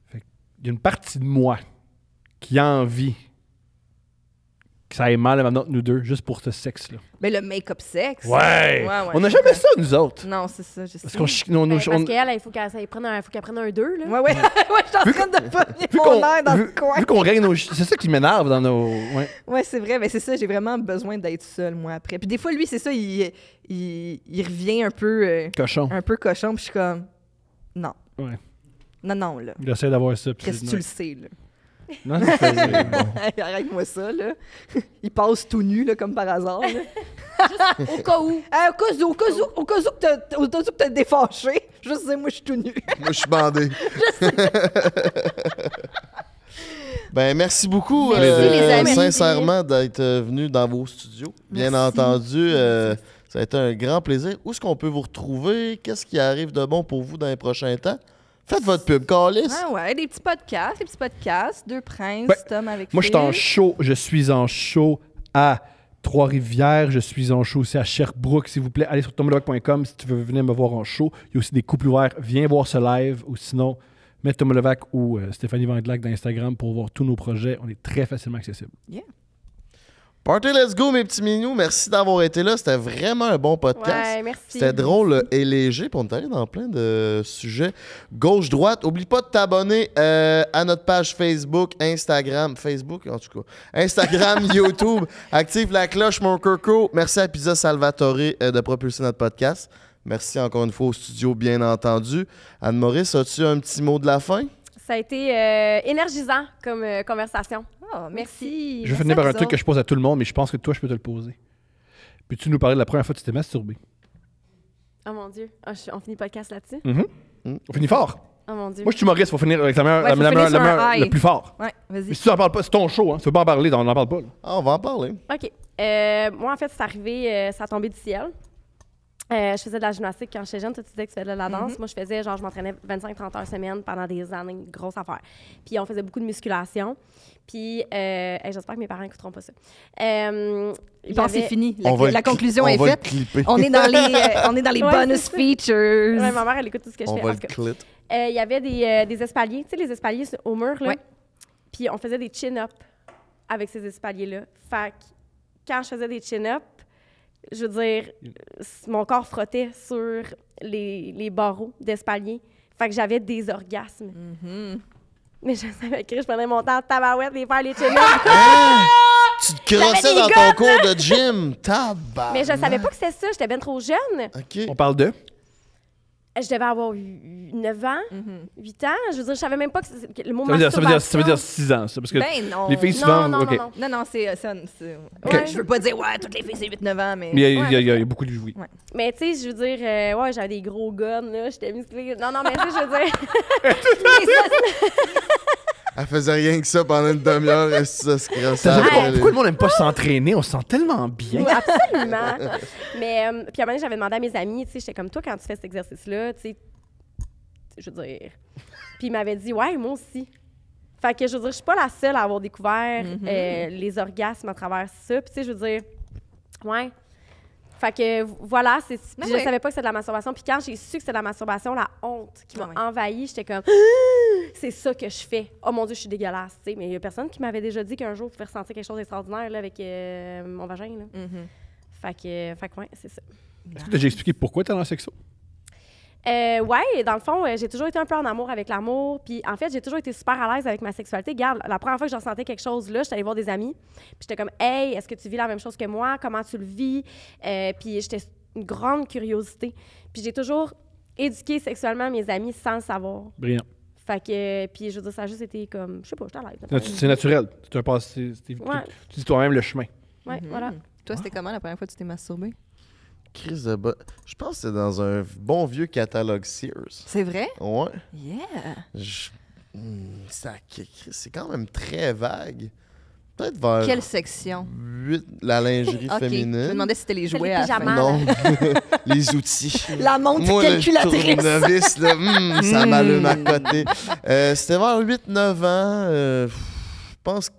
Fait il y a une partie de moi qui a envie que ça aille mal maintenant nous deux, juste pour ce sexe-là. Mais le make-up sexe. Ouais. on n'a jamais ça, nous autres. Non, c'est ça. Je Parce qu'on. il ben, on, qu'elle, il faut qu'elle prenne, un, faut prenne un Là. Ouais, ouais. ouais, je suis en train de pogner mon air dans vu, le coin. Vu qu'on règne nos. C'est ça qui m'énerve dans nos. Ouais, ouais c'est vrai. Mais c'est ça, j'ai vraiment besoin d'être seule, moi, après. Puis des fois, lui, c'est ça, il, il, revient un peu. Euh, cochon. Un peu cochon. Puis je suis comme. Non. Ouais. Non, non, là. J'essaie d'avoir ça. Qu'est-ce que tu le sais, là? Arrête-moi ça, là. Il passe tout nu, là, comme par hasard. au cas où. Euh, au cas où, au cas où, au cas où que t'as- je sais, moi, je suis tout nu. Moi, je suis bandé. ben, merci beaucoup, euh, sincèrement, d'être venu dans vos studios. Bien entendu, euh, ça a été un grand plaisir. Où est-ce qu'on peut vous retrouver? Qu'est-ce qui arrive de bon pour vous dans les prochains temps? Faites votre pub, Carlis. Ah ouais, des petits podcasts, des petits podcasts. Deux princes, ben, Tom avec Moi, je suis en show. Je suis en show à Trois-Rivières. Je suis en show aussi à Sherbrooke, s'il vous plaît. Allez sur tomlevac.com si tu veux venir me voir en show. Il y a aussi des couples ouverts. Viens voir ce live ou sinon, mets Tom ou euh, Stéphanie Vandelac d'Instagram pour voir tous nos projets. On est très facilement accessible. Yeah. Partez, let's go, mes petits minous. Merci d'avoir été là. C'était vraiment un bon podcast. C'était drôle et léger. pour nous est dans plein de sujets gauche-droite. Oublie pas de t'abonner euh, à notre page Facebook, Instagram, Facebook en tout cas, Instagram, YouTube. Active la cloche, mon coco. Merci à Pizza Salvatore euh, de propulser notre podcast. Merci encore une fois au studio, bien entendu. Anne-Maurice, as-tu un petit mot de la fin? Ça a été euh, énergisant comme euh, conversation. Ah, merci. Je vais finir par un truc que je pose à tout le monde, mais je pense que toi, je peux te le poser. Peux-tu nous parler de la première fois que tu t'es masturbé? Oh mon Dieu. Ah, on finit podcast le là-dessus? Mm-hmm. Mm. On finit fort. Oh mon Dieu. Moi, je suis humoriste, faut finir avec la meilleure, la, le plus fort. Ouais, vas-y. Si tu n'en parles pas, c'est ton show, hein. ne peux pas en parler, on n'en parle pas. Ah, on va en parler. OK. Euh, moi, en fait, c'est arrivé, ça a tombé du ciel. Euh, je faisais de la gymnastique quand j'étais jeune. tu disais que tu faisais de la danse. Mhm. Moi, je faisais, genre, je m'entraînais 25-30 heures semaine pendant des années, grosse affaire. Puis, on faisait beaucoup de musculation. Puis, euh, j'espère que mes parents n'écouteront pas ça. Euh, Ils c'est fini. La, conclusion est faite. On est dans les, euh, on est dans les bonus features. Ouais, ma mère, elle écoute tout ce que je fais. Il y avait des, des espaliers, tu sais, les espaliers au mur, là. Puis, on faisait des chin ups avec ces espaliers-là. Fait quand je faisais des chin ups je veux dire, mon corps frottait sur les, les barreaux d'espalier. Fait que j'avais des orgasmes. Mm-hmm. Mais je savais que je prenais mon temps de tabarouette, les faire les chimères. Hein? Tu te crossais dans ton cours de gym. Tabac. Mais je savais pas que c'était ça. J'étais bien trop jeune. On parle de? je devais avoir 9 ans, 8 mm-hmm. ans. Je veux dire, je savais même pas que, le mot ça veut, dire, veut dire 6 ans, ça, parce que ben non. les filles souvent... Non, non, non, non, non, c'est... Euh, okay. Ouais. Je veux pas dire, ouais, toutes les filles, c'est 8-9 ans, mais... Mais il y, a beaucoup de jouets. Mais tu sais, je veux dire, euh, ouais, j'avais des gros guns, là, j'étais musclée. Non, non, mais tu sais, je veux dire... ça, elle faisait rien que ça pendant une demi-heure et ça se crassait. Pourquoi le monde n'aime pas s'entraîner? On se sent tellement bien. absolument. Mais euh, puis à un moment j'avais demandé à mes amis, tu sais, j'étais comme toi quand tu fais cet exercice-là, tu sais, je veux dire. Puis ils m'avaient dit, ouais, moi aussi. Fait que je veux dire, je suis pas la seule à avoir découvert mm-hmm. euh, les orgasmes à travers ça. Puis tu sais, je veux dire, ouais, fait que voilà, c'est, je savais pas que c'était de la masturbation. Puis quand j'ai su que c'était de la masturbation, la honte qui m'a envahie, j'étais comme, c'est ça que je fais. Oh mon Dieu, je suis dégueulasse. mais il y a personne qui m'avait déjà dit qu'un jour, je pouvais ressentir quelque chose d'extraordinaire là, avec euh, mon vagin. Là. Mm-hmm. Fait que, ouais, c'est ça. Est-ce que tu expliqué pourquoi tu es dans sexo? Euh, ouais, dans le fond, euh, j'ai toujours été un peu en amour avec l'amour. Puis en fait, j'ai toujours été super à l'aise avec ma sexualité. Regarde, la première fois que j'en sentais quelque chose, là, j'étais allée voir des amis. Puis j'étais comme, hey, est-ce que tu vis la même chose que moi? Comment tu le vis? Euh, puis j'étais une grande curiosité. Puis j'ai toujours éduqué sexuellement mes amis sans le savoir. Brillant. Fait que, puis je veux dire, ça a juste été comme, je sais pas, j'étais à l'aise. C'est naturel. C'est passé. Tu dis toi-même le chemin. Ouais, mhm. voilà. Toi, c'était comment la première fois que tu t'es masturbée? crise de Je pense que c'est dans un bon vieux catalogue Sears. C'est vrai? Ouais. Yeah. Hmm, c'est quand même très vague. Peut-être vers. Quelle section? 8, la lingerie féminine. Je me demandais si c'était les jouets les à Non, les outils. La montre Moi, calculatrice. Le tournevis, là, hmm, ça m'allume à hmm. côté. Euh, c'était vers 8-9 ans. Euh, je pense que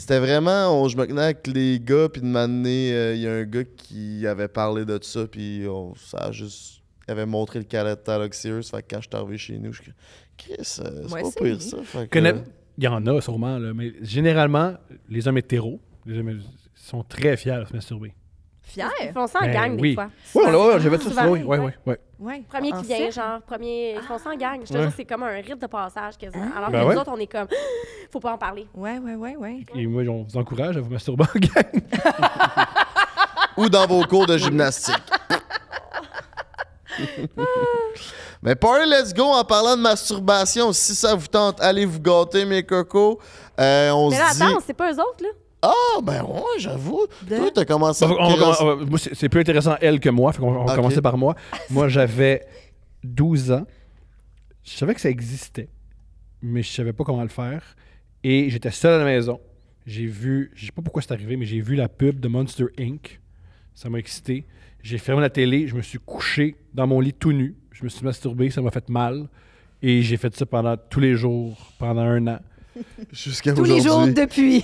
c'était vraiment, je me connais avec les gars, puis de m'amener, euh, il y a un gars qui avait parlé de ça, puis on, ça a juste, il avait montré le caractère Oxyrus. Fait que quand je suis arrivé chez nous, je suis Chris, c'est pas pire ça. Il y en a sûrement, là, mais généralement, les hommes hétéros les hommes, sont très fiers de se masturber fiers. Ils font ça en ben gang, des fois. Oui, j'avais tout ça. Oui, oui, oui. Premier qui vient, genre, premier. Ils font ça en gang. Je te jure, c'est comme un rite de passage. Hein? Alors ben que nous autres, on est comme. Faut pas en parler. Oui, oui, oui, oui. Et moi, on vous encourage à vous masturber en gang. Ou dans vos cours de gymnastique. Mais party, let's go en parlant de masturbation. Si ça vous tente, allez vous gâter, mes cocos. Euh, on Mais là, attends, c'est pas eux autres, là? Ah, ben moi j'avoue. Toi, t'as commencé. c'est plus intéressant, elle, que moi. On qu'on va commencer par moi. moi, j'avais 12 ans. Je savais que ça existait, mais je savais pas comment le faire. Et j'étais seul à la maison. J'ai vu, je sais pas pourquoi c'est arrivé, mais j'ai vu la pub de Monster Inc. Ça m'a excité. J'ai fermé la télé, je me suis couché dans mon lit tout nu. Je me suis masturbé, ça m'a fait mal. Et j'ai fait ça pendant tous les jours, pendant un an. Jusqu'à Tous les jours depuis.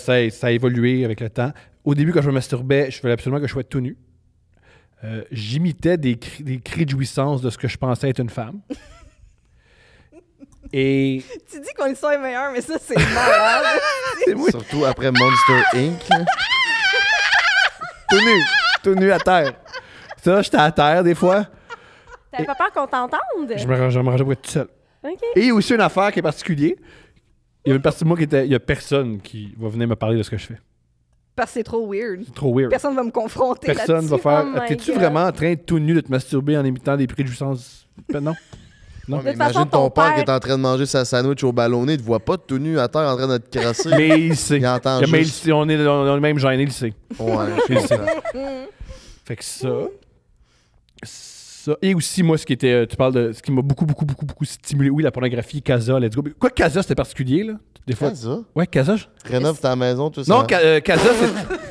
ça, a évolué avec le temps. Au début, quand je me masturbais, je voulais absolument que je sois tout nu. Euh, j'imitais des, des cris de jouissance de ce que je pensais être une femme. Et... Tu dis qu'on le sent meilleur, mais ça, c'est malade. oui. Surtout après Monster Inc. tout nu, tout nu à terre. Ça, j'étais à terre des fois. T'avais pas peur qu'on t'entende? Je me, je me rangeais pour être tout seul. Et aussi une affaire qui est particulière. Il y a une partie de moi qui était. Il y a personne qui va venir me parler de ce que je fais. Parce que c'est trop weird. C'est trop weird. Personne va me confronter. Personne va faire. Oh es tu vraiment en train tout nu de te masturber en imitant des préjugés ben Non. Non. imagine ton, père, qui est en train de manger sa sandwich au ballonnet, il te voit pas tout nu à terre en train de te crasser. mais il sait. mais on, est, on même gêné, il sait. Ouais, il sait. fait que ça, et aussi, moi, ce qui était. Euh, tu parles de ce qui m'a beaucoup, beaucoup, beaucoup, beaucoup stimulé. Oui, la pornographie, Casa, let's go. Quoi, Casa, c'était particulier, là. Des fois. Casa Ouais, Casa. Je... ta maison, tout ça. Non, ca- euh, Casa, c'est.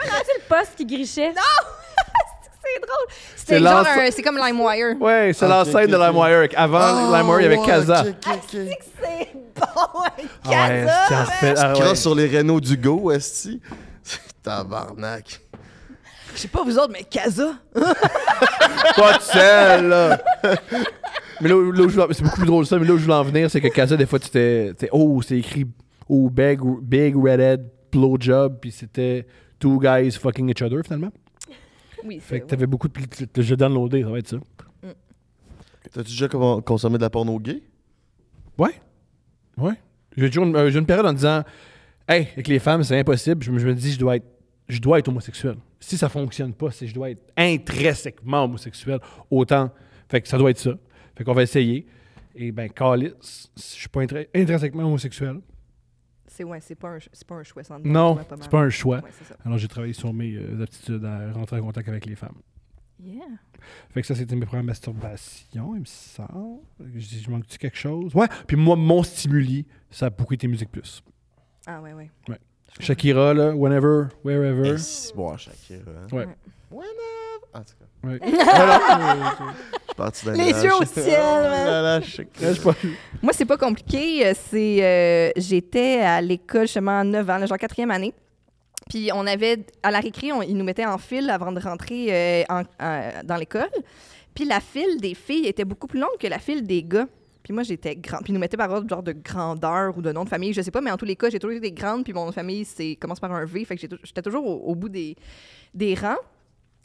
C'est le poste qui grichait. Non! c'est drôle. C'est genre C'est comme LimeWire. Ouais, c'est l'enceinte ah, l'ancêtre de LimeWire. Avant ah, LimeWire, il y avait Casa. Je Ah, c'est que c'est bon, un ah Ouais, c'est sur les Renault du go, esti. Tabarnak. Je sais pas vous autres, mais Casa. pas de sel, mais là, où je c'est beaucoup plus drôle ça, mais là je voulais en venir, c'est que Casa, des fois, tu t'es. Oh, c'est écrit. Oh, big, big redhead blowjob, puis c'était two guys fucking each other, finalement. Oui, Fait que t'avais beaucoup de. Je downloadé, ça va être ça. Mm. T'as-tu déjà consommé de la porno gay? Ouais. Ouais. J'ai toujours euh, une, période en disant Hey, avec les femmes, c'est impossible. Je, je, me dis, je dois être, je dois être homosexuel si ça fonctionne pas, si je dois être intrinsèquement homosexuel, autant. Fait que ça doit être ça. Fait qu'on va essayer. Et ben, si je suis pas intrinsèquement homosexuel. C'est ouais, c'est pas, un, pas un choix. Non, non, c'est pas un choix. Alors, j'ai travaillé sur mes euh, aptitudes à rentrer en contact avec les femmes. Yeah. Fait que ça, c'était mes premières masturbations, il me semble. Je, je manque-tu quelque chose? Ouais, puis moi, mon stimuli, ça a beaucoup été Musique Plus. Ah oui, ouais. Ouais. Shakira, là, whenever, wherever. bon, Shakira. Hein. Ouais. Whenever. En tout cas. Les yeux au ciel. Oh là, Moi, c'est pas compliqué. Euh, c'est, euh, j'étais à l'école en 9 ans, genre quatrième année. Puis on avait, à la récré, ils nous mettaient en file avant de rentrer euh, dans l'école. Puis la file des filles était beaucoup plus longue que la file des gars. Puis moi, j'étais grande. Puis nous mettaient par ordre genre de grandeur ou de nom de famille, je sais pas, mais en tous les cas, j'ai toujours été grande, puis mon famille c'est, commence par un V, fait que j'étais toujours au, bout des, des rangs.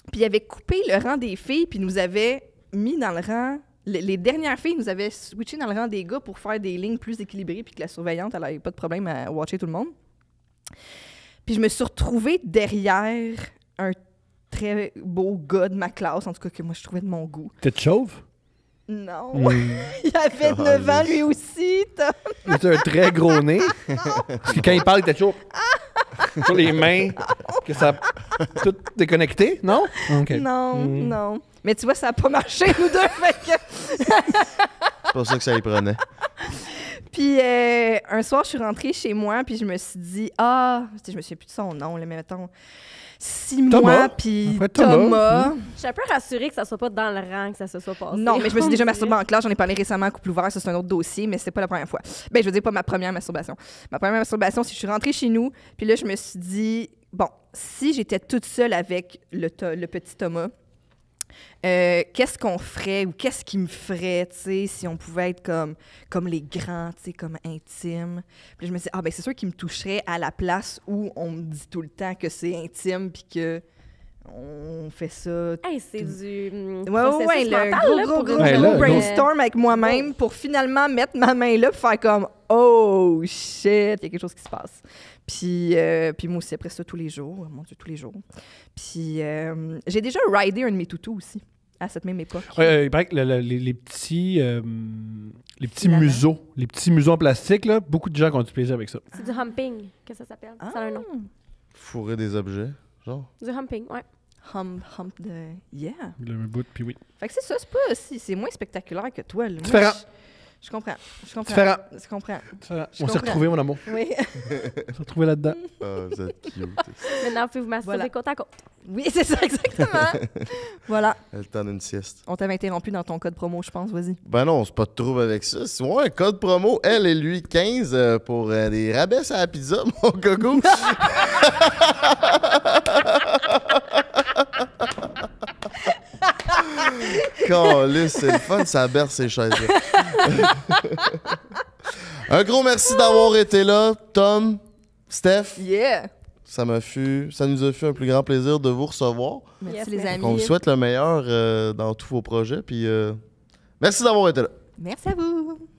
Puis ils avaient coupé le rang des filles, puis nous avaient mis dans le rang les, dernières filles nous avaient switché dans le rang des gars pour faire des lignes plus équilibrées, puis que la surveillante, elle n'avait pas de problème à watcher tout le monde. Puis je me suis retrouvée derrière un très beau gars de ma classe, en tout cas que moi je trouvais de mon goût. T'es chauve? Non. Hmm. il avait 9 ans lui aussi, Tom. Il a un très gros nez. Parce que quand il parle, il était toujours sur les mains, que ça tout déconnecté, non? Non, hmm. non. Mais tu vois, ça n'a pas marché, nous deux. Que... C'est pour ça que ça y prenait. Puis euh, un soir, je suis rentrée chez moi, puis je me suis dit, ah, je me souviens plus de son nom, là, mais mettons, Simon mois, puis Thomas. Hmm. Je suis un peu rassurée que ça soit pas dans le rang que ça se soit passé. Non, mais je me suis déjà masturbée en classe. J'en ai parlé récemment à Couple Ouvert. Ça, c'est un autre dossier, mais c'est pas la première fois. Ben, je veux dire, pas ma première masturbation. Ma première masturbation, c'est que je suis rentrée chez nous, puis là, je me suis dit, bon, si j'étais toute seule avec le petit Thomas, euh, qu'est-ce qu'on ferait ou qu'est-ce qui me ferait, tu sais, si on pouvait être comme, comme les grands, tu sais, comme intimes. Puis je me dis, ah ben c'est sûr qu'il me toucherait à la place où on me dit tout le temps que c'est intime puis que on fait ça. c'est du. Ouais, hum, ouais, gros, gros, brainstorm avec moi-même pour finalement mettre ma main là pour faire comme, oh shit, il y a quelque chose qui se passe. Euh, puis, moi aussi, après ça, tous les jours. Oh mon Dieu, tous les jours. Puis euh, j'ai déjà ridé un de mes toutous aussi, à cette même époque. Euh, il paraît que les, petits, les petits museaux, les petits museaux en plastique, là, beaucoup de gens ont du plaisir avec ça. C'est du humping que ça s'appelle. Ça a un nom. Ah! Fourrer des objets, genre. Du humping, ouais. Hump, hump de... Yeah. Le bout, puis oui. Fait que c'est ça, c'est pas... aussi, C'est moins spectaculaire que toi. le je comprends. Je comprends. Je comprends. on s'est retrouvés, mon amour. Oui. on s'est retrouvés là-dedans. Oh, vous êtes cute. Maintenant, vous pouvez vous masturber côte à côte. Oui, c'est ça, exactement. voilà. Le temps une sieste. On t'avait interrompu dans ton code promo, je pense. Vas-y. Ben non, se pas de trouble avec ça. C'est moi, un code promo, elle et lui, 15 euh, pour euh, des rabais à la pizza, mon coco. c'est le fun, ça berce ces chaises Un gros merci d'avoir été là, Tom, Steph. Yeah. Ça m'a ça nous a fait un plus grand plaisir de vous recevoir. Merci les amis. On vous souhaite le meilleur euh, dans tous vos projets, puis euh, merci d'avoir été là. Merci à vous.